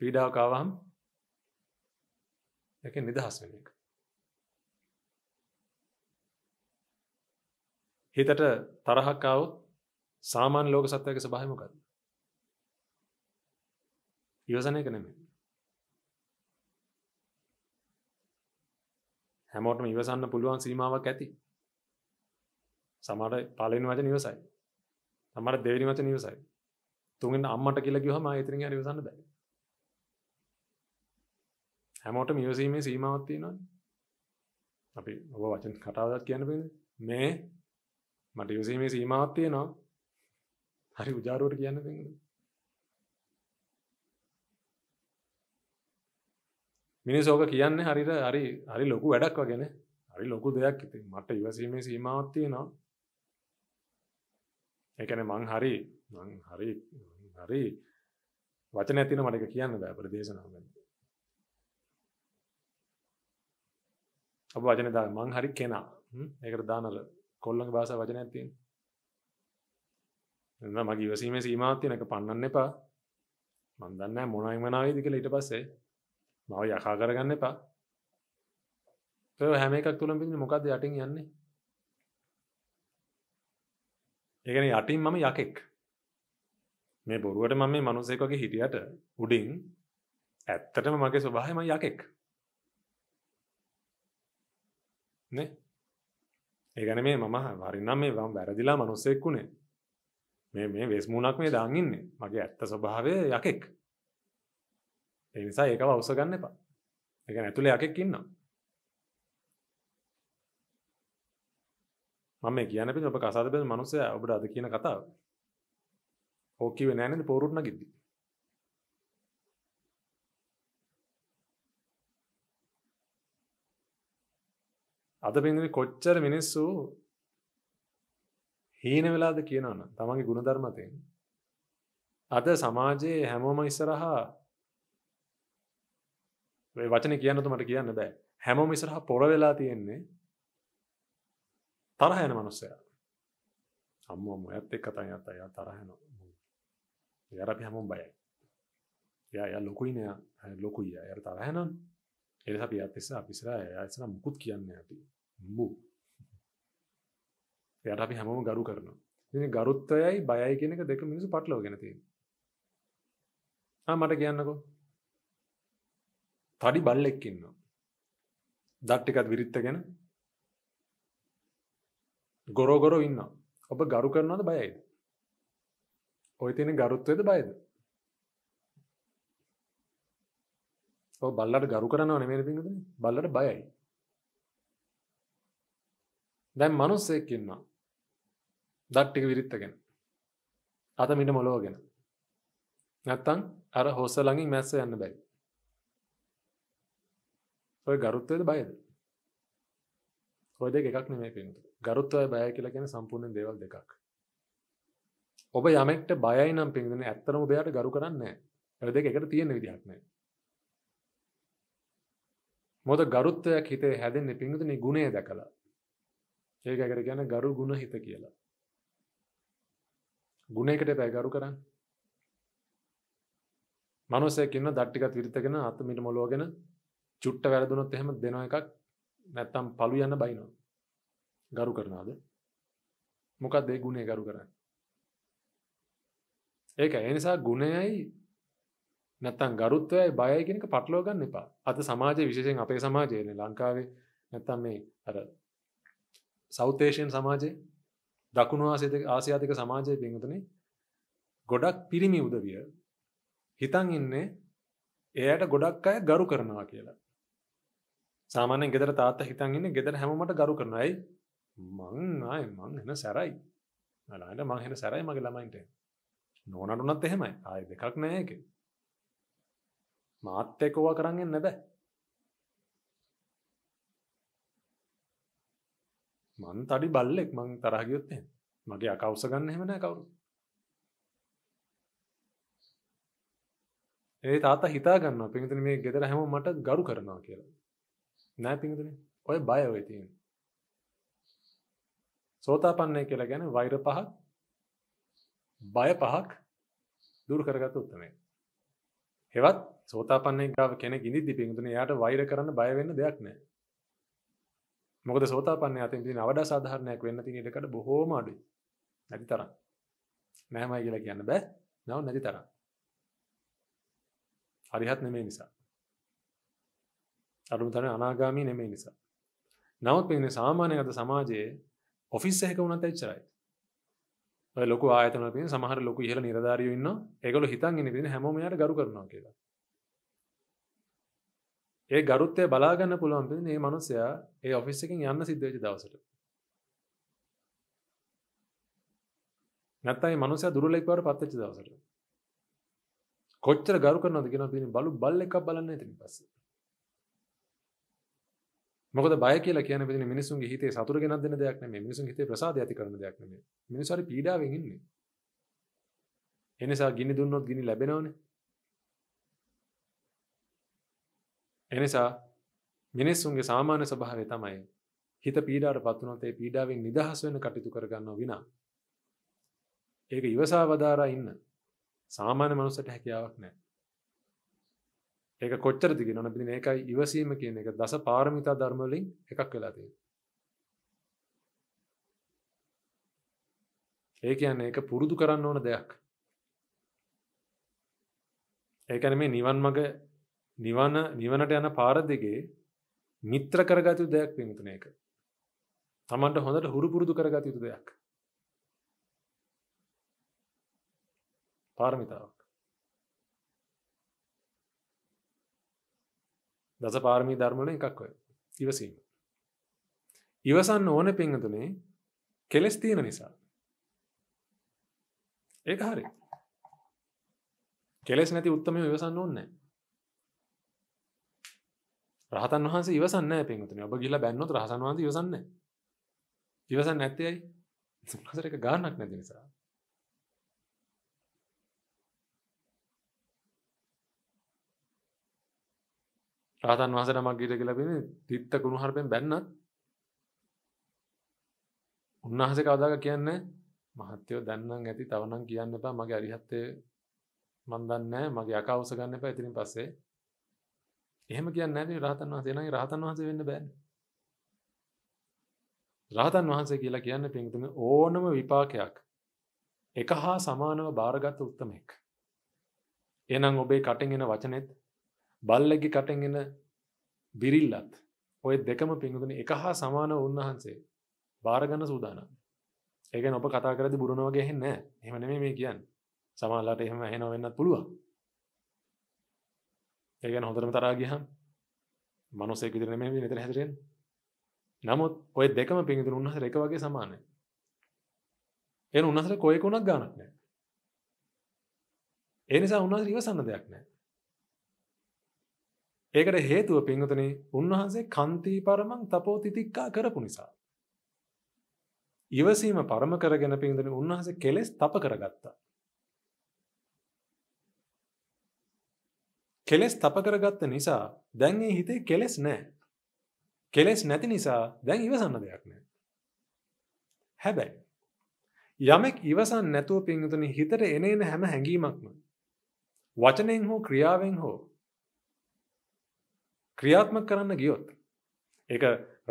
පීඩාවක් ආවම ඒකෙන් නිදහස් වෙන එක. හිතට තරහක් ආවොත් සාමාන්‍ය ලෝක සත්‍යයේ ස්වභාවය මොකක්ද? ඉවසන එක නෙමෙයි. හැමෝටම ඉවසන්න පුළුවන් සීමාවක් ඇති සමට පලෙන් වච නිවසයි තමට දෙවනි වච නිවසයි තුගෙන් අම්මට කියලා ගහම ඉතිරින් අනිවසන්න බැයි හැමෝට මියසීමේ සීමාවත්තියනවා අපි ඔබ වචන කටාවදත් කියන්න පේද මේ මට යසීමේ සීමාවත්තියනවා හරි උජාරුවට කියන්න පෙන්ද මිනිසෝක කියන්නේ හරිට හරි හරි ලොකු වැඩක් වගෙන හරි ලොකු දෙයක් ඉති මට ඉවසීමේ සීමාවත්තිය නම් එකන මං හරි හරි හරි වචන ඇතින මටක කියන්න බෑ ප්‍රදේශනාව ඔබ වචන දා මං හරි කෙනා ඒකට දානල කොල්ලගේ බාස වචන ඇත්තින් එන්න මගේ ඉවසීමේ සීමාවත්තියන එක පන්නන්න එපා මන්දන්න මොනයිමනාවේදිකල ඉට පස්සේ මව යකා කරගන්න එපා හැම එකක් තුළම් පිඳ මොකක්ද යටින් යන්නේ ඒකන යටින් මම යකෙක් මේ බොරුවට මම මේ මනුසෙක් වගේ හිටියට උඩින් ඇත්තටම මගේ ස්වභායම යකෙක් නේ ඒගැන මේ මම වරිනම් මේ වම් වැරදිලා මනුස්සෙක් වුණේ මේ මේ වෙස්මුණක් මේ දාංගින්නේ මගේ ඇත්ත ස්වභාවය යකෙක් ඒ නිසා ඒකව අවසගන්න එපා එක ඇතුළ යකෙක් ඉන්නම් මම කියන පි ඔබ කසාද බෙන මනුසය ඔබට අද කියන කතාව ඕකිව නෑනද පෝරුට්න ගිද්දී අද පෙන්දි කොච්චර මිනිස්සු හීන වෙලාද කියනවන තමන්ගේ ගුණධර්මතයෙන් අද සමාජයේ හැමෝම ඉස්සරහා වචන කියන්නතු මට කියන්න බෑ හැම මිසරහ පොර වෙලා තියෙන්නේ තරහැන මනුස්සයා අම්ම ම ඇත් එක් කතන් ඇත අයා තරහැන යරපි හැමම් බයයි ය ය ලොකුයිනය ලොකුයි ඇයට තරහැනම් එරි අපි අත්තෙස අපිසර ඇසන මුකුත් කියන්න ඇති බූ එයට අපි හැමෝම ගරු කරනවා ගරුත්තයයි බයයි කියෙනෙක දෙක මිනිසු පටලෝ ගැනති මට කියන්නකෝ තඩි බල්ලෙක් ඉන්නවා. දට් එකත් විරිත්තගෙන ගොරෝගොරෝ ඉන්න. ඔබ ගරු කරනවද බයයිද? ඔය තියෙන ගරුත්වයද බයද? ඔය බල්ලට ගරු කරනව නෙමෙයි පින්දුනේ. බල්ලට බයයි. දැන් මිනිස්සෙක් ඉන්නවා. දට් ටික විරිත්තගෙන. අත මිට මොලවගෙන. නැත්තම් අර හොස්ස ළඟින් මැස්ස යන්න බැරි. ඔය ගරුත්වයද බයද ඔය දෙක එකක් නෙමේ පින්තු ගරුත්වය බය කියලා කියන සම්පූර්ණ දේවල් දෙකක් ඔබ යමෙක්ට බයයි නම් පින්දන ඇත්තරම ඔබයාට ගරු කරන්නේ ඔය දෙක එකට තියෙන විදිහක් නෑ මොකද ගරුත්වයක් හිතේ හැදෙන්නේ පින්තුනේ ගුණය දැකලා ඒක එකට කියන්නේ ගරු ගුණ හිත කියලා ගුණයකට එපා ගරු කරන්න මනුස්සයෙක් ඉන්න දට්ටිකත් විරිතගෙන අත මිට මොලෝගෙන චුට්ට වැරදුනොත් එහෙම දෙන එකක් නැත්තම් පළු යන්න බයිනවා. ගරු කරනවාද? මොකක්ද ඒ ගුණේ ගරු කරන්නේ? ඒක ඒ නිසා ගුණයයි නැත්තම් ගරුත්වයයි බයයි කියන එක පටලවා ගන්න එපා. අද සමාජයේ විශේෂයෙන් අපේ සමාජයේනේ ලංකාවේ නැත්තම් මේ අර සවුත් ඒෂියන් සමාජයේ දකුණු ආසියාතික සමාජයේ පින්තුනේ ගොඩක් පිරිමි උදවිය හිතන් ඉන්නේ එයාට ගොඩක් අය ගරු කරනවා කියලා. සාමානෙන් ගෙදර තාත්ත හිතන්ගන්න ගෙදර හැමට ගරු කරනයි මං අය මං එන සැරයි අලාට මංහෙන සැරයි මගේ ළමයින්ට නෝනටුනත් එහෙමයි ආය දෙකක් නෑක මාත්‍යකෝවා කරන්නෙන් නැබැ මන් තඩි බල්ලෙක් මං තරහගයොත්තය මගේ අකවස ගන්න එහෙමන කවරු ඒ තාත හිතා ගන්න පිහිතන මේ ගෙදර හැම මට ගරු කරනවා කියලා නෑ පිඳුන ඔය බය ඔය තියෙන් සෝතාපන්නය කියලා ගැන වෛර පහක් බය පහක් දුර කරගත උත්තමය හෙවත් සෝතාපන්න ගාව කෙන ගිනිදි පිඳුන යායට වෛර කරන්න බයවෙන්න දෙයක් නෑ මොකද සෝතාපන්න අතින් ති අවඩ සාධාරණයක් වෙන්න ති නිටකට බොහෝම අඩුයි නැති තරම් නෑමයි කියලා කියන්න බෑ නව නැති තරම් හරිහත් නෙමේ නිසා අරුම තන අනාගාමී නෙමේ නිසා නවත් පින සාමානය අද සමාජයේ ඔෆිස් එහක වුණත් එච්චරයි ලොක ආයතන පින් සමහර ලොකු ඉහල නිරධාරිය ඉන්න එකගොල හිතන් ඉන්න පිෙන හැමෝමයට ගරු කරනවා කියලා ඒ ගරුත්තය බලාගන්න පුළුවන් පින් ඒ මනුස්සයා ඒ ඔෆිස් එකින් යන්න සිද්ධවෙච දවසට නැත්තයි මනුසය දුරලෙක්වර පත්තච්ච දවසට කොච්චර ගරු කරනද ගෙන පිනි බලු බල්ල එකක් බලන්න ඉතින් පස්සේ මොකද බය කියලා කියන බෙදෙන මිනිසුන්ගේ හිතේ සතුට ගෙනත් දෙන දෙයක් නෙමෙයි මිනිසුන්ගේ හිතේ ප්‍රසාදය ඇති කරන දෙයක් නෙමෙයි මිනිස්සු හරි පීඩාවෙන් ඉන්නේ ඒ නිසා ගිනි දුන්නොත් ගිනි ලැබෙනවනේ ඒ නිසා මිනිසුන්ගේ සාමාන්‍ය ස්වභාවය තමයි හිත පීඩාවට පත් වුණොත් ඒ පීඩාවෙන් නිදහස් වෙන්න කටයුතු කරගන්නව විනා ඒක ඉවසා වදාරා ඉන්න සාමාන්‍ය මනුස්සයට හැකියාවක් නැහැ ඒක කොච්චර තිගෙන නොබි ඒකයි ඉවසීම කියන එක දස පාරමිතා ධර්මවලින් එකක් වෙලාති ඒ කියන්න ඒක පුරුදු කරන්න ඕන දෙයක් ඒකන මේ නිවන් මග නිවන නිවනට යන පාරදිගේ මිත්‍ර කරගතු දෙයක් පිමිතුන එක තමන්ට හොඳට හුරු පුරුදු කරගත යුතු දෙයක් පාරමිතාව දස පාරමී ධර්මල එකක් ඔය ඉවසීම ඉවසන්න ඕන පිංහතුනේ කෙලෙස් තියෙන නිසා ඒක හරි කෙලෙස් නැති උත්තම ඉවසන්න ඕන්න රහතන් වහන්ස ඉවසන්න පින්තුන ඔබ ගිල බැන්නොත් රහසන් වහන්ස ඉවසන්න ඉවසන්න නැත්තයයි සර එක ගානක් නැති නිසා රාතන් වහසට මක්ගීට කියලබෙන තිත්ත කුණු හරපෙන් බැන්න උන්වහස කවදාක කියන්න මහත්තයෝ දැන්නම් ඇති තවනම් කියන්න එපා මගේ අරිහත්තය මන්දන්නෑ මගේ අකවස ගන්න එපා ඉතිරින් පස්සේ එහෙම කියන්න ඇති රහතන් වහසේනගේ රහතන් වහස වෙන්න බෑන් රහතන් වහන්සේ කියලා කියන්න පින්තුම ඕනම විපාකයක් එක හා සමානව භාරගත්ත උත්තමෙක් එනම් ඔබේ කටින් එන වචනෙත් බල්ලගේ කටෙන් එන බිරිල්ලත් ඔය දෙකම පින්දුන එක හා සමාන උන්වහන්සේ භාරගන්න සූදානම් ඒක ඔප කතා කරදි බුරුණෝගේ හෙන්න එහමන මේ කියන්න සමාල්ලාට එහෙම හෙන වෙන්නත් පුළුවන් ඒගැන හොඳරම තරාගහම් මනුසේ විදිර මේ නිතර හැතරෙන් නමුත් ඔය දෙකම පින්දුර උන්හස එක වගේ සමානය එන උන්නසර කොයකුණක් ගානක් නෑ එනිසා උන්හස ඉවසන්න දෙයක් නෑ ඒකට හේතුව පින්වතන උන්වහන්සේ කන්තී පරමං තපෝ තිතික්කා කරපු නිසා. ඉවසීම පරම කරගෙන පින්දන උන්වහන්සේ කෙලෙස් තප කරගත්තා. කෙලෙස් තප කරගත්ත නිසා දැන් ඒ හිතේ කෙලෙස් නැහැ. කෙලෙස් නැති නිසා දැන් ඉවසන්න දෙයක් නැහැ. හැබැයි යමෙක් ඉවසන් නැතුව පින්වතුනි හිතට එන එන හැම හැඟීමක්ම වචනෙන් හෝ ක්‍රියාවෙන් හෝ ක්‍රියාත්මක කරන්න ගියොත් ඒක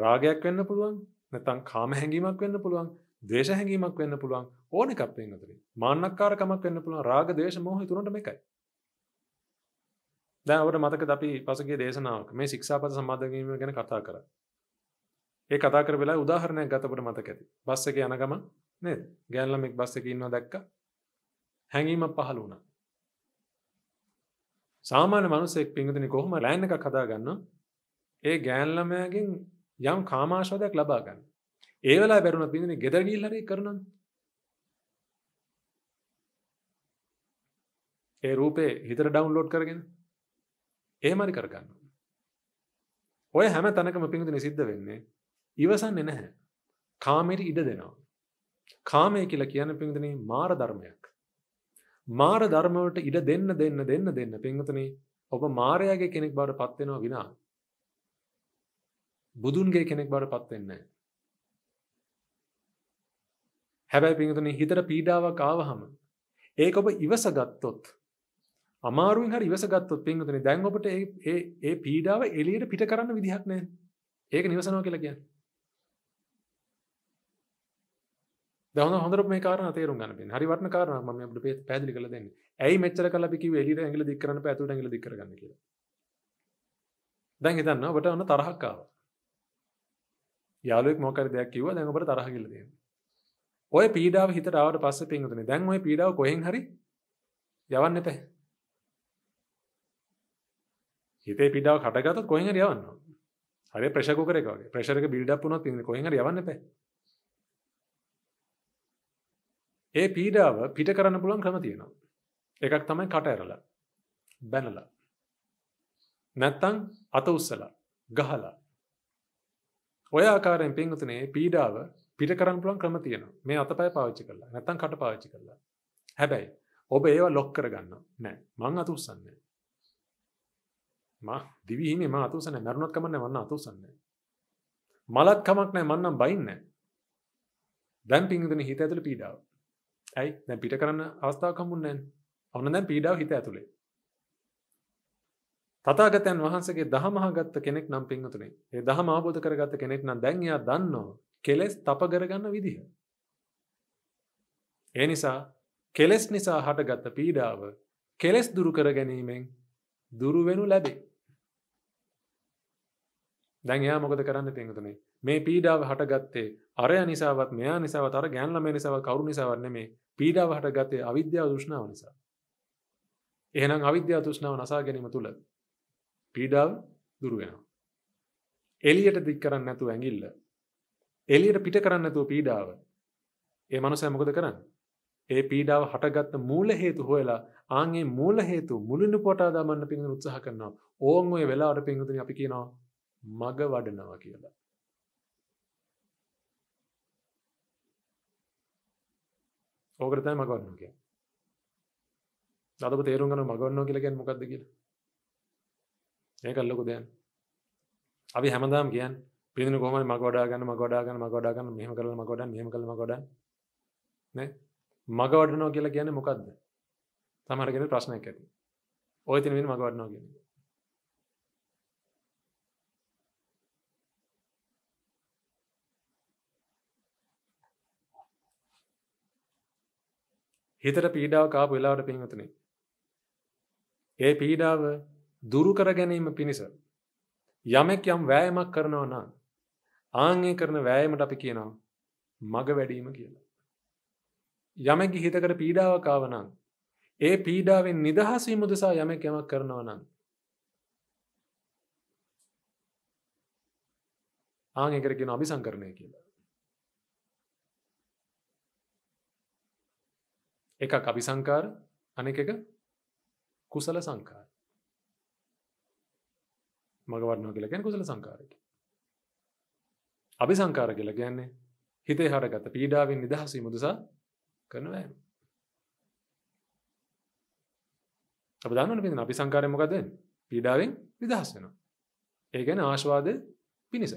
රාගයක් වෙන්න පුළුවන් නැතන් කාම හැඟීමක් වෙන්න පුළුවන් දේශ හැඟීමක් වෙන්න පුළුවන් ඕන කප්පෙන් අතර මාන්නක්කාරකමක් වෙන්න පුළුවන් රාග දේශ මෝහ තුනට මේකයි දැන් අපිට මතකද අපි පසුගිය දේශනාවක මේ ශික්ෂාපද සම්මාදන් වීම ගැන කතා කරා ඒ කතා කරපු වෙලාවේ උදාහරණයක් ගතපොට මතක ඇති බස් එකේ යන ගමන් නේද ගෑන් ළමෙක් බස් එකේ ඉන්නවා දැක්කා හැඟීමක් පහළ වුණා සාමාන්‍ය මනුස්සෙක් පින්වතුනි කොහොම ලයින් එකක් හදාගන්නවා? ඒ ගෑන් ළමයාගෙන් යම් කාමාශාවයක් ලබා ගන්න. ඒ වෙලාව බැරුණා පින්වතුනි ගෙදර ගිහිල්ලා හරි කරනවද? ඒ රූපේ හිතට ඩවුන්ලෝඩ් කරගෙන එහෙම හරි කරගන්නවා. ඔය හැම තැනකම පින්වතුනි සිද්ධ වෙන්නේ ඉවසන්නේ නැහැ. කාමයට ඉඩ දෙනවා. කාමය කියලා කියන්නේ පින්වතුනි මාර ධර්මයක්. මාර ධර්මවට ඉඩ දෙන්න දෙන්න දෙන්න දෙන්න පින්වතුනි ඔබ මාරයාගේ කෙනෙක් බවට පත් වෙනවා විනා බුදුන්ගේ කෙනෙක් බවට පත් වෙන්නේ නැහැ. හැබැයි පින්වතුනි හිතට පීඩාවක් ආවහම ඒක ඔබ ඉවස ගත්තොත් අමාරුවෙන් හරි ඉවස ගත්තොත් පින්වතුනි දැන් ඔබට ඒ ඒ පීඩාව එළියට පිට කරන්න විදිහක් නැහැ. ඒක නිවසනවා කියලා කියන්නේ. දහන හොඳර මේ කාරන තේරු ගන්න හරි වටන කාරන ම අපට පේ පැදිලි කල දෙන්න ඇයි මෙච්චර කල ිකි එලිට ඇගල දික්රන පැතු ඇගල දිකරගන්න කිය දැන් හිතන්න ඔබට ඔන්න තරහක්කාව යාලුවෙක් මොකර දෙයක් කිව දැන් ඔබට තරහකිල දෙන්න ඔය පීඩාව හිතරාවට පස්ස පින්තුන දැන් ඔය පීඩාව කොහෙන් හරි යවන්න එතැ හිතේ පිඩාව කටගත කොහෙන් යවන්න හරි ප්‍රශකුකරකගේ ප්‍රශරක බිල්ඩක් වුණොත් කොහෙන් යවන්න එපැ ඒ පීඩාව පිට කරන්න පුළුවන් ක්‍රම තියෙනවා. එකක් තමයි කට ඇරලා බැනලා නැත්තම් අත උස්සලා ගහලා ඔය ආකාරයෙන් පින්වතුනේ පීඩාව පිට කරන්න පුළුවන් ක්‍රම තියෙනවා. මේ අතපය පාවිච්චි කරලා නැත්තම් කට පාවිච්චි කරලා. හැබැයි ඔබ ඒවා ලොක් කරගන්න නෑ. මං අත උස්සන්නේ නෑ. මා දිවි හිමේ මං අත උස්සන්නේ නෑ. මරුණත් කමක් නෑ මං අත උස්සන්නේ නෑ. මලත් කමක් නෑ මං නම් බයින්නේ නෑ. දැන් පින්වතුනේ හිත ඇතුළේ පීඩාව. ඇයි දැ පිට කරන්න අවස්ථාවකමුන්නන් ඔන්න දැන් පීඩාව හිත ඇතුළේ තතාගතයන් වහන්සගේ දහමහගත්ත කෙනෙක් නම් පින්වතුනේ ඒ දහම ආබෝධ කරගත්ත කෙනෙක් නම් දැන්යා දන්නවා කෙලෙස් තප කරගන්න විදිහ ඒ නිසා කෙලෙස් නිසා හටගත්ත පීඩාව කෙලෙස් දුරු කර ගැනීමෙන් දුරුවෙනු ලැබේ දැන් එයා මොකද කරන්න පින්වතුනේ මේ පීඩාව හටගත්තේ අරය නිසාවත් මෙයා නිසාවත් අර ගෑන් ළමයා නිසාවත් කවුරු නිසාවත් නෙමේ පීඩාව හටගත්තේ අවිද්‍යාව තෘෂ්ණාව නිසා. එහෙනම් අවිද්‍යාව තෘෂ්ණාව නසා ගැනීම තුල පීඩාව දුරු වෙනවා. එළියට දික් කරන්නේ නැතුව ඇඟිල්ල. එළියට පිට කරන්නේ නැතුව පීඩාව. ඒ මනුස්සයා මොකද කරන්නේ? ඒ පීඩාව හටගත්ත මූල හේතු හොයලා ආන් ඒ මූල හේතු මුලිනු පොටා දමන්න පින් උත්සාහ කරනවා. ඕන් ඔය වෙලාවට පින් අපි කියනවා මග වඩනවා කියලා. ඕකට තමයි මගවන්නෝ කියන්නේ. දාදප තේරුම් ගන්න මගවන්නෝ කියලා කියන්නේ මොකද්ද කියලා? ඒක ලොකු දෙයක්. අපි හැමදාම කියන්නේ පිළිදින කොහමද මග වඩා ගන්න මග වඩා ගන්න මග වඩා ගන්න මෙහෙම කරලා මග වඩා මෙහෙම කරලා මග වඩා නේ මග වඩනවා කියලා කියන්නේ මොකද්ද? තමයි අරගෙන ප්‍රශ්නයක් ඇති. ඔය තියෙන වෙන මග වඩනවා කියන්නේ. හිතට පීඩාව කාපු වෙලාවට පින්වතුනි ඒ පීඩාව දුරු කර ගැනීම පිණිස යමෙක් යම් වෑයමක් කරනවා නම් ආන්ගේ කරන වෑයමට අපි කියනවා මග වැඩීම කියලා. යමෙක්ගේ හිතකට පීඩාවක් ආව නම් ඒ පීඩාවෙන් නිදහස් වීම උදෙසා යමෙක් යමක් කරනවා නම් ආන්ගේ කර කියන අபிසංකරණය කියලා. එකක් අපි සංකාර අනෙක එක කුසල සංකාර මගවරනවා කියලා කියන්නේ කුසල සංකාරක. අපි සංකාර කියලා කියන්නේ හිතේ හටගත පීඩාවෙන් නිදහස් වීම උදෙසා කරන වෑයම. අපි දන්නවනේ පිටින් අපි සංකාරයෙන් මොකද වෙන්නේ? පීඩාවෙන් නිදහස් වෙනවා. ඒ කියන්නේ ආස්වාද පිනිස.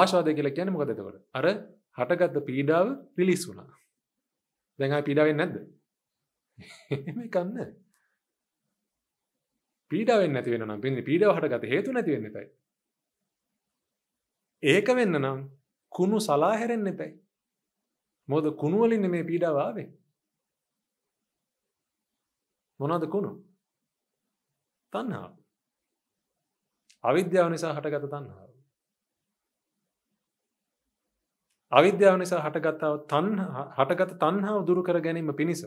ආස්වාදය කියලා කියන්නේ මොකද එතකොට? අර හටගත්ත පීඩාව රිලීස් වුණා. දැන් ආයි පීඩා වෙන්නේ නැද්ද? එහෙම එකක් නැහැ. පීඩා වෙන්නේ නැති වෙනවා නම් වෙන්නේ පීඩාව හටගත හේතු නැති වෙන්න එපයි. ඒක වෙන්න නම් කුණු සලා හැරෙන්න එපයි. මොකද කුණු වලින් මේ පීඩාව ආවේ. මොනවාද කුණු? තණ්හාව. අවිද්‍යාව නිසා හටගත තණ්හාව. අවිද්‍යාව නිසා හටගත්තාව තන් හටගත තන්හා උදුරු කර ගැනීම පිණිස.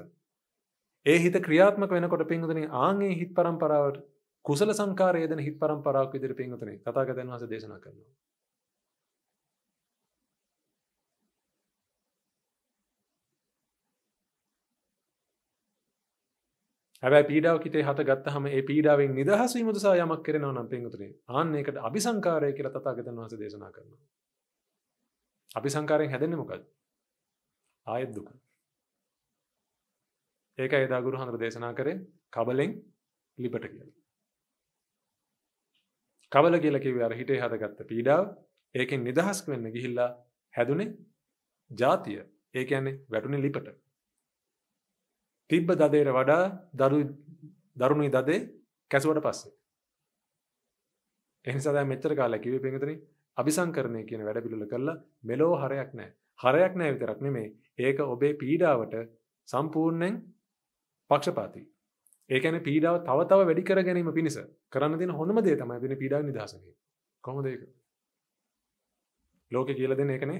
ඒ හිත ක්‍රියාත්මක වෙනකොට පින්ගතන ආගේ හිත් පරම්පරාවට කුසල සංකාරයේදන හිත් පරම්පරාවක් විදිර පින්ගතනේ කතාගතන් වස දේශනා කරනවා. හැබැයි පීඩාව කිතේ හත ගත්තහම ඒ පීඩාවෙන් නිදහස් වීම උදෙසා යමක් කරනවා නම් පින්වතුනි ආන්න ඒකට අபிසංකාරය කියලා තථාගතයන් වහන්සේ දේශනා කරනවා අපි සංකාරයෙන් හැදෙන්නේ මොකද? ආයෙත් දුක. ඒක එදා ගුරු හඳුර දේශනා කරේ කබලෙන් ලිපට කියලා. කබල කියලා කිව්වේ අර හිතේ හදගත්ත පීඩාව ඒකෙන් නිදහස් වෙන්න ගිහිල්ලා හැදුනේ ජාතිය. ඒ කියන්නේ වැටුනේ ලිපට. තිබ්බ දදේට වඩා දරු දරුණුයි දදේ කැසුවට පස්සේ. එනිසා දැන් මෙච්චර කාලයක් කිව්වේ පින්විතනේ අභිසංකරණය කියන වැඩපිළිවෙල කරලා මෙලෝ හරයක් නැහැ. හරයක් නැහැ විතරක් නෙමෙයි. ඒක ඔබේ පීඩාවට සම්පූර්ණයෙන් පක්ෂපාතී. ඒ කියන්නේ පීඩාව තව තව වැඩි කර ගැනීම පිණිස කරන්න තියෙන හොඳම දේ තමයි වෙන පීඩාව නිදහස කිරීම. කොහොමද ඒක? ලෝකේ කියලා දෙන එකනේ.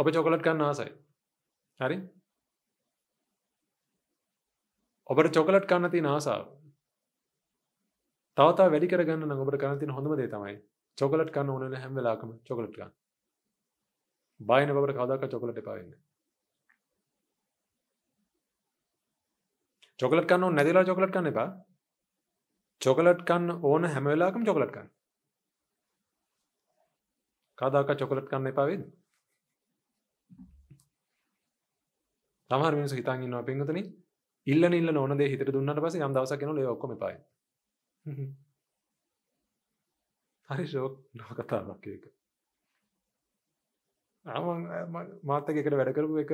ඔබ චොකලට් ගන්න ආසයි. හරි? ඔබට චොකලට් ගන්න තියෙන ආසාව තවතා වැඩි කරගන්න ඔබට කරතින හොඳමදේ තමයි චොකලට් කන්න ඕනන හැම්වෙලාකම චොකලට් ගන්න බයින බවට කවදාක චොකලට පාවෙන්න චොකලට කන්න නැතිලා චොකලට කන්න එපා චොකලට් කන්න ඕන හැමවෙලාකම චොකලට් කන්න කදාක චොකලට් කන්න එපාවෙද තමර මිනිස් හිතන් ඉන්නවා පින්වතුනි ඉල්ලන ඉල්ලන ඕන දේ හිතට දුන්නාට පස්සේ යම් දවසක් එනවා ලේ ඔක්කොම එපායි හරි ෂෝක් නොකතාවක් ඒක මාතක එකට වැඩ කරපු එක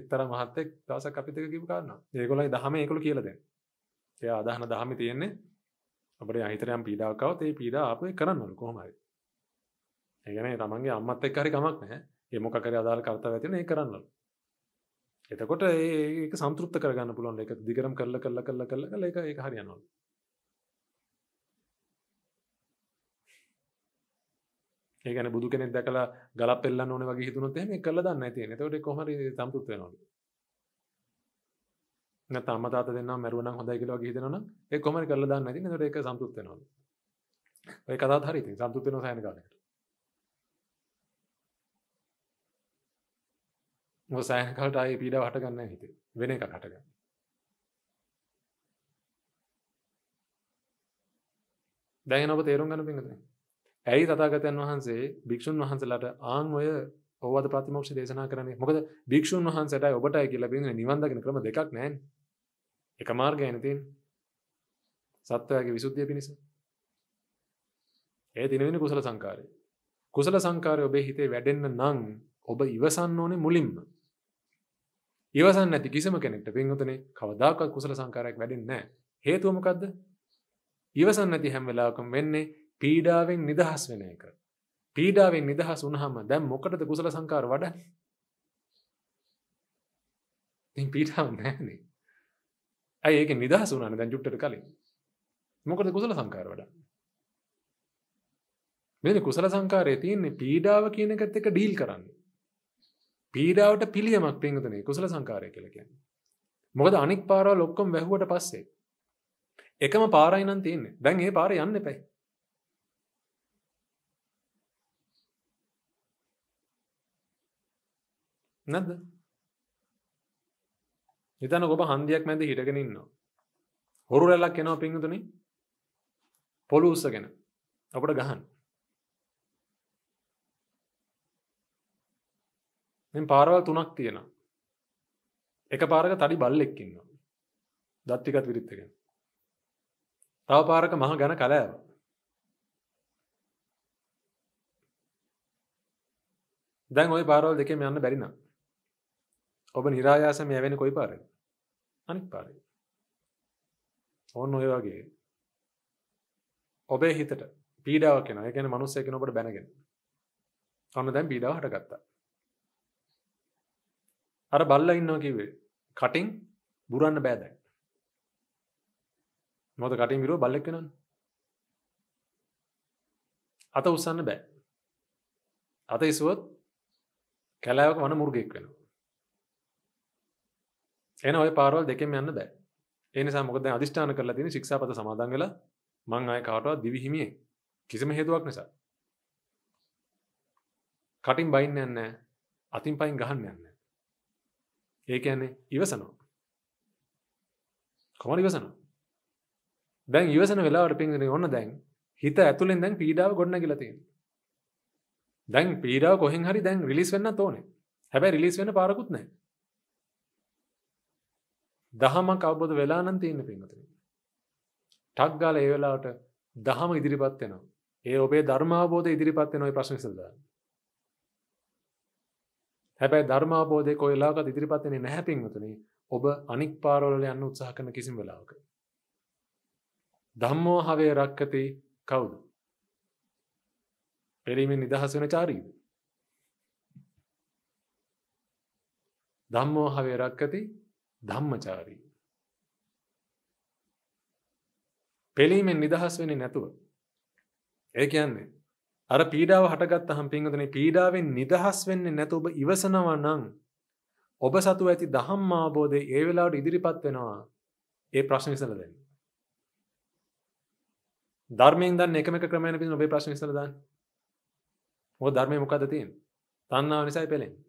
එක්තර මහත්තෙක් දවසක් අපිත කිපු කරන්න ඒකොලයි දහම එකකළු කියලද එය අදහන දහම තියෙන්නේ අපට අහිතරයම් පීඩාකවත් ඒ පීඩා අපේ කරන්නලු කොහොමයි ඒගැන තමන්ගේ අම්මත් එක් හරි කමක් නෑ එමොකර අදාල් කර්තාව ඇතින ඒ කරන්නලු එතකොට ඒක සම්තෘප්ත කරගන්න පුළුවන් එක දිගරම් කරල කරල කරල කරල කල එක ඒ හරියනවා ඒකන බුදු කෙනෙක් දැකලා ගලප පෙල්ලන්න ඕන වගේ හිතුනොත් එහෙම ඒක කරලා දන්නේ නැති වෙන. එතකොට කොහොම හරි සම්පූර්ණ වෙනවලු. නැත්නම් අම්මා තාත්තා දෙන්නා මැරුවනම් හොඳයි කියලා වගේ හිතනවනම් ඒක කොහොම හරි කරලා දන්නේ නැති. එතකොට ඒක සම්පූර්ණ වෙනවලු. ඔය කතාවත් හරි ඉතින් සම්පූර්ණ වෙනව සෑහෙන කාලයකට. මොකද සෑහෙන කාලට ආයේ පීඩාව හටගන්නේ නැහැ හිතේ. වෙන එකක් හටගන්නේ. දැන් එනකොට තේරුම් ගන්න පින්කතනේ. ඇයි තතාගතයන් වහන්සේ භික්ෂූන් වහන්සලාට ආං ඔය ඔවද ප්‍රතිමක්ෂ දේශනා කරන්නේ මොකද භික්ෂූන් වහන්සට ඔබට කියලා බිඳ නිවන්දගෙන ක්‍රම දෙකක් නෑ එක මාර්ග ඇනතින් සත්වයාගේ විසුද්ධිය පිණිස ඒ තිනවෙන කුසල සංකාරය කුසල සංකාරය ඔබේ හිතේ වැඩෙන්න්න නං ඔබ ඉවසන්න ඕනේ මුලින්ම ඉවසන්න නැති කිසිම කෙනෙක්ට පින්ගතනේ කවදාකත් කුසල සංකාරයක් වැඩෙන් නෑ හේතුවමකක්ද ඉවසන්න ඇති හැම් වෙලාකම් වෙන්නේ පීඩාවෙන් නිදහස් වෙන එක. පීඩාවෙන් නිදහස් වුණහම දැන් මොකටද කුසල සංකාර වඩන්නේ? ඉතින් පීඩාව නැහැනේ. අය ඒක නිදහස් වුණානේ දැන් ජුට්ටට කලින්. මොකටද කුසල සංකාර වඩන්නේ? මේ කුසල සංකාරයේ තියෙන්නේ පීඩාව කියන එකත් එක්ක ඩීල් කරන්න. පීඩාවට පිළියමක් පින්වතුනේ කුසල සංකාරය කියලා කියන්නේ. මොකද අනික් පාරවල් ඔක්කොම වැහුවට පස්සේ එකම පාරයි නම් තියෙන්නේ. දැන් ඒ පාරේ යන්න එපයි. නැද්ද? හිතන්න ඔබ හන්දියක් මැද හිටගෙන ඉන්නවා. හොරු රැල්ලක් එනවා පින්විතනේ. පොළු උස්සගෙන අපිට ගහන්න. මෙන් පාරවල් තුනක් තියෙනවා. එක පාරක තඩි බල්ලෙක් ඉන්නවා. දත් ටිකත් විරිත්ගෙන. තව පාරක මහ ඝන කලෑව. දැන් ওই පාරවල් දෙකේම යන්න බැරි නම් ඔබ නිරායාසම යවෙන කොයි පාරද? අනිත් පාරේ. ඕන්න ඔය වගේ ඔබේ හිතට පීඩාවක් එනවා. ඒ කියන්නේ මනුස්සයෙක් කෙනෙකුට බැනගෙන. අන්න දැන් පීඩාව හටගත්තා. අර බල්ලා ඉන්නවා කිව්වේ කටින් බුරන්න බෑ දැන්. මොකද කටින් බිරුව බල්ලෙක් වෙනවනේ. අත උස්සන්න බෑ. අත ඉසුවොත් කැලෑවක වන මුර්ගෙක් වෙනවා. එන ඔය පාරවල් දෙකෙන් යන්න බෑ එනිසා මොකද අධිෂ්ඨාන කරලා තියෙන ශික්ෂාපද සමාදන් වෙලා මං ආය කාටවත් දිවි හිමියේ කිසිම හේතුවක් නිසා කටින් බයින්න යන්නේ අතින් පයින් ගහන්න යන්නේ ඒ කියන්නේ ඉවසනවා කොහොමද ඉවසනවා දැන් ඉවසන වෙලාවට පින්දනේ ඔන්න දැන් හිත ඇතුලෙන් දැන් පීඩාව ගොඩනගිලා තියෙනවා දැන් පීඩාව කොහෙන් හරි දැන් රිලීස් වෙන්නත් ඕනේ හැබැයි රිලීස් වෙන්න පාරකුත් නැහැ දහමක් අවබෝධ වෙලා නම් තියෙන පින්නතුනි. ටක් ගාලා ඒ වෙලාවට දහම ඉදිරිපත් වෙනවා. ඒ ඔබේ ධර්ම අවබෝධය ඉදිරිපත් වෙන ওই ප්‍රශ්නේ ඉස්සෙල්ලා. හැබැයි ධර්ම අවබෝධය කොයි වෙලාවකද ඉදිරිපත් වෙන්නේ නැහැ පින්නතුනි. ඔබ අනික් පාරවල යන්න උත්සාහ කරන කිසිම වෙලාවක. ධම්මෝ හවේ රක්කති කවුද? පෙරීමෙන් නිදහස් වෙන චාරීද? ධම්මෝ හවේ රක්කති ධම්මචාරී. පෙළීමෙන් නිදහස් වෙන්නේ නැතුව. ඒ කියන්නේ අර පීඩාව හටගත්තහම පින්වතුනි පීඩාවෙන් නිදහස් වෙන්නේ නැතුව ඔබ ඉවසනවා නම් ඔබ සතුව ඇති ධම්ම ආબોධය ඒ වෙලාවට ඉදිරිපත් වෙනවා. ඒ ප්‍රශ්නේ ඉස්සලා දෙන්න. ධර්මයෙන් දන්න එකම එක ක්‍රමයන පිටින් ඔබේ ප්‍රශ්නේ ඉස්සලා දාන්න. මොකද ධර්මයේ මොකද්ද තියෙන්නේ? තණ්හාව නිසායි පෙළෙන්නේ.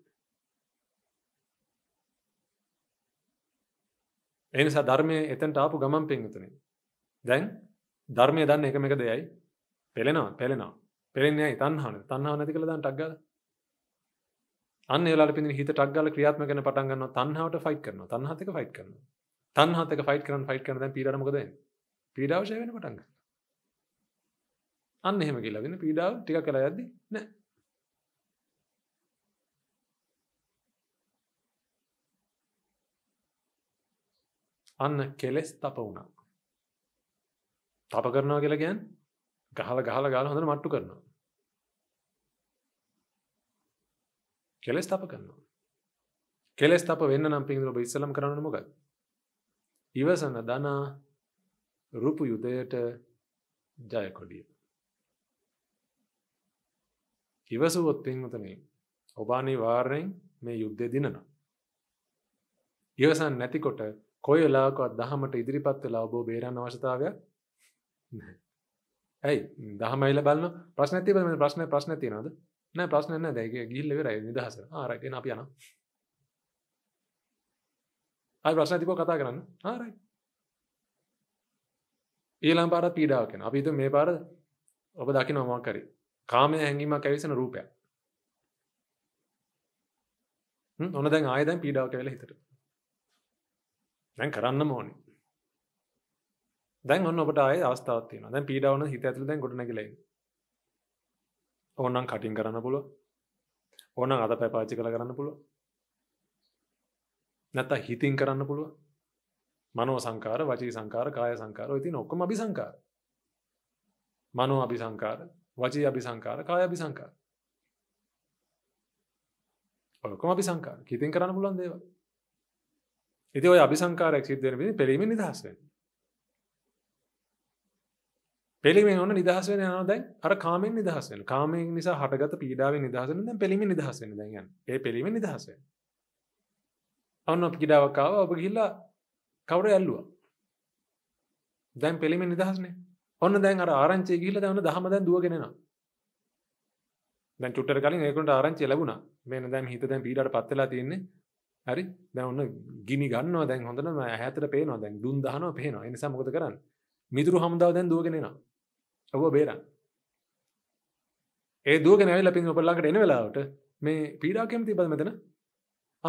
එනිසා ධර්මය එතැන්ට ආපු ගමන් පින්ගතුනි දැන් ධර්මය දන්න එකම එක දෙයයි පෙළෙනවා පෙළෙනවා පෙළෙන්නේ තන්හන තන්හා නැති කළ දන් ටක්ගල අන්න ලා පින් හිත ටක්ගල ක්‍රියාත්ම කන පටන්ගන්න තන්හාවට ෆයිට් කරන තන්හතක ෆයිට් කරන තන්හතක ෆයිට් කරන ෆයිට් කරන පිරමකද පීඩාවශය වෙන පටන්ග අන්න එහෙම කියලාගෙන පීඩාව ටික කලා යද්දි නෑ අන්න කෙලස් තප වුණා. තප කරනවා කියලා කියන්නේ ගහලා ගහලා ගාලා හොඳට මට්ටු කරනවා. කෙලස් තප කරනවා. කෙලස් තප වෙන්න නම් පින්දුර ඔබ ඉස්සලම් කරන්න මොකක්ද? ඉවසන දන රූප යුදයට ජය කොඩිය. ඉවසුවොත් පින්වතනි ඔබ අනිවාර්යෙන් මේ යුද්ධය දිනනවා. ඉවසන් නැතිකොට කොයි වෙලාවකවත් දහමට ඉදිරිපත් වෙලා ඔබ බේරන්න අවශ්‍යතාවයක් නැහැ. ඇයි දහමයිල බලන ප්‍රශ්න ඇති බලන ප්‍රශ්න ප්‍රශ්න තියෙනවද? නැහැ ප්‍රශ්න නැහැ. දැන් ගිහිල්ලා ඉවරයි නිදහස. ආ රයිට් එන අපි යනවා. ආයි ප්‍රශ්න තිබ්බොත් කතා කරන්න. ආ රයිට්. ඊළඟ පාරත් පීඩාවක් වෙනවා. අපි හිතමු මේ පාර ඔබ දකින්න මොකක් හරි. කාමයේ හැඟීමක් ඇවිසෙන රූපයක්. හ්ම් ඔන්න දැන් ආයෙ දැන් පීඩාවක් ඇවිල්ලා හිතට. දැන් කරන්න ඕනි දැන් ඔන්න ඔබට ආයේ අවස්ථාවක් තියෙනවා දැන් පීඩාවන හිත ඇතුළේ දැන් ගොඩ නැගිලා ඉන්නේ ඕනනම් කටින් කරන්න පුළුවන් ඕනනම් අත පැය පාවිච්චි කරලා කරන්න පුළුවන් නැත්නම් හිතින් කරන්න පුළුවන් මනෝ සංකාර වචී සංකාර කාය සංකාර ඔය තියෙන ඔක්කොම අபி සංකාර මනෝ අபி සංකාර වචී අபி සංකාර කාය අபி සංකාර ඔක්කොම අபி සංකාර හිතින් කරන්න පුළුවන් දේවල් ඉති ඔය අභිසංකාරයක් සිද්ධන පිදි පෙළීම නිදහස්වෙන් පෙළිමෙන් ඔන්න නිදහස් වෙන යනවා දැන් අර කාමෙන් නිදහස් වෙන. කාමයෙන් නිසා හටගත පීඩාවෙන් නිදහස් වෙන දැන් පෙළිමෙන් නිදහස් වෙන දැන් යන්නේ. ඒ පෙළිමෙන් නිදහස් වෙන. ඔන්න ඔබ පීඩාවක් ආවා ඔබ ගිහිල්ලා කවුරු ඇල්ලුවා. දැන් පෙළිමෙන් නිදහස්නේ. ඔන්න දැන් අර ආරංචිය ගිහිල්ලා දැන් ඔන්න දහම දැන් දුවගෙන එනවා. දැන් චුට්ටර කලින් ඒකට ආරංචිය ලැබුණා. මේන දැන් හිත දැන් පීඩාවටපත් වෙලා තියෙන්නේ. හරි දැවන්න ගිනි ගන්න දැන් හොඳන ඇතර පේනවා දැන් දුන් දහනව පේනවා එනිසා මොකද කරන්න මිතුරු හමුදාව දැන් දුවගෙනෙනවා ඔබ බේරන් ඒ දුවග නැවිල පින් ඔපල්ලාකට එන වෙලාවට මේ පීඩාකෙම තිබද මෙතන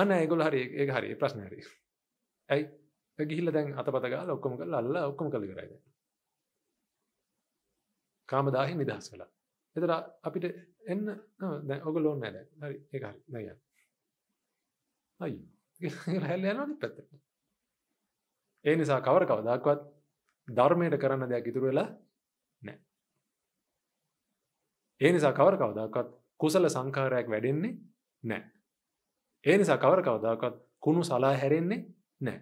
අන්න ඒගොල් හරි ඒ හරි ප්‍රශ්න හරි ඇයි ගිහිල්ල දැන් අතපත ගාල ඔක්කොම කරලා අල්ලා ඔක්කොම කළ කරයිද කාමදාහි නිදහස් වෙලා එතර අපිට එන්න ඔගොල්ලෝ ඕනේ නැහැ දැන් හරි ඒක හරි නෑ හැල්ල යන පැත්ත ඒ නිසා කවර කවදක්වත් ධර්මයට කරන්න දෙයක් ඉතුරු වෙලා නෑ ඒ නිසා කවර කවදක්වත් කුසල සංකාරයක් වැඩෙන්නේ නෑ ඒ නිසා කවර කවදක්වත් කුණු සලා හැරෙන්නේ නෑ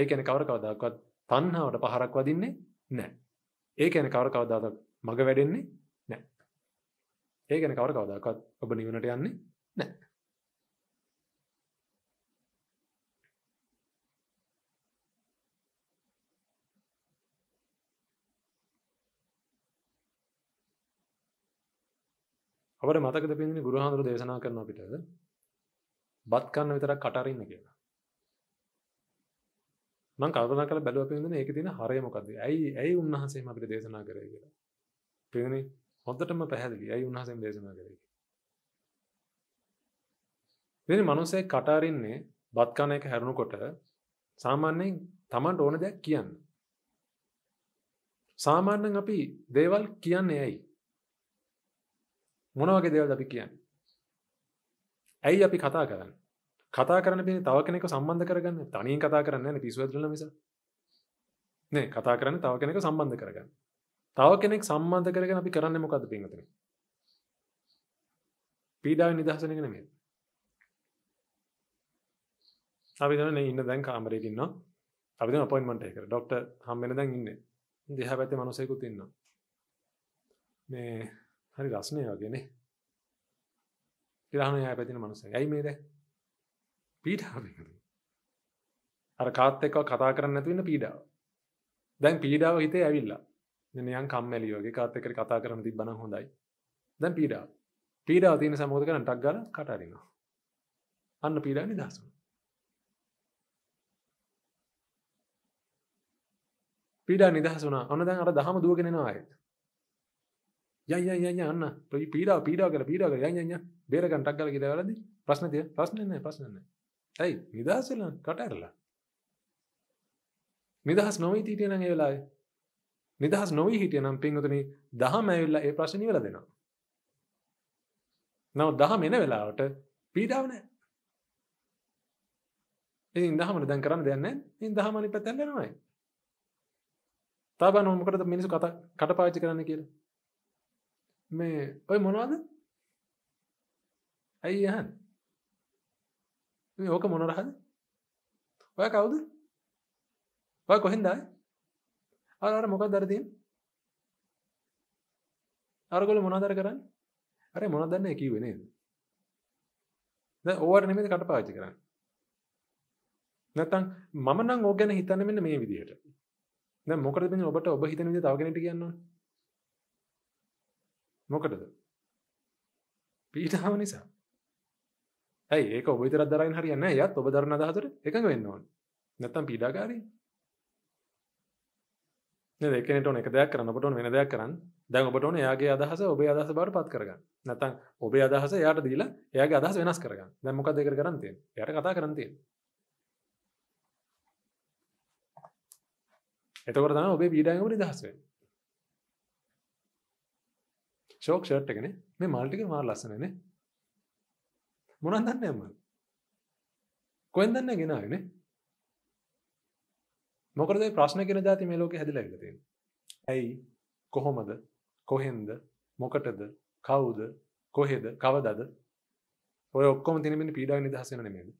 ඒ කැන කවර කවදක්වත් තන්හාවට පහරක් වදින්නේ නෑ ඒ කැන කවර කවදාද මඟ වැඩෙන්නේ නෑ ඒ ගැන කවර කවදක්වත් ඔබ නිවනට යන්නේ නෑ අපට මතකද පිදිනි ගුරුහාන්දුර දේශනා කරන අපිටද බත් කන්න විතරක් කටරන්න කියලා මං කල්පන කළ බැලුව පිදන එක තින හරයමොකක්ද ඇයි ඇයි උන්හන්සේම අපිට දේශනා කරය කියලා පිදිනි හොදටම පැහැදිලි ඇයි උන්හසෙන් දේශනා කරේ වෙන මනුසේ කටාරින්නේ බත්කන එක හැරුණුකොට සාමාන්‍යයෙන් තමන්ට ඕන දෙයක් කියන්න. සාමාන්‍යෙන් අපි දේවල් කියන්නේ ඇයි මොනවගේ දේවල් අපි කියන්න ඇයි අපි කතා කරන්න කතා කරන පින තව කෙනෙක සම්බන්ධ කරගන්න තනින් කතා කරන්න න පිසුවදල මිස නේ කතා කරන්න තව කෙනෙක සම්බන්ධ කරගන්න තව කෙනෙක් සම්බන්ධ කරගෙන අපි කරන්න මොකද පින්ගතන පීඩාව නිදහසනගෙන මේ අපි දන ඉන්න දැන් කාමරයකින්න අපි පොයින්මට එක ඩොක්ට හම්බෙන දැන් ඉන්න දෙහ පැති මනුසයකුත් ඉන්නවා මේ හරි ලස්සනයි වගේනේ. ග්‍රහණය පැතින මනුස්සය. ඇයි මේ දැන්? පීඩාවෙන්. අර කාත් එක්ක කතා කරන්න නැතුව ඉන්න පීඩාව. දැන් පීඩාව හිතේ ඇවිල්ලා. දැන් නියන් කම්මැලි වගේ කාත් එක්ක කතා කරන්න තිබ්බනම් හොඳයි. දැන් පීඩාව. පීඩාව තියෙන සමෝධ කරන් ටක් ගාලා කට අරිනවා. අන්න පීඩාව නිදහස් වෙනවා. පීඩා නිදහස් වුණා. අන්න දැන් අර දහම දුවගෙන එනවා ආයෙත්. යන් යන් යන් යන්න පීඩාව පීඩාව කරලා පීඩාව කරලා යන් යන් යන් බේරගන්න ටක් ගාලා කියලා වැරදි ප්‍රශ්න තියෙන ප්‍රශ්න නෑ ප්‍රශ්න නෑ ඇයි නිදහස් වෙලා කට ඇරලා නිදහස් නොවී හිටියේ නම් ඒ වෙලාවේ නිදහස් නොවී හිටියේ නම් පින්වතුනි දහම ඇවිල්ලා ඒ ප්‍රශ්නේ ඉවර දෙනවා නව දහම එන වෙලාවට පීඩාව නෑ ඉතින් දහමන දැන් කරන්න දෙයක් නෑ ඉතින් දහම අනිත් පැත්තෙන් යනවායි තාබන මොකටද මිනිස්සු කතා කටපාවිච්චි කරන්න කියලා මේ ඔය මොනවද ඇයි යහන් ඕක මොනරහද ඔය කවුද ඔය කොහෙන්දයි අර මොකක් දරතින් අරගොල මොනදර කරන්න අර මොන දන්න එකීව නේද ඕවට නෙමෙයි කට පාවිච්චි කරන්න නැත්තම් මම නම් ඕක ගැන හිතන්නේ මෙන්න මේ විදිහට දැන් මොකටද මේ ඔබට ඔබ හිතන විදිහ තව කෙනෙක්ට කියන්න ඕනේ මොකටද? පීඩාව නිසා. ඇයි ඒක ඔබ විතරක් දරාගෙන හරියන්නේ නැහැ. එයත් ඔබ දරන අදහසට එකඟ වෙන්න ඕනේ. නැත්තම් පීඩාකාරී. නේද? එක්කෙනෙක්ට ඕන එක දෙයක් කරන්න ඔබට ඕන වෙන දෙයක් කරන්න. දැන් ඔබට ඕන එයාගේ අදහස ඔබේ අදහස බවට පත් කරගන්න. නැත්තම් ඔබේ අදහස එයාට දීලා එයාගේ අදහස වෙනස් කරගන්න. දැන් මොකක්ද ඒකට කරන්න තියෙන්නේ? එයාට කතා කරන්න තියෙන්නේ. එතකොට තමයි ඔබේ පීඩාවෙන් ඔබ නිදහස් වෙන්නේ. ෂෝක් ෂර්ට් එකනේ මේ මල් ටික මාර ලස්සනනේ මොනවද දන්නේ අම්මා කොහෙන්ද දන්නේ ගෙනාවේ මොකටද මේ ප්‍රශ්න කියන જાති මේ ලෝකේ හැදිලා ඉන්න තියෙන්නේ ඇයි කොහොමද කොහෙන්ද මොකටද කවුද කොහෙද කවදද ඔය ඔක්කොම තියෙන මෙන්න පීඩාවෙන් නිදහස් වෙන නෙමෙයිද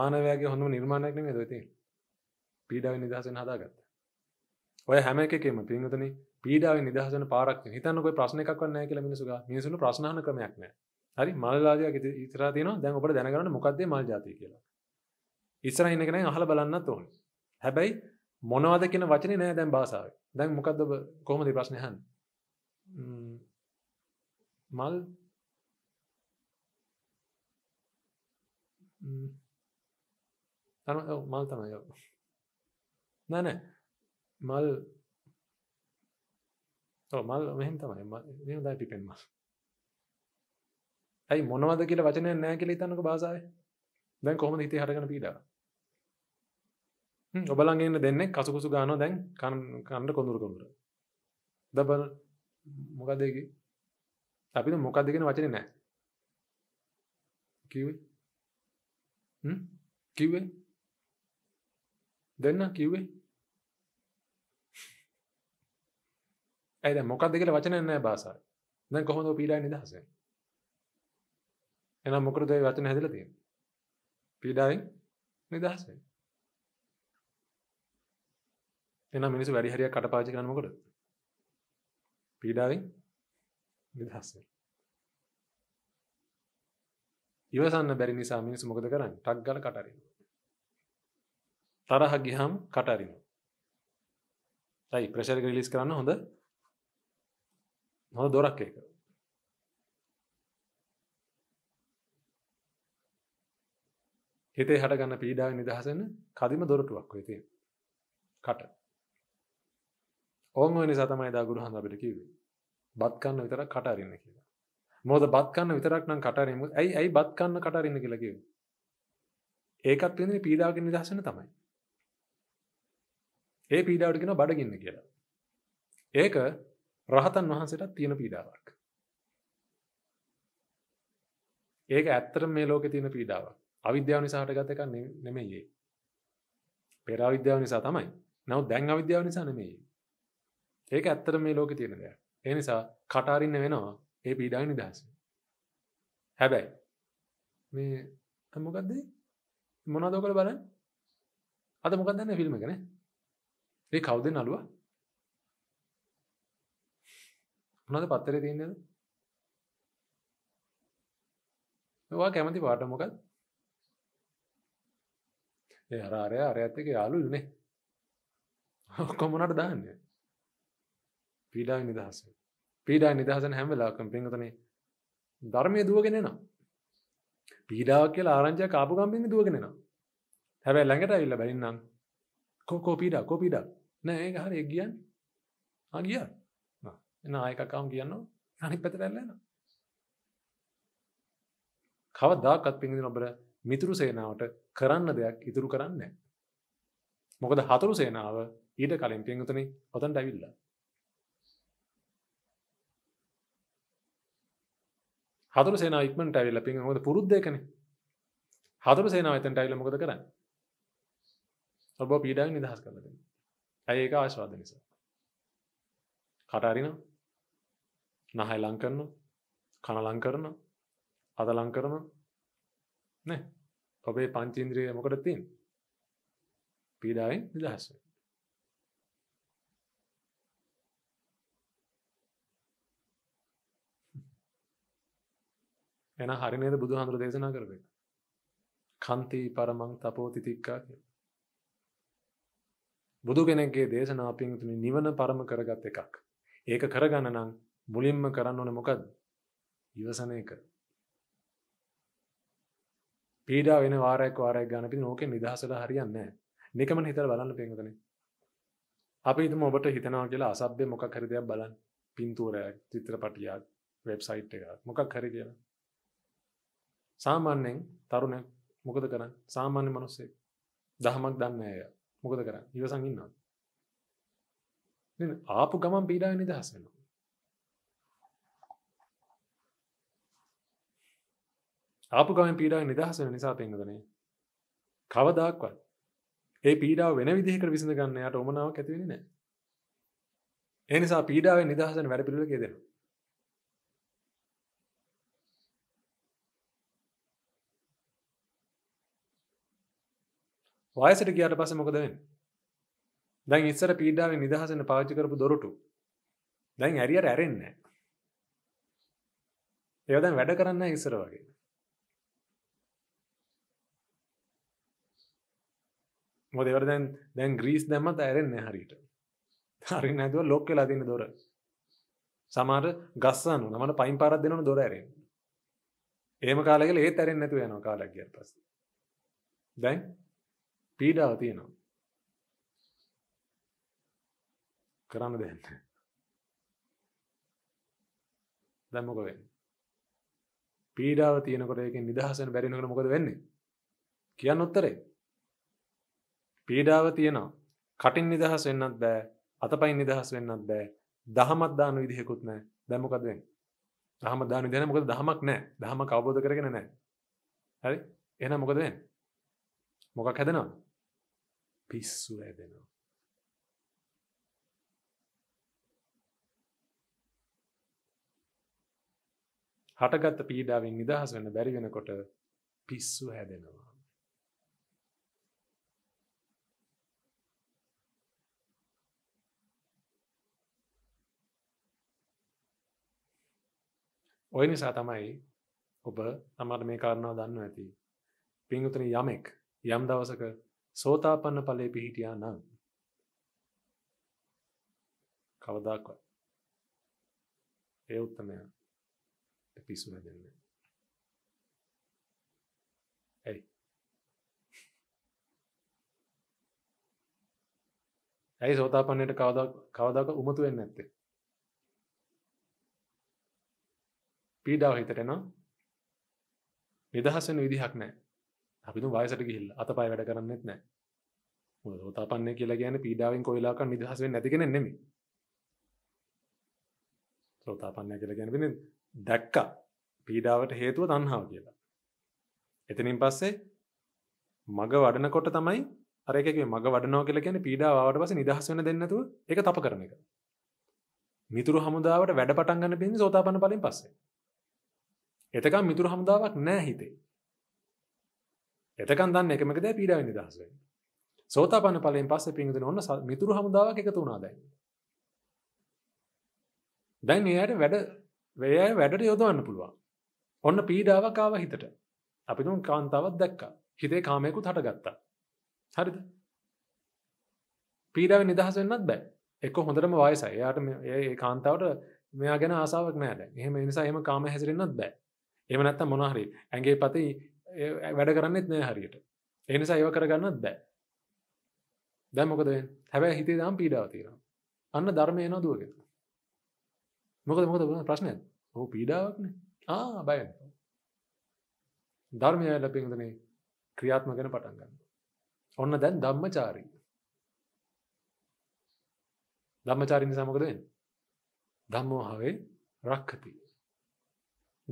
මානවයාගේ හොඳම නිර්මාණයක් නෙමෙයිද ඔය තියෙන්නේ පීඩාව නිදහසෙන් හදාගත්ත ඔය හැම එකම පින්ගතන පීඩාව නිදහසන පාරක් හිතන්නක ප්‍රශ්න එකක් වන්න කියල මිනිසුක මිනිසුන ප්‍රශ්න ක්‍රමයක් නෑ හරි මල්ලාජය ඉතරතින දැන් ඔට දැනගන්න මොකක්දේ මල් ජාති කියලා ඉස්සර ඉන්නගෙන අහල බලන්න තෝන් හැබැයි මොනවද කියෙන වචන නෑ දැන් බාසාාව දැන් මොකක්ද කොහොමද ප්‍රශ්නයහන් මල් තම මල් තමයි නැන මල් මල් මෙහම තමයි දයි පිපෙන් මස් ඇයි මොනවද කියල වචනය නෑ කියල තන්නක බාසාය දැන් කොහොම හිතේ හරගන පීඩා ඔබලන්ගන්න දෙන්නෙ කසුකුසු ගාන දැන් කණ්ඩ කොඳුර කොඳුර දබ මොකදයකි අපි මොකක් දෙගෙන වචන නෑ කිවේ කිවේ දැන් නම් කිව්වේ ඇයි දැන් මොකක්ද කියලා වචනයක් නැහැ භාෂාවේ. දැන් කොහොමද ඔය පීඩාවේ නිදහස වෙන්නේ? එහෙනම් මොකටද ඔය වචන හැදලා තියෙන්නේ? පීඩාවෙන් නිදහස වෙන්න. එහෙනම් මිනිස්සු වැඩි හරියක් කටපාඩම් කරන්නේ මොකටද? පීඩාවෙන් නිදහස් වෙන්න. ඉවසන්න බැරි නිසා මිනිස්සු මොකද කරන්නේ? ටක් ගාලා කට අරිනවා. තරහ ගිහම් කටරිනු තයි ප්‍රශර රිලිස් කරන්න හොඳ හො දොරක් එක හිතේ හටගන්න පීඩාව නිදහසන කදිම දොරටුවක් වෙති කට ඔන්න නිසා තමයි දා ගුරුහන් අපිට කිවේ බත්කන්න විතර කටරින්න කියලා මොද බත්කන්න විතරක් නම් කටරීම ඇයි ඇයි බත්කන්න කටරින්න කියලකිව ඒකත් වෙන පීඩාවගෙන නිදහසන තමයි ඒ පීඩාවට කියෙන බඩගින්න කියලා. ඒක රහතන් වහන්සේටත් තියෙන පීඩාවක්. ඒක ඇත්තර මේ ලෝක තියෙන පීඩාව අවිද්‍යාව නිසාට ගත එක නෙමෙයි. පෙර අවිද්‍යාව නිසා තමයි. නව දැන් අවිද්‍යාව නිසා නෙමෙයි. ඒක ඇත්තට මේ ලෝකේ තියෙන දෙයක්. ඒ නිසා කටාරින්න වෙනවා ඒ පීඩාවෙන් නිදහස් හැබැයි මේ මොකද්ද? මොනවද ඔයගොල්ලෝ බලන්නේ? අද මොකක්ද දන්නේ ෆිල්ම් එක නේ? ඒ කවුද නළුව මොනද පත්තරේ තියෙන්නේද ඔයා කැමති පාට මොකක්ද ඒ අර අරය අරයත් එක්ක යාළුුනේ ඔක්කොම මොනට දාන්නේ පීඩාවෙන් නිදහස පීඩාවෙන් නිදහස හැම වෙලාවකම පින්වතනේ ධර්මයේ දුවගෙන එනවා පීඩාවක් කියලා ආරංචියක් ආපු ගමන් දුවගෙන එනවා හැබැයි ළඟට ඇවිල්ලා බැලින්නම් කෝ කෝ පීඩා කෝ පීඩා නෑ ඒක හරිය කියන්නේ. ආ ගියා. නා. එන ආයකකම් කියනවා. අනිත් පැත්තට ඇල්ලන. කවදාකවත් පින්දින ඔබට මිතුරු සේනාවට කරන්න දෙයක් ඉතුරු කරන්නේ නෑ. මොකද හතුරු සේනාව ඊට කලින් පින්තුනේ ඔතනට ඇවිල්ලා. හතුරු සේනාව ඉක්මනට ඇවිල්ලා පින් මොකද පුරුද්ද ඒකනේ. හතුරු සේනාව එතනට ඇවිල්ලා මොකද කරන්නේ? ඔබ පීඩාවෙන් නිදහස් කරලා දෙන්න. ඇයි ඒක ආශාද නිසා. කට අරිනවා. නහය ලං කරනවා. කන ලං කරනවා. අත ලං කරනවා. නේ. ඔබේ පංචේන්ද්‍රිය මොකටද තියෙන්නේ? පීඩාවෙන් නිදහස් වෙන්න. එන හරි නේද බුදුහාමුදුර දේශනා කරපේ. කන්ති පරමං තපෝති තික්කා කියලා. බුදු කෙනෙක්ගේ දේශනා පිංතුනි නිවන පරම කරගත් එකක්. ඒක කරගන්න නම් මුලින්ම කරන්න ඕනේ මොකද්ද? ඉවසන එක. පීඩා වෙන වාරයක් වාරයක් ගන්න පිටින් ඕකේ නිදහසලා හරියන්නේ නැහැ. නිකමන හිතලා බලන්න පිංතුනි. අපි හිතමු ඔබට හිතනවා කියලා අසභ්‍ය මොකක් හරි දෙයක් බලන්න. පින්තූරයක්, චිත්‍රපටියක්, වෙබ්සයිට් එකක් මොකක් හරි කියලා. සාමාන්‍යයෙන් තරුණෙක් මොකද කරන්නේ? සාමාන්‍ය මිනිස්සෙක්. දහමක් දන්නේ නැහැ. මොකද කරන්නේ? ඉවසන් ඉන්නවා. නේද? ආපු ගමන් පීඩාවෙන් නිදහස් වෙනවා. ආපු ගමන් පීඩාවෙන් නිදහස් වෙන නිසා පින්වදනේ කවදාක්වත් ඒ පීඩාව වෙන විදිහකට විසඳ ගන්න යාට උමනාවක් ඇති වෙන්නේ නැහැ. ඒ නිසා පීඩාවෙන් නිදහස් වෙන වැඩ පිළිවෙලක යෙදෙනවා. වයසට ගියාට පස්සේ මොකද වෙන්නේ? දැන් ඉස්සර පීඩාවෙන් නිදහසෙන් පාවිච්චි කරපු දොරටු දැන් ඇරියට ඇරෙන්නේ නැහැ. ඒවා දැන් වැඩ කරන්නේ නැහැ ඉස්සර වගේ. මොකද ඒවට දැන් දැන් ග්‍රීස් දැම්මත් ඇරෙන්නේ නැහැ හරියට. හරියට නැතුව ලොක් වෙලා තියෙන දොර. සමහර ගස්සන උනා මට පයින් පාරක් දෙනවනේ දොර ඇරෙන්නේ. එහෙම කාලය කියලා ඒත් ඇරෙන්නේ නැතුව යනවා කාලයක් ගියාට පස්සේ. දැන් පීඩාව තියෙනවා. කරන්න දෙයක් නැහැ. දැන් මොකද වෙන්නේ? පීඩාව තියෙනකොට ඒකෙන් නිදහස වෙන බැරි වෙනකොට මොකද වෙන්නේ? කියන්න උත්තරේ. පීඩාව තියෙනවා. කටින් නිදහස් වෙන්නත් බෑ. අතපයින් නිදහස් වෙන්නත් බෑ. දහමක් දාන විදිහකුත් නැහැ. දැන් මොකද වෙන්නේ? දහම දාන විදිහ නැහැ. මොකද දහමක් නැහැ. දහමක් අවබෝධ කරගෙන නැහැ. හරි? එහෙනම් මොකද වෙන්නේ? මොකක් හැදෙනවද? පිස්සු ඇදෙනවා. හටගත්ත පීඩාවෙන් නිදහස් වෙන්න බැරි වෙනකොට පිස්සු හැදෙනවා. ඔය නිසා තමයි ඔබ තමට මේ කාරණාව දන්න ඇති. පිංගුතන යමෙක් යම් දවසක සෝතාපන්න ඵලයේ පිහිටියා නම් කවදාකවත් ඒ උත්තරය පිසු නැදෙන්නේ. ඇයි? ඇයි සෝතාපන්නයට කවදා කවදාක උමතු වෙන්නේ නැත්තේ? පීඩාව හිතට එනවා. නිදහස් වෙන විදිහක් නැහැ. අපිතු වයසට ගිල් අතපය වැඩ කරන්නෙත් නෑ ෝතා පන්නේ කියලා ගැන පීඩාවෙන් කොයිලාක නිදහසෙන් නැතිකෙන නෙමි සෝතා පන්න කියලා ගැනපෙන දැක්කා පීඩාවට හේතුව තන්හාාව කියලා එතනින් පස්සේ මග වඩනකොට තමයි අරකක මග වඩනෝ කියල කියන පීඩාවට පස නිදහස් වන දෙන්නතුව එක තප කරන එක මිතුරු හමුදාවට වැඩ පටන්ගන්න පින් සෝතාපන පලින් පස්සේ එතකම් මිතුරු හමුදාවක් නෑ හිතේ එතකන් දන්න එකමක දෑ පීඩාවෙන් නිදහස් වෙන්න. සෝතාපන්න ඵලයෙන් පස්සේ පින්විතනේ ඔන්න මිතුරු හමුදාවක් එකතු වුණා දැන්. දැන් එයාට වැඩ වෙය වැඩට යොදවන්න පුළුවන්. ඔන්න පීඩාවක් ආවා හිතට. අපි තුන් කාන්තාවක් දැක්කා. හිතේ කාමයකුත් හටගත්තා. හරිද? පීඩාවෙන් නිදහස් වෙන්නත් බෑ. එක්ක හොඳටම වයසයි. එයාට මේ කාන්තාවට මෙයා ගැන ආසාවක් නෑ දැන්. එහෙම ඒ නිසා එහෙම කාම හැසිරෙන්නත් බෑ. එහෙම නැත්තම් මොනවා හරි ඇඟේ පතේ වැඩ කරන්නෙත් නෑ හරියට එනිසා ඒව කරගන්නත් බෑ දැ මොකද හැබැ හිතේ දම් පීඩාව තියෙන අන්න ධර්මය නොදුවගෙන මොකද මොකද බ ප්‍රශ්නය හෝ පීඩාවක්න ආ බය ධර්මය ලපින්දනේ ක්‍රියාත්මගෙන පටන්ගන්න ඔන්න දැන් ධම්මචාරී ධම්මචාරිනි සමකදෙන් ධම්මෝහාවේ රක්කති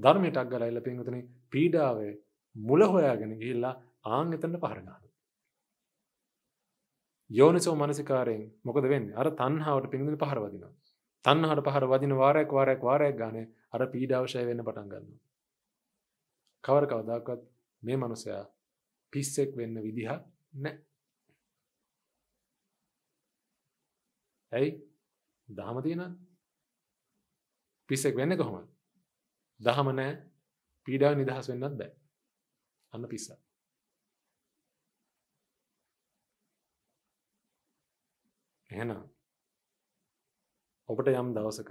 ධර්මයට අක්ගලයිල පින්වතන පීඩාවේ මුල හොයාගෙන ගිහිල්ලා ආන් එතනට පහර ගන්නවා. යෝනිසෝ මනසිකාරයෙන් මොකද වෙන්නේ? අර තණ්හාවට පිටින් පහර වදිනවා. තණ්හාවට පහර වදින වාරයක් වාරයක් වාරයක් ගානේ අර පීඩාවශය වෙන්න පටන් ගන්නවා. කවර කවදාකවත් මේ මනුස්සයා පිස්සෙක් වෙන්න විදිහක් නැහැ. ඇයි? දහම තියෙනවා. පිස්සෙක් වෙන්නේ කොහොමද? දහම නැහැ. පීඩාව නිදහස් වෙන්නත් බෑ. අන්න පිස්සා. එහෙනම් ඔබට යම් දවසක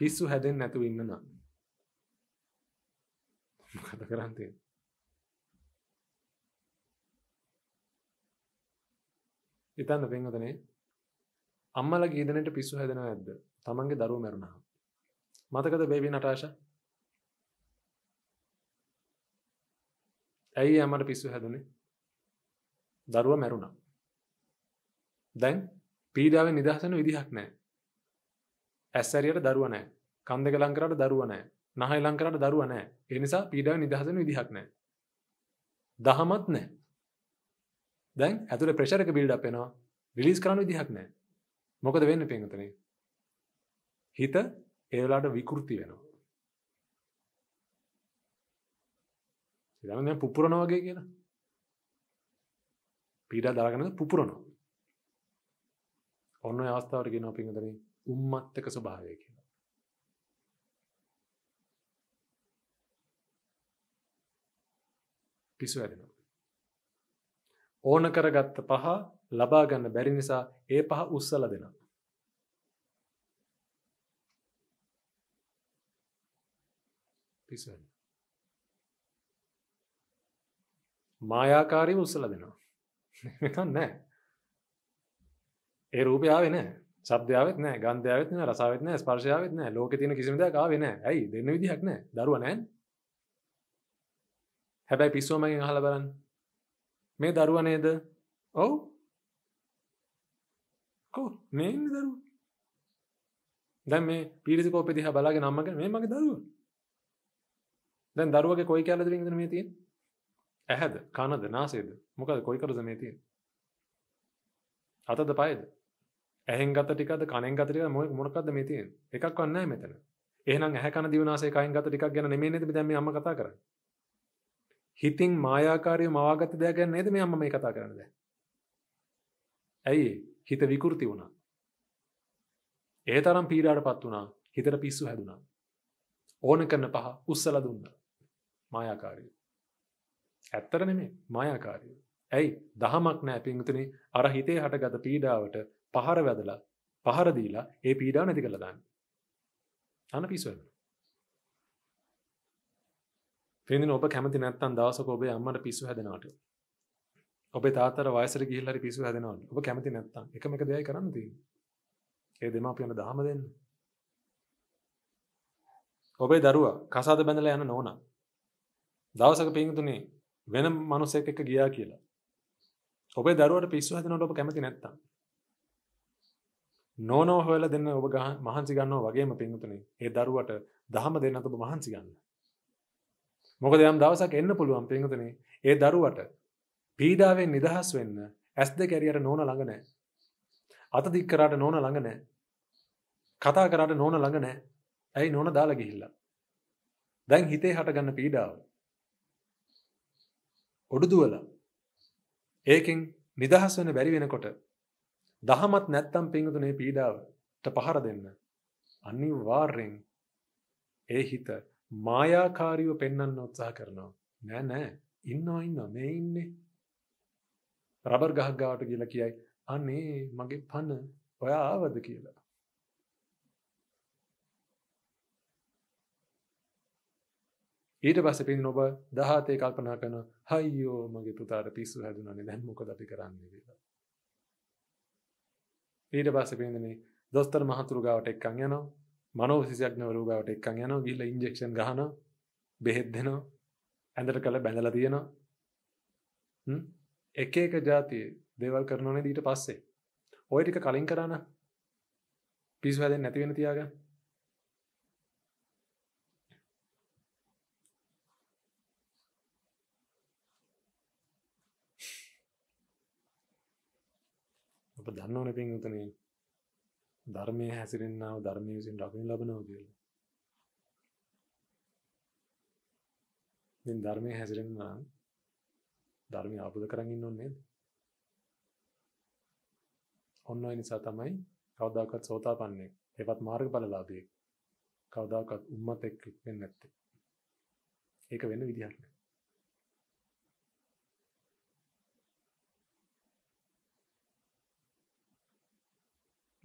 පිස්සු හැදෙන් නැතුව ඉන්න නම් මොකද කරන්න තියෙන්නේ? හිතන්න පින්වතනේ අම්මලා ගීදනට පිස්සු හැදෙනව නැද්ද? තමන්ගේ දරුවෝ මැරුණාම. මතකද බේබි නටාෂා? ඇයි ඇමට පිස්සු හැදුනේ දරුව මැරුණා දැන් පීඩාව නිදහසන විදිහක් නෑ ඇස්සැරියට දරුව නෑ කන්දක ලංකරට දරුව නෑ නහයි ලංකරට දරුව නෑ එනිසා පීඩාව නිදහසන විදිහක් නෑ දහමත් නෑ දැන් ඇතුළ ප්‍රශරක බිල්ඩ අපෙනවා රිලිස් කරන්න විදිහක් නෑ මොකද වෙන්න පින්තනේ හිත ඒවලාට විකෘති වෙනවා එතන දැන් පුපුරන වගේ කියලා. පීඩා දාගෙන පුපුරනවා. ඔන්න ඔය අවස්ථාවට කියනවා පින්වතුනි උම්මත්තක ස්වභාවය කියලා. පිස්සු හැදෙනවා. ඕන කරගත්ත පහ ලබා ගන්න බැරි නිසා ඒ පහ උස්සලා දෙනවා. පිස්සු හැදෙනවා. මායාකාරීව උස්සලා දෙනවා. නිකන් නෑ. ඒ රූපය ආවේ නෑ. ශබ්දය ආවෙත් නෑ, ගන්ධය ආවෙත් නෑ, රස ආවෙත් නෑ, ස්පර්ශය ආවෙත් නෑ. ලෝකේ තියෙන කිසිම දෙයක් ආවේ නෑ. ඇයි? දෙන්න විදිහක් නෑ. දරුවා නෑනේ. හැබැයි පිස්සුව මගෙන් අහලා බලන්න. මේ දරුවා නේද? ඔව්. කො මේ දරුවා. දැන් මේ පීරිසි කෝපෙ දිහා බලාගෙන අම්මගෙන මේ මගේ දරුවා. දැන් දරුවගේ කොයි කැලේද වින්දන මේ තියෙන්නේ? ඇහැද කනද නාසේද මොකද කොයිකරද මේ තියෙන අතද පයද ඇහෙන් ගත ටිකද කනෙන් ගත ටිකද මොකක් මොනකද්ද මේ තියෙන එකක් වන්නේ මෙතන එහෙනම් ඇහැ කන දිව නාසය කයෙන් ගත ටිකක් ගැන නෙමෙයි නේද දැන් මේ අම්මා කතා කරන්නේ හිතින් මායාකාරී මවාගත්ත දෙයක් ගැන නේද මේ අම්මා මේ කතා කරන්නේ දැන් ඇයි හිත විකෘති වුණා ඒ තරම් පීඩාවටපත් වුණා හිතට පිස්සු හැදුනා ඕන කරන පහ උස්සලා දුන්නා මායාකාරී ඇත්තර නෙමේ මයාකාරය. ඇයි දහමක් නෑ පිංතුනි අර හිතේ හටගත පීඩාවට පහර වැදලා පහරදීලා ඒ පීඩාව නැති කළ දන්න. අන පිස්වන්න. පෙන්දින ඔබ කැමති නැත්තන් දවසක ඔබේ අම්මට පිස්සු හැදෙනට. ඔබ තාතර වයසර ගිල්ලරි පිසු හැදෙනවට ඔබ කැමති නැත්තම් එකම එක දෙයයි කරන්නති. ඒ දෙම අපියන දහම දෙන්න. ඔබේ දරුවා කසාද බැඳල යන නෝන. දවසක පිංතුනේ වෙන මනුස්සයෙක් එක්ක ගියා කියලා. ඔබේ දරුවට පිස්සු හදනකොට ඔබ කැමති නැත්තම්. නෝනෝ හොයලා දෙන්න ඔබ මහන්සි ගන්නවා වගේම පින්තුනේ. ඒ දරුවට දහම දෙන්නත් ඔබ මහන්සි ගන්න. මොකද යම් දවසක් එන්න පුළුවන් පින්තුනේ. ඒ දරුවට පීඩාවෙන් නිදහස් වෙන්න ඇස් දෙක ඇරියට නෝන ළඟ නැහැ. අත දික් කරාට නෝන ළඟ නැහැ. කතා කරාට නෝන ළඟ නැහැ. ඇයි නෝන දාලා ගිහිල්ලා? දැන් හිතේ හටගන්න පීඩාව ඔඩු දුවලා ඒකෙන් නිදහස් වෙන බැරි වෙනකොට දහමත් නැත්තම් පිංගුතුනේ පීඩාවට පහර දෙන්න අනිවාර්යෙන් ඒ හිත මායාකාරීව පෙන්වන්න උත්සාහ කරනවා නෑ නෑ ඉන්නවා ඉන්නවා මේ ඉන්නේ රබර් ගහක් ගාවට කියලා කියයි අනේ මගේ පන ඔයා ආවද කියලා ඊට පස්සේ පින් ඔබ 17 කල්පනා කරන අයියෝ මගේ පුතාට පිස්සු හැදුනානේ දැන් මොකද අපි කරන්නේ කියලා. ඊට පස්සේ පින්දනේ දොස්තර මහතුරු ගාවට එක්කන් යනවා. මනෝවිද්‍යාඥවරු ගාවට එක්කන් යනවා. ගිහලා ඉන්ජෙක්ෂන් ගහනවා. බෙහෙත් දෙනවා. ඇඳට කළ බැඳලා තියෙනවා. හ්ම් එක එක જાතියේ දේවල් කරනෝනේ ඊට පස්සේ. ওই ටික කලින් කරා නම් පිස්සු හැදෙන්නේ නැති වෙන තියාගන්න. අප දන්නවන පින්තන ධර්මය හැසිරෙන්න්නාව ධර්මය විසින් රකිණ ලබනව කියල ධර්මය හැසිරෙන්න්න ධර්මය ආපුද කරගන්න ඔන්නේ ඔන්න නිසා තමයි කවදාකත් සෝතා පන්නේ එවත් මාර්ග බලලාබයෙක් කවදාකත් උම්මත එක් වෙන්න නැත්තේ ඒක වෙන විදිහක්න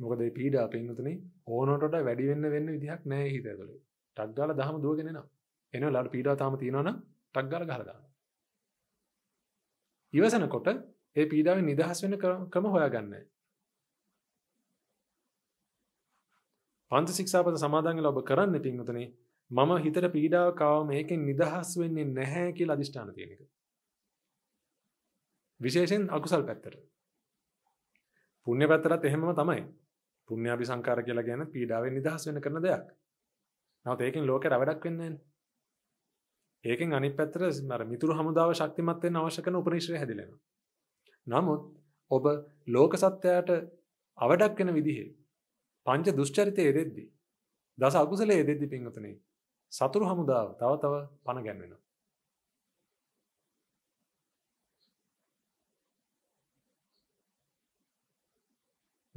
මොකද පීඩා පින්නතුනේ ඕනොටට වැඩි වෙන්න වෙන්න විදිහක් නැහැ හිත ඇතුලේ. ටක් ගාලා දහම දුවගෙන එනවා. එනවා ලාට පීඩා තාම තියෙනවනම් ටක් ගාලා ගහලා දානවා. ඊවසනකොට ඒ පීඩාවෙන් නිදහස් වෙන්න ක්‍රම හොයාගන්න. පන්ති ශික්ෂාපද සමාදන් වෙලා ඔබ කරන්නේ පින්නතුනේ මම හිතට පීඩාවක් ආවම ඒකෙන් නිදහස් වෙන්නේ නැහැ කියලා අදිෂ්ඨාන තියෙන එක. විශේෂයෙන් අකුසල් පැත්තට. පුණ්‍ය පැත්තටත් එහෙමම තමයි. පුුණ්‍යාපි සංකාර කියලා ගැන පීඩාවෙන් නිදහස් වෙන කරන දෙයක් නවත ඒකින් ලෝකට වැඩක් වෙන්න ඒකෙන් අනි පැතර මර මිතුර හමුදාව ශක්තිමත්වයෙන් අවශකන උපනිශ්‍රය හැදිලෙන නමුත් ඔබ ලෝක සත්‍යයට අවඩක් වෙන විදිහේ පංච දුෂ්චරිතය එදෙද්දී දස අකුසල එදෙද්දි පින්වතනේ සතුරු හමුදාව තව තව පණ ගැන්වෙනවා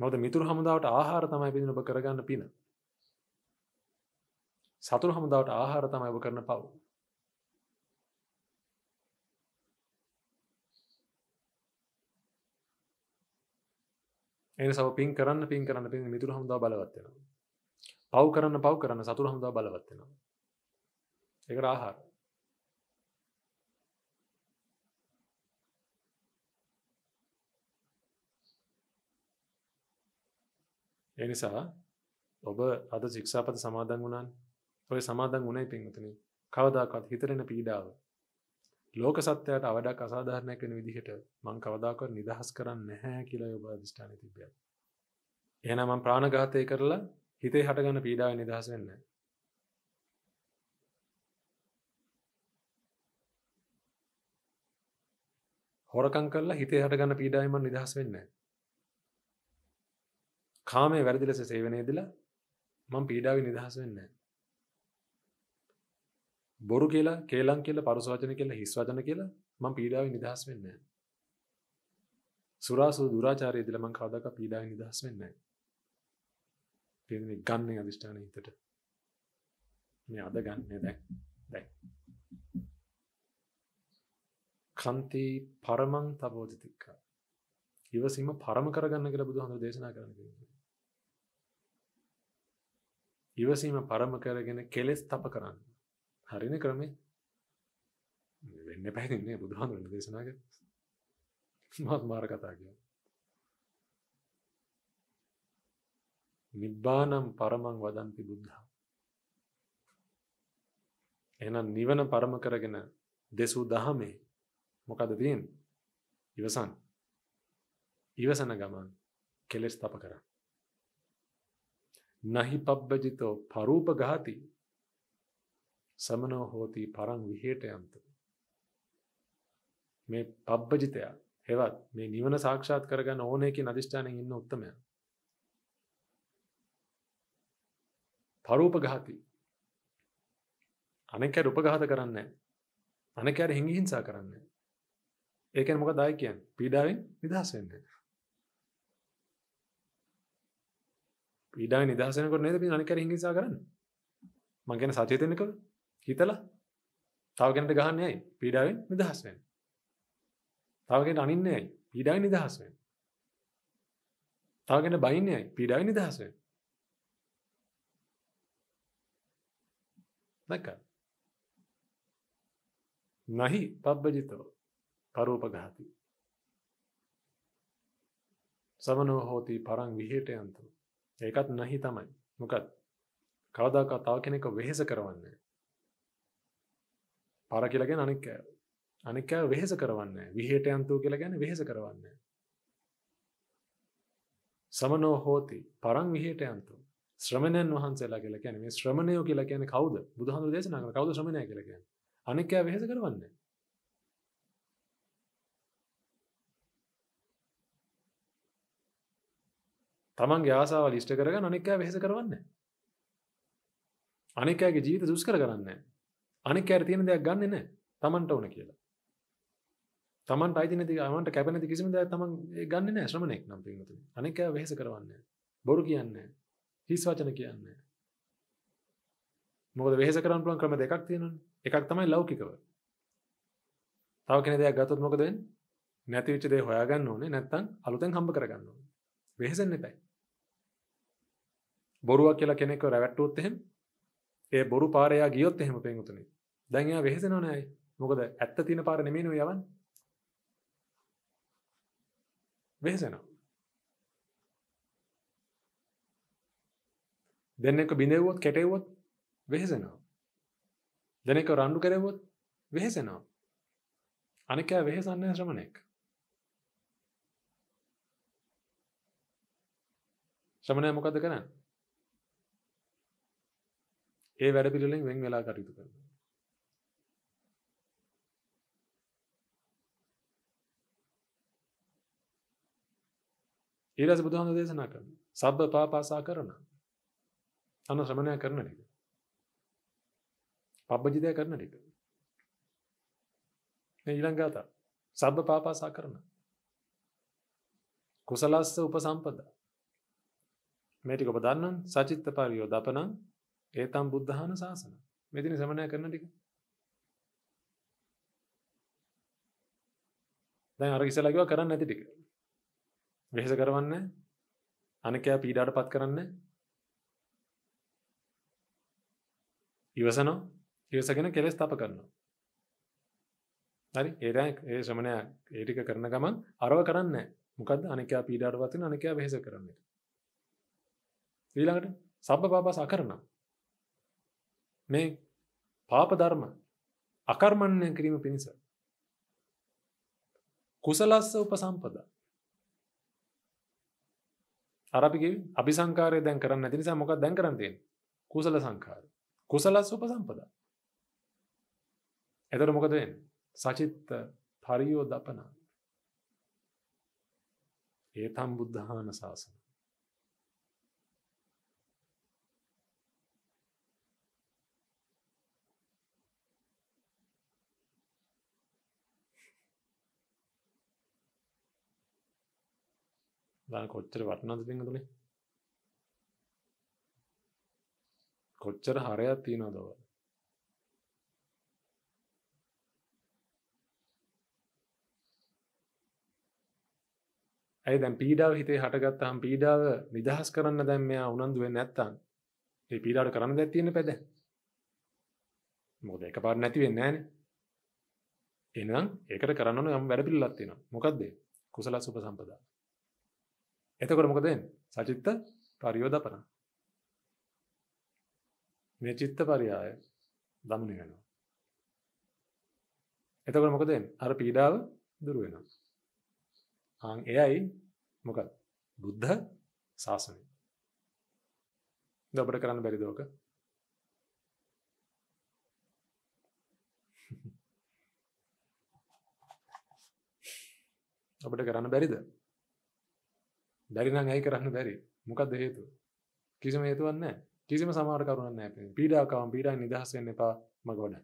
මොකද මිතුරු හමුදාවට ආහාර තමයි පිටින් ඔබ කරගන්න පින. සතුරු හමුදාවට ආහාර තමයි ඔබ කරන පව්. එනිසා පින් කරන්න පින් කරන්න පින් මිතුරු හමුදා බලවත් වෙනවා. පව් කරන්න පව් කරන්න සතුරු හමුදා බලවත් වෙනවා. ඒකට ආහාර. ඒ නිසා ඔබ අද ශික්ෂාපද සමාදන් වුණාන් ඔය සමාදන් වුණයි පින්වතුනි කවදාකවත් හිතරෙන පීඩාව ලෝක සත්‍යයට අවඩක් අසාධාරණයක් වෙන විදිහට මං කවදාකවත් නිදහස් කරන්නේ නැහැ කියලා ඔබ අදිෂ්ඨානෙ තිබ්බා. එහෙනම් මං ප්‍රාණඝාතය කරලා හිතේ හටගන්න පීඩාවෙන් නිදහස් වෙන්නේ හොරකම් කරලා හිතේ හටගන්න පීඩාවෙන් මම නිදහස් වෙන්නේ නැහැ. කාමය වැරදි ලෙස සේවනයදලා මං පීඩාව නිදහස වෙන්න. බොරු කියලා කේලං කියල පරුසවාචන කියලා හිස්වචන කියලා මං පීඩාව නිදහස් වෙන්න. සුරාසු දුරාචාරය දිල මං කාදක පීඩාව නිදහස් වෙන්න. පිදි ගන්න අධිෂ්ඨාන හිතට මේ අද ගන්න දැ දැ. කන්ති පරමං තබෝධතික්කා. ඉවසීම පරම කරගන්න කියලා බුදුහාමුදුරෝ දේශනා කරන්න කිව්වා. ඉවසීම පරම කරගෙන කෙලෙස් තප කරන්න. හරින ක්‍රමේ වෙන්න පැතින්නේ බුදුහාඳුරන දේශනාක මත් මාර කතා කිය. නිබ්බානම් පරමං වදන්ති බුද්ධා. එහෙනම් නිවන පරම කරගෙන දෙසූ දහමේ මොකද තියෙන්නේ? ඉවසන්. ඉවසන ගමන් කෙලෙස් තප කරන්න. නහි පබ්බජිතෝ පරූප ගාති සමනෝ හෝති පරං විහෙට යන්ත මේ පබ්බජිතය හෙවත් මේ නිවන සාක්ෂාත් කරගන්න ඕනේ කියන අදිෂ්ඨානයෙන් ඉන්න උත්තමයා පරූප ගාති අනෙක්ට උපඝාත කරන්නේ අනෙක්ට හිඟ හිංසා කරන්නේ ඒ කියන්නේ මොකද ආයි කියන්නේ පීඩාවෙන් නිදහස් වෙන්නේ පීඩා නිදහසනකොට නේද මේ අනික කර හිංසා කරන්නේ මං ගැන සචේතනිකව හිතලා තව කෙනෙක්ට ගහන්නේ ඇයි පීඩාවෙන් නිදහස් වෙන්න තව කෙනෙක් අනින්නේ ඇයි පීඩාවෙන් නිදහස් වෙන්න තව කෙනෙක් බයින්නේ ඇයි පීඩාවෙන් නිදහස් වෙන්න නැක නහි පබ්බජිතෝ පරූපඝාති සමනෝ හෝති පරං විහෙට යන්තෝ ඒකත් නැහි තමයි. මොකද කවදාකවත් තව කෙනෙක් වෙහෙස කරවන්නේ පාර කියලා කියන්නේ අනික් අය. අනික් අය වෙහෙස කරවන්නේ විහෙට යන්තෝ කියලා කියන්නේ වෙහෙස කරවන්නේ සමනෝ හෝති පරං විහෙට යන්තෝ. ශ්‍රමණයන් වහන්සේලා කියලා කියන්නේ මේ ශ්‍රමණයෝ කියලා කියන්නේ කවුද? බුදුහාමුදුරු දේශනා කරන කවුද ශ්‍රමණයා කියලා කියන්නේ? අනික් අය වෙහෙස කරවන්නේ තමන්ගේ ආසාවල් ඉෂ්ට කරගෙන අනික් අය වෙහෙස කරවන්නේ නැහැ. අනික් අයගේ ජීවිත දුෂ්කර කරන්නේ නැහැ. අනික් අයට තියෙන දේක් ගන්නෙ නැහැ. තමන්ට ඕන කියලා. තමන්ට අයිති නැති අමන්ට කැප නැති කිසිම දෙයක් තමන් ගන්න නෑ ශ්‍රමණෙක් නම් පින්වතුනි. අනික වෙහෙස කරවන්නේ බොරු කියන්නේ හිස් වචන කියන්නේ මොකද වෙහෙස කරන්න පුළුවන් ක්‍රම දෙකක් තියෙනවනේ. එකක් තමයි ලෞකිකව. තව කෙනෙක් දෙයක් ගත්තොත් මොකද වෙන්නේ? නැති වෙච්ච දේ හොයාගන්න ඕනේ නැත්නම් අලුතෙන් හම්බ කරගන්න ඕනේ. වෙහෙසෙන්න එපයි. බොරුවක් කියලා කෙනෙක්ව රැවට්ටුවොත් එහෙම ඒ බොරු පාර එයා ගියොත් එහෙම පෙන්වතුනේ. දැන් එයා වෙහෙසෙනව නෑ අය. මොකද ඇත්ත තියෙන පාර නෙමෙයි නෝ යවන්නේ. වෙහෙසෙනවා. දෙන්නෙක් බිඳෙව්වොත් කැටෙව්වොත් වෙහෙසෙනවා. දෙන්නෙක් රණ්ඩු කරෙව්වොත් වෙහෙසෙනවා. අනිකයා වෙහෙසන්නේ ශ්‍රමණෙක්. ශ්‍රමණයා මොකද කරන්නේ? ඒ වැඩ පිළිලින් වෙන් වෙලා කටයුතු කරන ඊරස බුදුහාම දේශනා කරන සබ්බ පාපාසා කරන අන ශ්‍රමණය කරන ටික පබ්බජිතය කරන ටික මේ ඊළඟ ගාථා සබ්බ පාපාසා කරන කුසලස්ස උපසම්පදා මේ ටික ඔබ දන්නවනේ සචිත්ත පරියෝ දපනං ඒ තම් බුද්ධහන ශාසන මෙතින සමනය කරන ටික දැන් අර ඉසලගව කරන්න ඇති ටික වෙහෙස කරවන්න අනකයා පීඩාට පත් කරන්න ඉවසනෝ ඉවසගෙන කෙලෙස් තප කරනවා හරි ඒරෑ ඒ ශ්‍රමණයක් ඒටික කරන ගමන් අරව කරන්න මොකද අනකයා පීඩාට පත්තින අනකයා වෙහෙස කරන්නට ඊළඟට සබ පාපා සකරනවා මේ පාප ධර්ම අකර්මණය කිරීම පිණිස කුසලස්ස උපසම්පද අරපිග අපි සංකාරය දැන් කරන්න ඇති නිසා මොකක් දැන් කරන්තයෙන් කුසල සංකාර කුසලස් උපසම්පද එතට මොකදෙන් සචිත්ත පරියෝ දපනා ඒතම් බුද්ධාන ශාසන බල කොච්චර වටනද පිඟතුනේ කොච්චර හරයක් තියෙනවද ඔය ඇයි දැන් පීඩාව හිතේ හටගත්තාම පීඩාව නිදහස් කරන්න දැන් මෙයා උනන්දු වෙන්නේ නැත්තම් ඒ පීඩාවට කරන්න දෙයක් තියෙන පැද මොකද එකපාරට නැති වෙන්නේ නැහනේ එහෙනම් ඒකට කරන්න ඕන යම් වැඩ පිළිලක් තියෙනවා මොකද්ද කුසල සුප සම්පදා එතකොට මොකද වෙන්නේ? සචිත්ත පරියෝදපන. මේ චිත්ත පරියාය දමණය වෙනවා. එතකොට මොකද වෙන්නේ? අර පීඩාව දුර වෙනවා. ආන් එයයි මොකක්ද? බුද්ධ ශාසනය. දබර කරන්න බැරිද ඔක? අපිට කරන්න බැරිද? බැරිනම් ඇයි කරන්න බැරි මොකක්ද හේතුව කිසිම හේතුවක් නැහැ කිසිම සමහර කරුණක් නැහැ පීඩාවකම පීඩාවෙන් නිදහස් වෙන්න එපා මගොඩ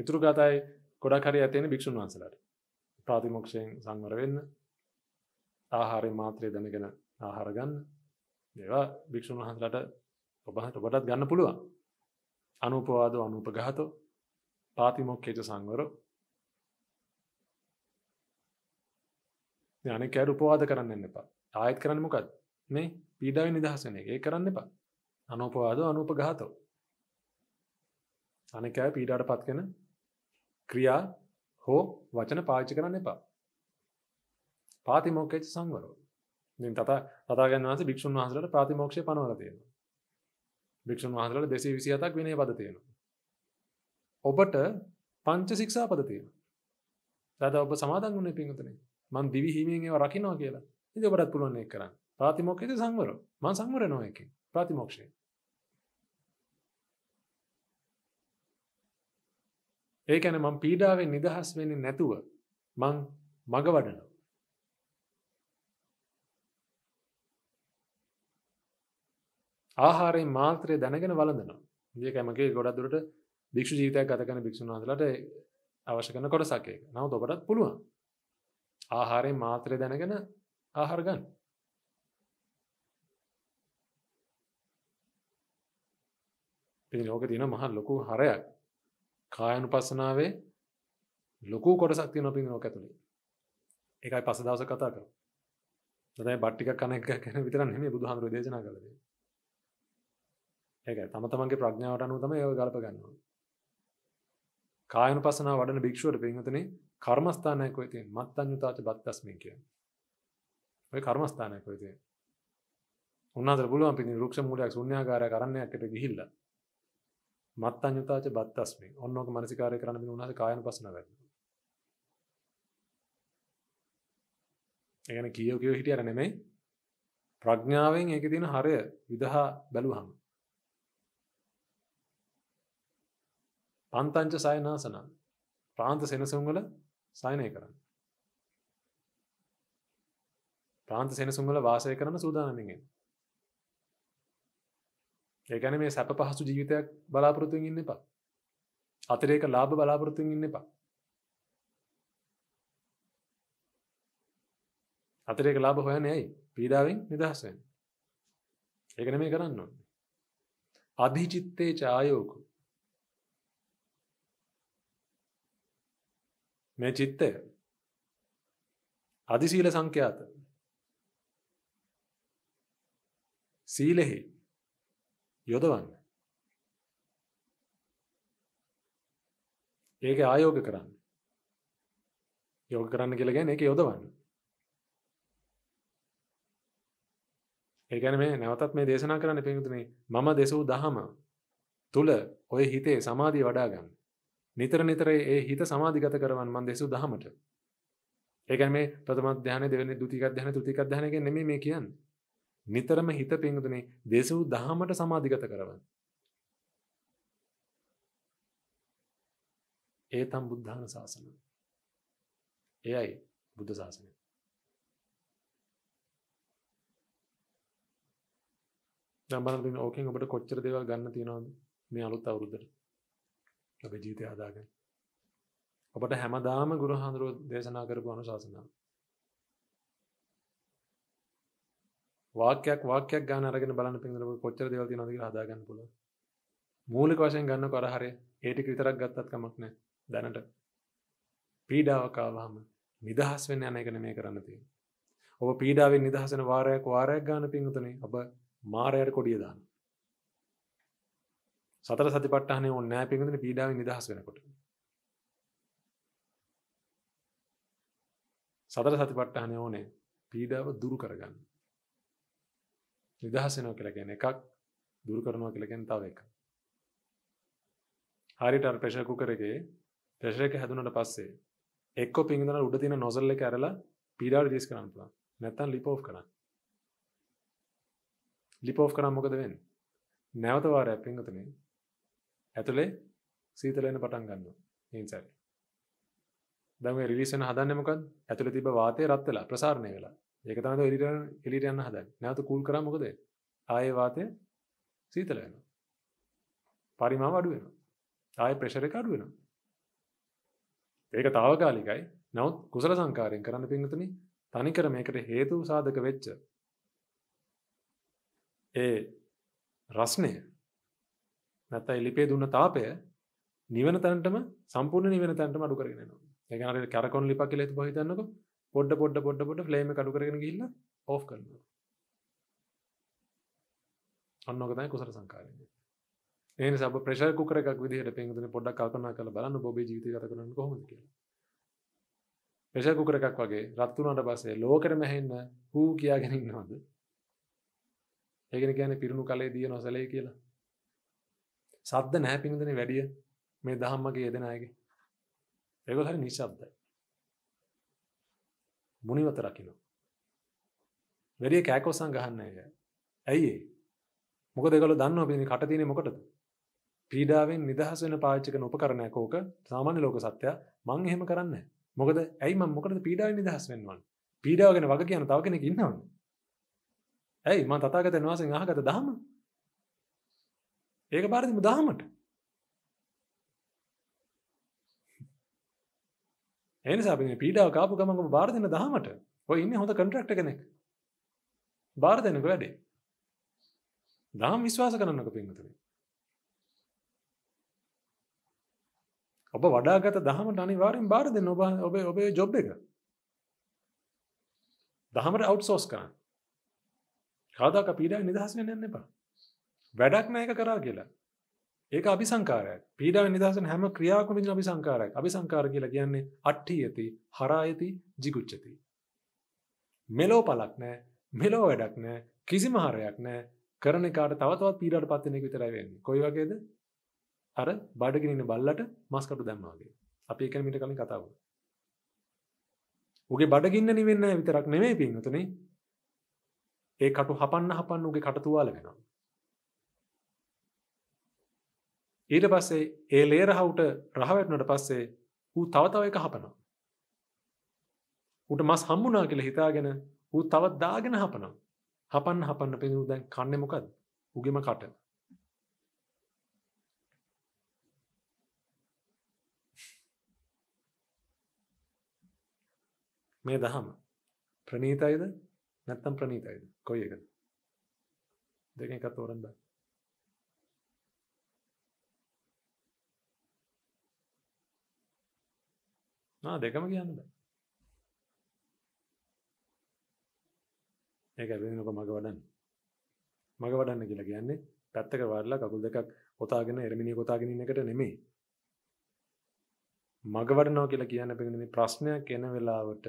ඉතුරු ගතයි ගොඩක් හරි ඇතින භික්ෂුන් වහන්සේලාට ප්‍රාතිමොක්ෂයෙන් සංවර වෙන්න ආහාරය මාත්‍රය දැනගෙන ආහාර ගන්න ඒවා භික්ෂුන් වහන්සේලාට ඔබට ඔබටත් ගන්න පුළුවන් අනුපවාදෝ අනුපඝාතෝ පාතිමොක්කේච සංවරෝ යන කෑර උපවාද කරන්න එන්න එපා ආයත් කරන්න මොකක් මේ පීඩාව නිදහසන එක ඒ කරන්න එපා අනෝපවාද අනූප ගාතෝ අනකෑ පීඩාට පත්කෙන ක්‍රියා හෝ වචන පාච්චි කරන්න එපා පාතිමෝකේච සංවරෝ ඉතින් තථා තථාගතයන් වහන්සේ භික්ෂුන් වහන්සේලාට ප්‍රාතිමෝක්ෂය පනවලා තියෙනවා. භික්ෂුන් වහන්සේලාට 227ක් විනය පද තියෙනවා. ඔබට පංච සික්ෂා පද තියෙනවා. දද ඔබ සමාදන් වුණේ පින්වතුනි. මං දිවි හිමියෙන් ඒවා රකින්නවා කියලා. ඉතින් ඔබටත් පුළුවන් ඒක කරන්න. ප්‍රාතිමොක්ඛයේද සංවරෝ. මං සංවර වෙනවා එකෙන්. ප්‍රාතිමොක්ෂේ. ඒ කියන්නේ මං පීඩාවෙන් නිදහස් වෙන්නේ නැතුව මං මග වඩනවා. ආහාරයෙන් මාත්‍රය දැනගෙන වළඳනවා. මේකයි මගේ ගොඩක් දුරට භික්ෂ ජීවිතයක් ගතකන භික්ෂුන් වහන්සලට අවශ්‍ය කරන කොටසක් එක. නමුත් ඔබටත් පුළුවන්. ආහාරයේ මාත්‍රය දැනගෙන ආහාර ගන්න. ඉතින් ලෝකේ තියෙන මහ ලොකු හරයක්. කායනුපස්සනාවේ ලොකු කොටසක් තියෙනවා පිටින් ඕක ඇතුලේ. ඒකයි පස්සේ දවසක් කතා කරමු. නැත්නම් බත් ටිකක් කන එක ගැන විතරක් නෙමෙයි බුදුහාමුදුරේ දේශනා කළේ. ඒකයි තම තමන්ගේ ප්‍රඥාවට අනුව තමයි ඒව ගලප ගන්න ඕනේ. කායන පසන වඩන භික්ෂුවට පින්වතනේ කර්මස්ථානයක් ඔය තියෙන මත්තඤ්ඤුතාච බත්තස්මින් කියන්නේ. ඔය කර්මස්ථානයක් ඔය තියෙන. උන්වහන්සේට පුළුවන් පිටින් රුක්ෂ මූලයක් ශුන්‍යාකාරයක් අරණ්‍යයකට ගිහිල්ලා මත්තඤ්ඤුතාච බත්තස්මින් ඔන්නෝක මානසිකාරය කරන්න බින උන්වහන්සේ කායන පසන වැඩනවා. ඒ කියන්නේ කීයෝ කීයෝ හිටියර නෙමෙයි ප්‍රඥාවෙන් ඒකේ තියෙන හරය විදහා බැලුවහම පන්තංච සයනාසන ප්‍රාන්ත සෙනසුන්වල සයනය කරන්න. ප්‍රාන්ත සෙනසුන්වල වාසය කරන සූදානමින්ගෙන්. ඒකන මේ සැප පහසු ජීවිතයක් බලාපොරොතුන් ඉන්න එපා. අතරේක ලාභ බලාපොරොතුන් ඉන්න එපා. අතරේක ලාභ හොයන ඇයි පීඩාවෙන් නිදහස්වෙන්. ඒකන මේ කරන්න ඕන්නේ. අධිචිත්තේ චායෝකු මේ චිත්තය අධිසීල සංඛ්‍යාත සීලෙහි යොදවන්න ඒක ආයෝග කරන්න යෝග කරන්න කියලා කියන්නේ ඒක යොදවන්න ඒ කියන්නේ මේ නැවතත් මේ දේශනා කරන්න පිටුතුනේ මම දෙසූ දහම තුල ඔය හිතේ සමාධිය වඩා ගන්න නිතර නිතර ඒ හිත සමාධිගත කරවන් මන් දෙසු දහමට. ඒකයි මේ ප්‍රථම ධානය දෙවෙනි ද්විතික ධානය තෘතික ධානය කියන්නේ නෙමෙයි මේ කියන්නේ. නිතරම හිත පින්දුනේ දෙසු දහමට සමාධිගත කරවන්. ඒ තම් බුද්ධාන ශාසන. එයයි බුද්ධ ශාසනය. දැන් බලන්න ඕකෙන් අපිට කොච්චර දේවල් ගන්න තියෙනවද මේ අලුත් අවුරුද්දට? අපේ ජීවිතය හදාගන්න. ඔබට හැමදාම ගුරුහාඳුරුව දේශනා කරපු අනුශාසනාව. වාක්‍යයක් වාක්‍යයක් ගන්න අරගෙන බලන්න පින්දුන කොච්චර දේවල් තියෙනවද කියලා හදාගන්න පුළුවන්. මූලික වශයෙන් ගන්නකො අර හරිය ඒ ටික විතරක් ගත්තත් කමක් නැහැ දැනට. පීඩාවක් ආවහම නිදහස් වෙන්න යන එක නෙමෙයි කරන්න තියෙන්නේ. ඔබ පීඩාවෙන් නිදහස් වෙන වාරයක් වාරයක් ගන්න පින්දුනේ ඔබ මාරයට කොඩිය දානවා. සතර සතිපට්ඨානේ ඕනේ නැහැ පින්විතනේ පීඩාවෙන් නිදහස් වෙනකොට. සතර සතිපට්ඨානේ ඕනේ පීඩාව දුරු කරගන්න. නිදහස් වෙනවා කියලා කියන්නේ එකක් දුරු කරනවා කියලා කියන්නේ තව එකක්. හරියට අර ප්‍රෙෂර් කුකර් එකේ ප්‍රෙෂර් එක හැදුනට පස්සේ එක්ක පින්විතන උඩ තියෙන නොසල් එක ඇරලා පීඩාව රිලීස් කරන්න පුළුවන්. නැත්තම් ලිප් ඕෆ් කරන්න. ලිප් ඕෆ් කරාම මොකද වෙන්නේ? නැවත වාරයක් පින්විතනේ ඇතුලේ සීතල වෙන පටන් ගන්නවා හීන්සාවේ. දැන් ඔය රිලීස් වෙන හදන්නේ මොකද්ද? ඇතුලේ තිබ්බ වාතය රත් වෙලා ප්‍රසාරණය වෙලා. ඒක තමයි එළියට එළියට යන්න හදන්නේ. නැවත කූල් කරා මොකද? ආයේ වාතය සීතල වෙනවා. පරිමාව අඩු වෙනවා. ආයේ ප්‍රෙෂර් එක අඩු වෙනවා. ඒක తాවකාලිකයි. නමුත් කුසල සංකාරයෙන් කරන්න පින්නතුනි තනිකර මේකට හේතු සාධක වෙච්ච ඒ රස්නේ නැත්නම් එලිපේ දුන්න තාපය නිවන තැනටම සම්පූර්ණ නිවන තැනටම අඩු කරගෙන යනවා. ඒ කියන්නේ අර කැරකොන් ලිපක් කියලා හිතපුවා හිතන්නකො පොඩ පොඩ පොඩ පොඩ ෆ්ලේම් එක අඩු කරගෙන ගිහිල්ලා ඕෆ් කරනවා. අන්නෝක තමයි කුසල සංකාරය. ඒ නිසා ඔබ ප්‍රෙෂර් කුකර් එකක් විදිහට පින්දුනේ පොඩ්ඩක් කල්පනා කරලා බලන්න ඔබේ ජීවිතය ගත කරන්නේ කොහොමද කියලා. ප්‍රෙෂර් කුකර් එකක් වගේ රත් වුණාට පස්සේ ලෝකෙම හැෙන්න හූ කියාගෙන ඉන්නවද? ඒකනේ කියන්නේ පිරුණු කලේ දිය නොසලේ කියලා. සද්ද නැහැ පින්දනේ වැඩිය මේ දහම්මගේ යෙදෙන අයගේ. ඒගොල්ලෝ හරි නිශ්ශබ්දයි. මුනිවත රකින්න. වැඩිය කෑකොස්සන් ගහන්නේ නැහැ. ඇයි ඒ? මොකද ඒගොල්ලෝ දන්නවා පින්දනේ කට තියෙන්නේ මොකටද? පීඩාවෙන් නිදහස් වෙන පාවිච්චි කරන උපකරණයක් ඕක සාමාන්‍ය ලෝක සත්‍යය. මං එහෙම කරන්නේ නැහැ. මොකද ඇයි මම මොකටද පීඩාවෙන් නිදහස් වෙන්න ඕන? පීඩාව ගැන වග කියන තව කෙනෙක් ඉන්නවනේ. ඇයි මං තථාගතයන් වහන්සේගෙන් අහගත දහම? ඒක බාරදිමු දහමට. ඒ නිසා අපි මේ පීඩාව කාපු ගමන් ඔබ බාර දෙන්න දහමට. ඔය ඉන්නේ හොඳ කොන්ට්‍රැක්ටර් කෙනෙක්. බාර දෙන්නක වැඩේ. දහම් විශ්වාස කරන්නක පින්වතුනි. ඔබ වඩාගත දහමට අනිවාර්යෙන් බාර දෙන්න ඔබ ඔබේ ඔබේ ජොබ් එක. දහමට අවුට්සෝස් කරන්න. කවදාක පීඩාව නිදහස් වෙන්න යන්න එපා. වැඩක් නෑ ඒක කරා කියලා. ඒක අபிසංකාරයක්. පීඩාවෙන් නිදහසන හැම ක්‍රියාවකම තියෙන අபிසංකාරයක්. අபிසංකාර කියලා කියන්නේ අට්ඨියති, හරායති, jigucchati. මෙලෝ පළක් නෑ, මෙලෝ වැඩක් නෑ, කිසිම හරයක් නෑ. කරන එකට තව තවත් පීඩාවටපත් වෙන එක විතරයි වෙන්නේ. කොයි වගේද? අර බඩගිනින ඉන්න බල්ලට මස් කටු දැම්මා වගේ. අපි ඒක මිට කලින් කතා වුණා. උගේ බඩගින්න නිවෙන්නේ විතරක් නෙමෙයි පින්නතුනේ. ඒ කටු හපන්න හපන්න උගේ කට තුවාල වෙනවා. ඊට පස්සේ ඒ ලේරහවුට රහවැටනට පස්සේ ඌ තවතාව එක හපනවා. උට මස් හම්බුනා කියලා හිතාගෙන ඌ තවත් දාගෙන හපනවා. හපන්න හපන්න පෙනු දැන් කන්නේ මොකද්ද? ඌගෙම කට. මේ දහම ප්‍රනීතයිද නැත්තම් ප්‍රනීතයිද කොයි එකද? දෙකෙන් එකක් තෝරන්න බෑ. නා දෙකම කියන්න බෑ. ඒක වෙනකොට මග වඩන්න. මග වඩන්න කියලා කියන්නේ පැත්තක වාඩිලා කකුල් දෙකක් ඔතාගෙන එරමිනිය කොතාගෙන ඉන්න එකට නෙමෙයි. මග වඩනවා කියලා කියන්නේ පිටින් මේ ප්‍රශ්නයක් එන වෙලාවට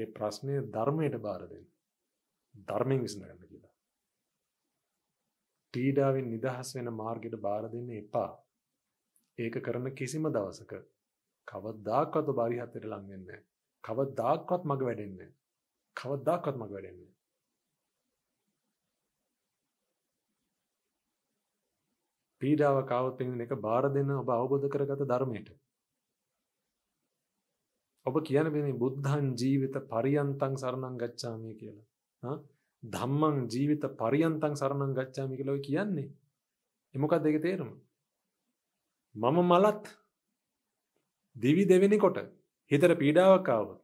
ඒ ප්‍රශ්නේ ධර්මයට බාර දෙන්න. ධර්මයෙන් විසඳ ගන්න කියලා. පීඩාවෙන් නිදහස් වෙන මාර්ගයට බාර දෙන්න එපා. ඒක කරන කිසිම දවසක කවදාක්වත් ඔබාගේ හතට ලං වෙන්නේ කවදාක්වත් මග වැඩෙන්නේ කවදාක්වත් මග වැඩෙන්නේ පීඩාව කාවත් එක බාර දෙන්න ඔබ අවබෝධ කරගත ධර්මයට ඔබ කියන මේ බුද්ධන් ජීවිත පරියන්තං සරණං ගච්ඡාමි කියලා ධම්මං ජීවිත පරියන්තං සරණං ගච්ඡාමි කියලා ඔය කියන්නේ ඒ මොකක්ද ඒකේ තේරුම මම මලත් දිවි දෙවෙනි කොට හිතට පීඩාවක් ආවොත්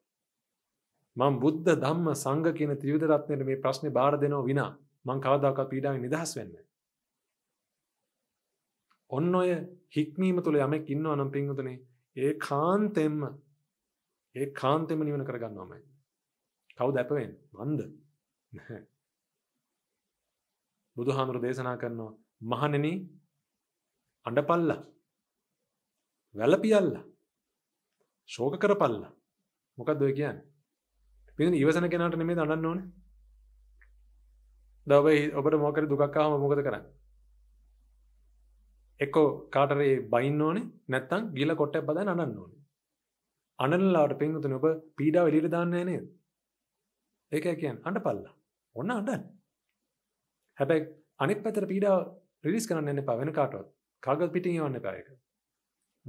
මම බුද්ධ ධම්ම සංඝ කියන ත්‍රිවිධ රත්නයේ මේ ප්‍රශ්නේ බාර දෙනව විනා මං කවදාකවත් පීඩාවෙන් නිදහස් වෙන්නේ ඔන්න ඔය හික්මීම තුල යමෙක් ඉන්නවා නම් පින්වතුනේ ඒ කාන්තෙන්ම ඒ කාන්තෙම නිවන කරගන්නවමයි. කවුද අප වෙන්නේ? මන්ද. නැහැ. බුදුහාමුදුරු දේශනා කරනවා මහණෙනි අඬපල්ලා වැළපියල්ලා ශෝක කරපල්ලා. මොකද්ද ඔය කියන්නේ? පිළිදෙන ඉවසන කෙනාට නෙමෙයි දඬන්න ඕනේ. දැන් ඔබ ඔබට මොකක් හරි දුකක් ආවම මොකද කරන්නේ? එක්කෝ කාටරේ බයින්න ඕනේ නැත්නම් ගිල කොට්ටයක් බදාගෙන අනන්න ඕනේ. අනනලාවට පින්තුනේ ඔබ පීඩාව එළියට දාන්නේ නේද? ඒකයි කියන්නේ අඬපල්ලා. ඔන්න අඬන්න. හැබැයි අනිත් පැත්තට පීඩාව රිලීස් කරන්න යන්න එපා වෙන කාටවත්. කාගල් පිටින් යවන්න එපා ඒක.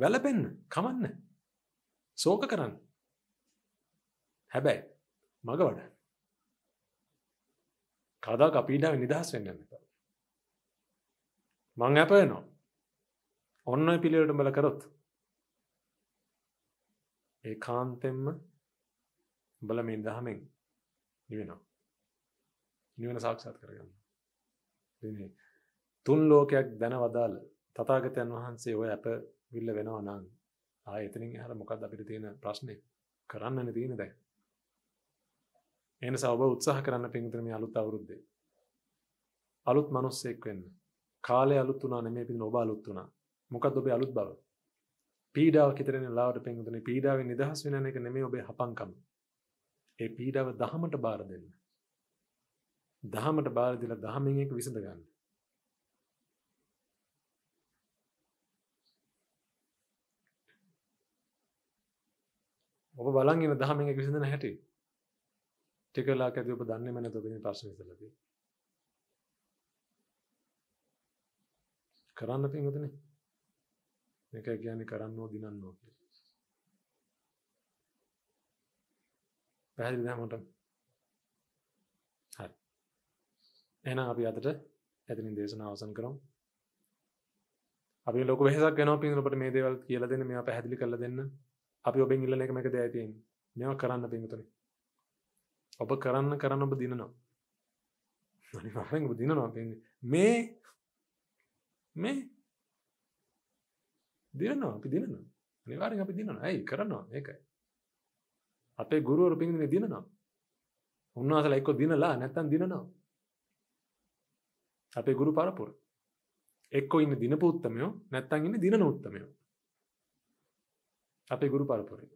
වැළපෙන්න. කමන්නේ. සෝක කරන්න. හැබැයි මග වඩන්න. කවදාක අපීඩාව නිදහස් වෙන්න නැත. මං ඇප වෙනවා. ඔන්න ඔය පිළිවෙලට උඹලා කරොත් ඒ කාන්තෙන්ම උඹලා මේ දහමෙන් නිවෙනවා. නිවන සාක්ෂාත් කරගන්න. තුන් ලෝකයක් දැන වදාළ තථාගතයන් වහන්සේ ඔය අප විල්ල වෙනවා නම් ආය එතනින් හර මොකක්ද අපිට තියෙන ප්‍රශ්නය කරන්නන තියෙන දැ එන සවබ උත්සාහ කරන්න පින්තරම අලුත් අවුරුද්දේ අලුත් මනුස්සෙක් වෙන්න කාලය අලුත් වනා නෙමේ පින් ඔබ අලුත් වුණා මොකක් ඔබේ අලුත් බව පීඩාව කිතරෙන ලාවට පෙන්ගතන පීඩාව නිදහස් වෙන එක නෙමේ ඔබේ හපංකම ඒ පීඩාව දහමට බාර දෙන්න දහමට බාරදිල දහමෙන් එක විසඳ ගන්න ඔබ බලන්ගෙන දහමෙන් එක විසඳන හැටි ටිකලා ඇති ඔබ දන්නේ මැනත ඔබ මේ ප්‍රශ්න විසඳලා තියෙන්නේ කරන්න පින්වතුනේ මේක කියන්නේ කරන්නෝ දිනන්නෝ කියලා පැහැදිලිද මට හරි එහෙනම් අපි අදට එතනින් දේශනාව අවසන් කරමු අපි ලොකු වෙහසක් වෙනවා පින්වතුන් අපිට මේ දේවල් කියලා දෙන්න මේවා පැහැදිලි කරලා දෙන්න අපි ඔබෙන් ඉල්ලන එක මේක දෙයයි තියෙන්නේ. මේවා කරන්න පින්තුනි. ඔබ කරන්න කරන්න ඔබ දිනනවා. අනිවාර්යෙන් ඔබ දිනනවා පින්නේ. මේ මේ දිනනවා අපි දිනනවා. අනිවාර්යෙන් අපි දිනනවා. ඇයි කරනවා මේකයි. අපේ ගුරුවරු පින්තුනි දිනනවා. උන්වහන්සේලා එක්ක දිනලා නැත්තම් දිනනවා. අපේ ගුරු පරපුර. එක්කෝ ඉන්න දිනපු උත්තමයෝ නැත්තම් ඉන්න දිනන උත්තමයෝ. අපේ ගුරු පරපුරේ.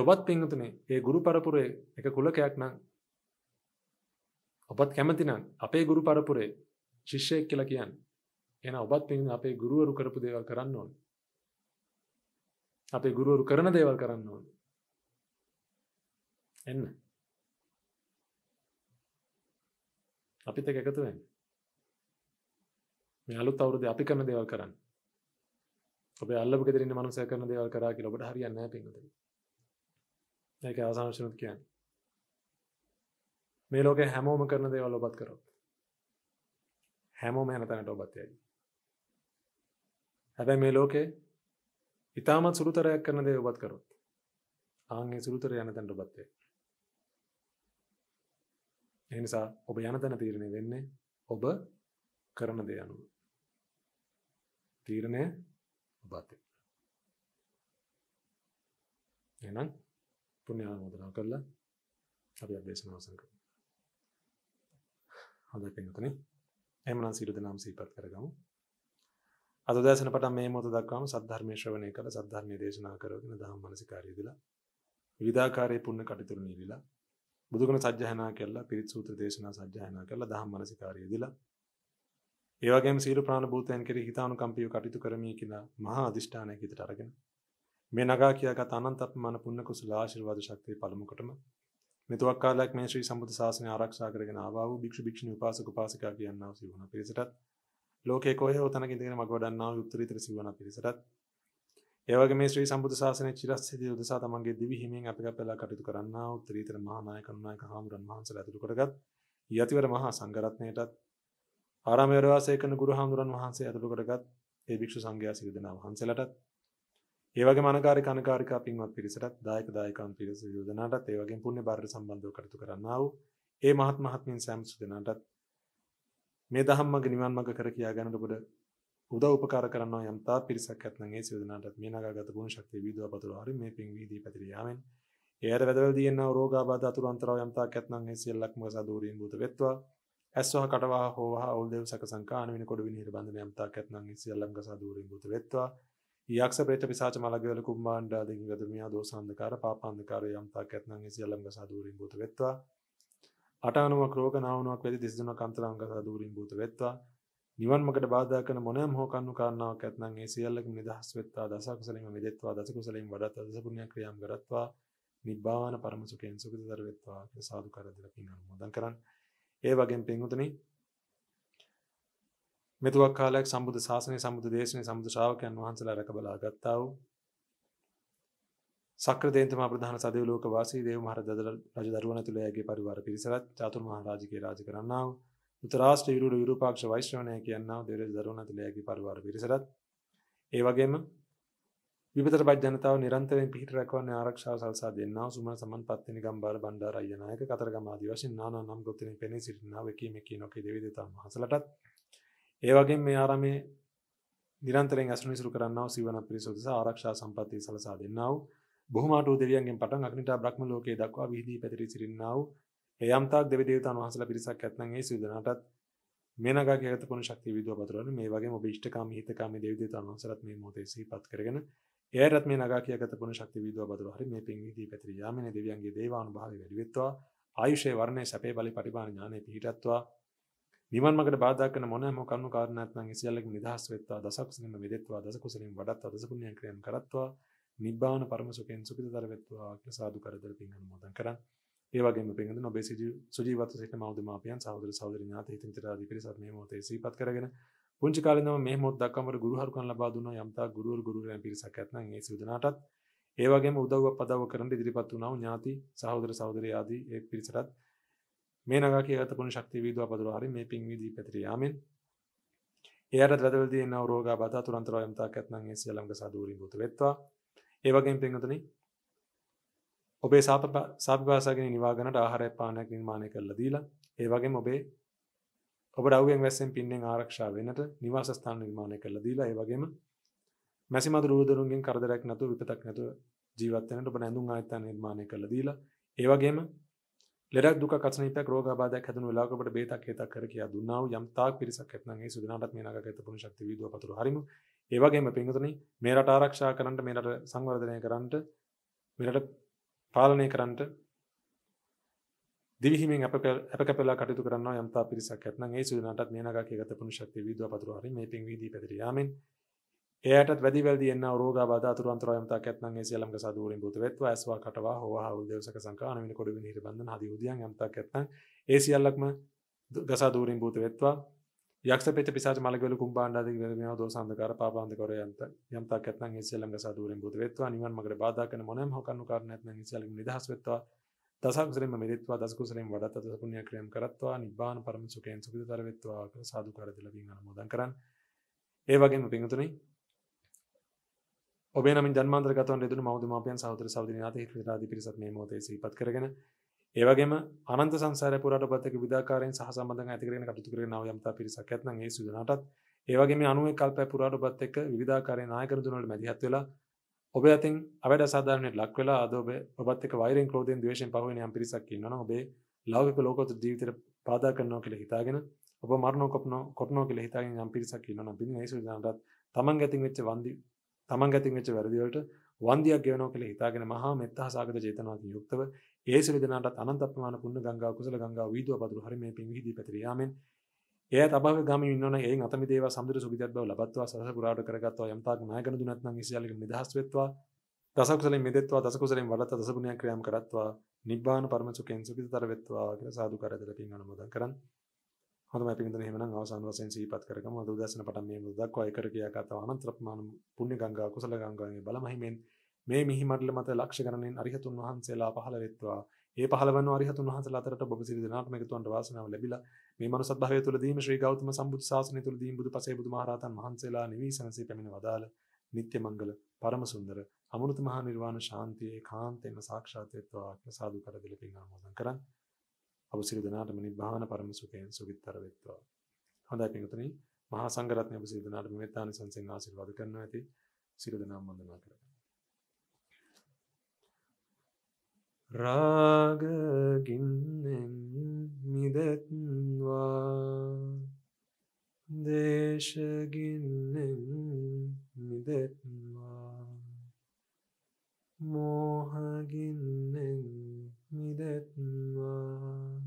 ඔබත් පින්තුනේ ඒ ගුරු පරපුරේ එක කුලකයක් නම් ඔබත් කැමති නම් අපේ ගුරු පරපුරේ ශිෂ්‍යයෙක් කියලා කියන්නේ. එහෙනම් ඔබත් පින්තුනේ අපේ ගුරුවරු කරපු දේවල් කරන්න ඕනේ. අපේ ගුරුවරු කරන දේවල් කරන්න ඕනේ. එන්න. අපිත් එක්ක එකතු වෙන්න. මේ අලුත් අවුරුද්දේ අපි කරන දේවල් කරන්න. ඔබ අල්ලපු ෙදරන්න මනස කරන දේවල් කරා කිය ඔබට හරියන්න පිනද ඒක අවසාංශනුත් කියන්න මේ ලෝක හැමෝම කරන දේවල් ඔබත් කරොත් හැමෝම හැනතනට ඔබත් යයි හැබැයි මේ ලෝකේ ඉතාමත් සුළුතරයක් කරන දේ ඔබත් කරොත් ආන්ගේ සුළුතර යන තැන්ට ඔබත් යයි එනිසා ඔබ යන තැන තීරණය වෙන්නේ ඔබ කරන දේ අනුව තීරණය බත. එහෙනම් පුණ්‍ය ආමෝදනා කරලා අපි අධ්‍යයනව අවසන් කරමු. අද පින්තුනේ එහෙමනම් සීල දනම් සීපත් කරගමු. අද දවසන පටන් මේ මොහොත දක්වාම සද්ධර්මයේ ශ්‍රවණය කළ සද්ධර්මයේ දේශනා කරගෙන දහම් මනසිකාරය දලා විවිධාකාරයේ පුණ්‍ය කටයුතු නිවිලා බුදුගුණ සජ්ජහනා කළා පිරිත් සූත්‍ර දේශනා සජ්ජහනා කළා දහම් මනසිකාරය දලා ඒවගේ සීල ප්‍රාණභූතයන් කෙරෙහි හිතානුකම්පිය කටයුතු කරමිය කියලා මහා අධිෂ්ඨානයක් හිතට අරගෙන මේ නගා කියාගත් අනන්ත අපමණ පුණ්‍ය කුසල ආශිර්වාද ශක්තිය පළමුකටම මෙතුවක් කාලයක් මේ ශ්‍රී සම්බුද්ධ ශාසනය ආරක්ෂා කරගෙන ආවා වූ භික්ෂු භික්ෂුණී උපාසක උපාසිකා කියනවා සිවණ පිරිසටත් ලෝකේ කොහේ හෝ තැනක ඉඳගෙන මඟ වඩන්නා වූ උත්තරීතර සිවණ පිරිසටත් ඒ වගේ මේ ශ්‍රී සම්බුද්ධ ශාසනයේ චිරස්ථිතිය උදෙසා තමන්ගේ දිවි හිමියෙන් අප කැපලා කටයුතු කරන්නා උත්තරීතර මහා නායක නායක හාමුදුරන් වහන්සේලා ඇතුළු කරගත් යතිවර මහා සංඝරත්නයටත් ආරාම වැඩ වාසය කරන ගුරු හාමුදුරන් වහන්සේ ඇතුළු කොටගත් ඒ භික්ෂු සංඝයා සිය දෙනා වහන්සේලාටත් ඒ වගේම අනකාරික අනකාරිකා පින්වත් පිරිසටත් දායක දායකයන් පිරිස සිය දෙනාටත් ඒ වගේම පුණ්‍ය බාරට සම්බන්ධව කටයුතු කරන්නා වූ ඒ මහත් මහත්මින් සෑම දෙනාටත් මේ දහම් මඟ නිවන් මඟ කර කියා ගන්නට පොඩ උදව් උපකාර කරනවා යම් තා පිරිසක් ඇත්නම් ඒ සිය දෙනාටත් මේ නගාගත ගුණ ශක්තිය වීදුවා පතුරවා හරි මේ පින් වීදී පැතිර යාමෙන් ඒයට වැදවල දියන රෝගාබාධ අතුරු අන්තරාව යම්තාක් ඇත්නම් ඒ සියල්ලක්ම සදූරින් භූත වෙත්වා ඇස්වා කටවා හෝවා ඔල්දෙව සක සංකාන වෙන කොඩ විනිහිර බඳන යම්තා කැත්නං සියල්ලංග සාදූරින් භූත වෙත්වා යක්ෂ ප්‍රේත පිසාච මලගවල කුම්බාණ්ඩ ආදී ගදමියා දෝසාන්ධකාර පාපාන්ධකාර යම්තා කැත්නං සියල්ලංග සාදූරින් භූත වෙත්වා අටානුවක් රෝග නාවනුවක් වෙති 32 කන්තරංග සාදූරින් භූත වෙත්වා නිවන් මගට බාධා කරන මොනෑම හෝ කන්නු කාරණාවක් ඇත්නම් ඒ සියල්ලකින් නිදහස් වෙත්වා දසකුසලෙන් මෙදෙත්වා දසකුසලෙන් වඩත් දස පුණ්‍ය ක්‍රියාම් කරත්වා නිබ්බාන පරම සුඛයෙන් සුඛිතතර වෙත්වා කියලා සාදු කර දෙලා පින් අනුමෝදන් කරන්නේ ඒ වගේම පින්වතුනි මෙතුවක් කාලයක් සම්බුද්ධ ශාසනය සම්බුද්ධ දේශනය සම්බුද්ධ ශ්‍රාවකයන් වහන්සේලා රැකබලා ගත්තා වූ සක්‍රදේන්තම ප්‍රධාන සදේව ලෝක වාසී දේව මහරජ රජදරුවන් ඇතුළු ඇගේ පරිවාර පිරිසලත් චාතුරු මහා රාජකීය රාජ කරන්නා වූ උතරාෂ්ට්‍ර විරුඩ විරූපාක්ෂ වෛශ්‍රවණය කියන්නා දේව රජදරුවන් ඇතුළු ඇගේ පරිවාර පිරිසලත් ඒ වගේම විපතර බජනතාව නිරන්තරයෙන් පිහිට රැකවන්නේ ආරක්ෂාව සල්සා දෙන්නා සුමන සමන් පත්තිනි ගම්බාර බණ්ඩාර අයනායක කතරගම ආදී වශයෙන් නානා නම් ගොතෙනි පෙනී සිටිනා වකීම කී නොකී දෙවි දෙවියන් වහන්සේලටත් ඒ වගේම මේ ආරාමේ නිරන්තරයෙන් ඇසුරු නිසුරු කරන්නා වූ සිවණ පිරිස ආරක්ෂා සම්පත්තිය සලසා දෙන්නා වූ බොහොමාටෝ දෙවියන්ගෙන් පටන් අග්නිටා බ්‍රහ්ම ලෝකයේ දක්වා විහිදී පැතිරී සිටින්නා වූ ඒ යම්තාක් දෙවි දේවතාන් වහන්සේලා පිරිසක් ඇතනම් ඒ සිව් දනාටත් මේ නගාගේ ඇත පුණ්‍ය ශක්තිය විදුව පතරවන මේ වගේම ඔබ ඉෂ්ඨකාමී හිතකාමී දෙවි දේවතාන් වහන්සේලාත් මේ මොහොතේ සිහිපත් කරගෙන ඒරත් මේ නගා කියගත පුණ ශක්ති විදව බදල හරි මේ පින් විදී පැතිරි යාමනේ දෙවියන්ගේ දේවානුභාවය වැඩි වෙත්වා ආයුෂයේ වර්ණයේ සැපේ බලි පරිපාලන ඥානෙ පිහිටත්වා නිවන් මාර්ගට බාධා කරන මොනෑම කරුණු කාරණාවක් නම් ඉසියල්ලකින් නිදහස් වෙත්වා දසකුසලින්ම මිදෙත්වා දසකුසලින් වඩත්වා දසකුණ්‍යයන් ක්‍රියම් කරත්වා නිබ්බාන පරම සුඛෙන් සුඛිතතර වෙත්වා කියලා සාදු කරදර පින් අනුමෝදන් කරන් ඒ වගේම පින්දුන ඔබේ සුජීවත්ව සිටින මෞදමාපියන් සහෝදර සහෝදරි ඥාති හිතින් තරාදී පිරිසත් මේ මොහොතේ සිහිපත් කරගෙන පුංචි කාලේ මේ මොහොත දක්වාම ගුරුහරුකම් ලබා දුන්නා යම්තා ගුරුවරු ගුරුවරයන් පිරිසක් ඇත්නම් ඒ සියලු දෙනාටත් ඒ වගේම උදව්වක් පදව්ව කරන්න ඉදිරිපත් වුණා වූ ඥාති සහෝදර සහෝදරිය ආදී ඒ පිරිසටත් මේ නගා කියගත පුණ්‍ය ශක්තිය වීදුවා පදවලා හරි මේ පින් වීදී පැතිර යාමෙන් එයාට රැදවල තියෙන රෝගාබාධ තුරන්තරව යම්තාක් ඇත්නම් ඒ සියලුම සාදූරින් බුත වෙත්වා ඒ වගේම පින්වතුනි ඔබේ සාප සාපවාසගෙන නිවාගනට ආහාරය පානයක් නිර්මාණය කරලා දීලා ඒ වගේම ඔබේ ඔබ අව්ෙන් වැස්සෙන් පින්නෙන් ආරක්ෂා වෙනට නිවාසස්ථාන නිර්මාණය කරලා දීලා ඒ වගේම මැසි මදුරු දරුවන්ගෙන් කරදරයක් නැතුව විපතක් නැතුව ජීවත් වෙනට ඔබ නැඳුම් ආයතන නිර්මාණය කරලා දීලා ඒ වගේම ලෙඩක් දුක කසනිතක් රෝගාබාධයක් හැදුණු වෙලාවකට බේතක් හේතක් කර කියා දුන්නා වූ යම් තාක් පිරිසක් ඇත්නම් ඒ සුදනාටත් මේ නගකයට පුණ්‍ය ශක්ති වීදුව පතුරු හරිමු ඒ වගේම පින්තුනි මේ රට ආරක්ෂා කරන්නට මේ රට සංවර්ධනය කරන්නට මෙරට පාලනය කරන්නට දිවිහිමින් අප අප කැපලා කටයුතු කරනවා යම්තා පිරිසක් ඇත්නම් ඒ සුවිනාටත් මේ නගා කේගත පුණ්‍ය ශක්තිය වීදුව පතුරු හරින් මේ පින් වීදී පැතිර යාමෙන් එයටත් වැඩි වැල්දි එන්නව රෝගාබාධ අතුරු අන්තර යම්තා ඇත්නම් ඒ සියලම්ක සාදුවරින් භූත වෙත්වා ඇස්වා කටවා හෝවා හවුල් දේවසක සංකාන වින කොඩු වින හිර බන්ධන හදි උදියන් යම්තා ඇත්නම් ඒ සියල්ලක්ම ගසා දූරින් භූත වෙත්වා යක්ෂ පිට පිසාච මලගවල කුම්බාණ්ඩාදී වේදනා දෝස අන්ධකාර පාපාන්ධකාර යන්ත යම්තා ඇත්නම් ඒ සියලම්ක සාදුවරින් භූත වෙත්වා නිවන් මගට බාධා කරන මොනෑම හොකන්නු කාරණයක් නැත්නම් ඒ සියල්ලම නිදහස් වෙත්වා දසක්සරෙන් මෙරත්වා දස්කුසරෙන් වඩත් අදකුණ්‍ය ක්‍රියම් කරත්වා නිබාන පරම සුකයෙන් සුකිත තරවෙත්වා කර සාදු කරදලකින් අනමෝදන් කරන්න ඒ වගේම පිංතුනයි ඔබේ නම් ජන්මාන්තරගත ෙදු මෞදමාපයන් සහතර සෞදන ත ්‍රරාධ පිරිසත් මේ මෝතේ සිපත් කරගෙන ඒවගේම අනන්ත සංසාර පුරට පත්තක විදාකාරෙන් සහ සම්බඳ ඇතිකරෙන කටතු කරන යම්තා පිරිසක් ඇත්න ඒ සුදනටත් ඒවගේ අනුව කල්ප පුරාට පත් එක් විධාකාරය නායකර දුනට මැදිහත් වෙලා ඔබ ඇතින් අවට සාධාරනයට ලක් වෙලා අද ඔබත්ක වයිරෙන් කෝදෙන් දවේශෙන් පහුවන යම් පිරිසක් න්නන ඔබේ ලාවක ලෝකොත ජීවිතර පාදා කරනවා කියල හිතාගෙන ඔබ මරණ කොපන කොටනෝ කියල හිතාගෙන යම් පිරිසක් න්නන බිනි නිසු නටත් තමන් ඇතින් වෙච්ච වන්දි තමන් ඇතින් වෙච්ච වැරදිවලට වන්දියක් ගෙවනෝ කියල හිතාගෙන මහා මෙත්තා සාගත චේතනාති යුක්තව ඒ සිරිදනට අනන්තපමාන පුන්න ගංගා කුසල ගංගා වීදුව පදුරු හරිම පිහිදී පැතිරයාමෙන් ඒ තබ ගම න ඒ අතම දේ සඳර සුගිත බව ලබත්වා සහ පුරාට කරගත්වා යම්තාක් නායකන දුනත් සියල නිදහස් වෙත්වා දසකුසල මෙදෙත්වා දසකුසලින් වලත දසපුුණයක් ක්‍රියම් කරත්වා නිබ්ාන පරමසුකෙන් සුකිත තර වෙත්වා කියර සාදු කරදල පින් අනමුද කරන්න හොම පිද හෙම අවසන් වසෙන් සීපත් කරම ද දසන පට මේ දක්වා එකර කියා කතව අනන්ත්‍රපමාන පුුණ්‍ය ගංගා කුසල ගංගාගේ බලමහිමෙන් මේ මිහිමටල මත ලක්ෂ කරණෙන් අරිහතුන් වහන්සේලා පහළ වෙත්වා ඒ පහලවන අරිහතුන් වහසලාතරට බොබ සිරිදනාත්මකතුවන්ට වාසනාව ලැබිලා මේ මනු සත්භාවය තුළදීම ශ්‍රී ගෞතම සම්බුදු ශාසනය තුළදීම බුදු පසේ බුදු මහරහතන් වහන්සේලා නිවී සැනසී පැමිණ වදාළ නිත්‍ය මංගල පරම සුන්දර අමෘත මහා නිර්වාණ ශාන්තිය ඒකාන්තයෙන්ම සාක්ෂාත් වෙත්වා කියලා සාදු කර දෙල පින් ආමෝදන් කරන් අප සියලු දෙනාටම නිබ්බාන පරම සුඛයෙන් සුගිත්තර වෙත්වා හොඳයි පින්තුනි මහා සංඝරත්නය ඔබ සියලු දෙනාට මෙත්තානි සංසෙන් ආශිර්වාද කරනවා ඇති සියලු දෙනාම වන්දනා කරගන්න රාගගින්නෙන් මිදත්වා දේශගින්නෙන් මිදත්වා මෝහගින්නෙන් මිදත්වා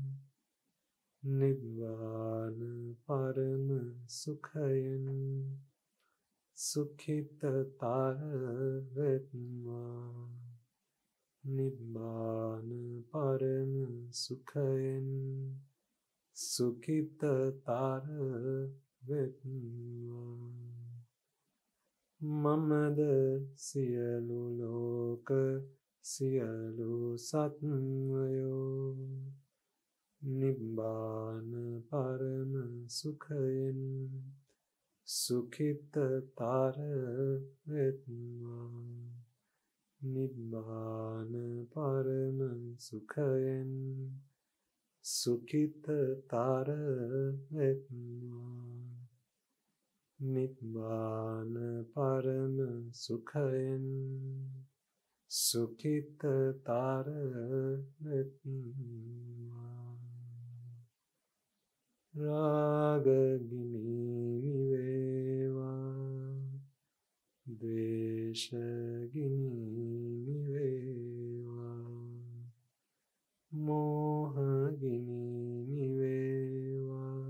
නිබ්වාන පරම සුඛයෙන් සුඛිතතාව වෙත්වා නිබ්බාන පරම සුඛයෙන් සුඛිතතර වෙත්වා මමද සියලු ලෝක සියලු සත්වයෝ නිබ්බාන පරම සුඛයෙන් සුඛිතතර වෙත්වා නිබ්බාන පරම සුඛයෙන් සුඛිතතර වෙත්වා නිබ්බාන පරම සුඛයෙන් සුඛිතතර වෙත්වා රාගගිනි නිවේ ද්වේෂ ගිනි නිවේවා මෝහ ගිනි නිවේවා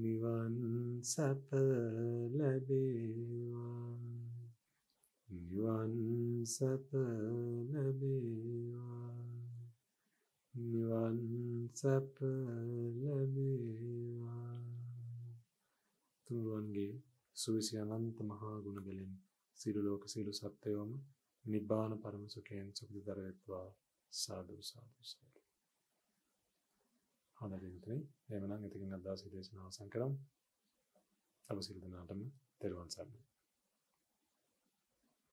නිවන් සැප ලැබේවා නිවන් සැප ලැබේවා නිවන් සැප ලැබේවා තුරුවන්ගේ සුවිසි අනන්ත මහා ගුණ බලෙන් සියලු ලෝක සියලු සත්ත්වයෝම නිබ්බාන පරම සුඛයෙන් සුඛිතතර වෙත්වා සාදු සාදු සාදු හොඳයි මිත්‍රේ එහෙනම් ඉතින් අද දවසේ දේශනාව අවසන් කරමු අප සිල් දනාටම තෙරුවන් සරණයි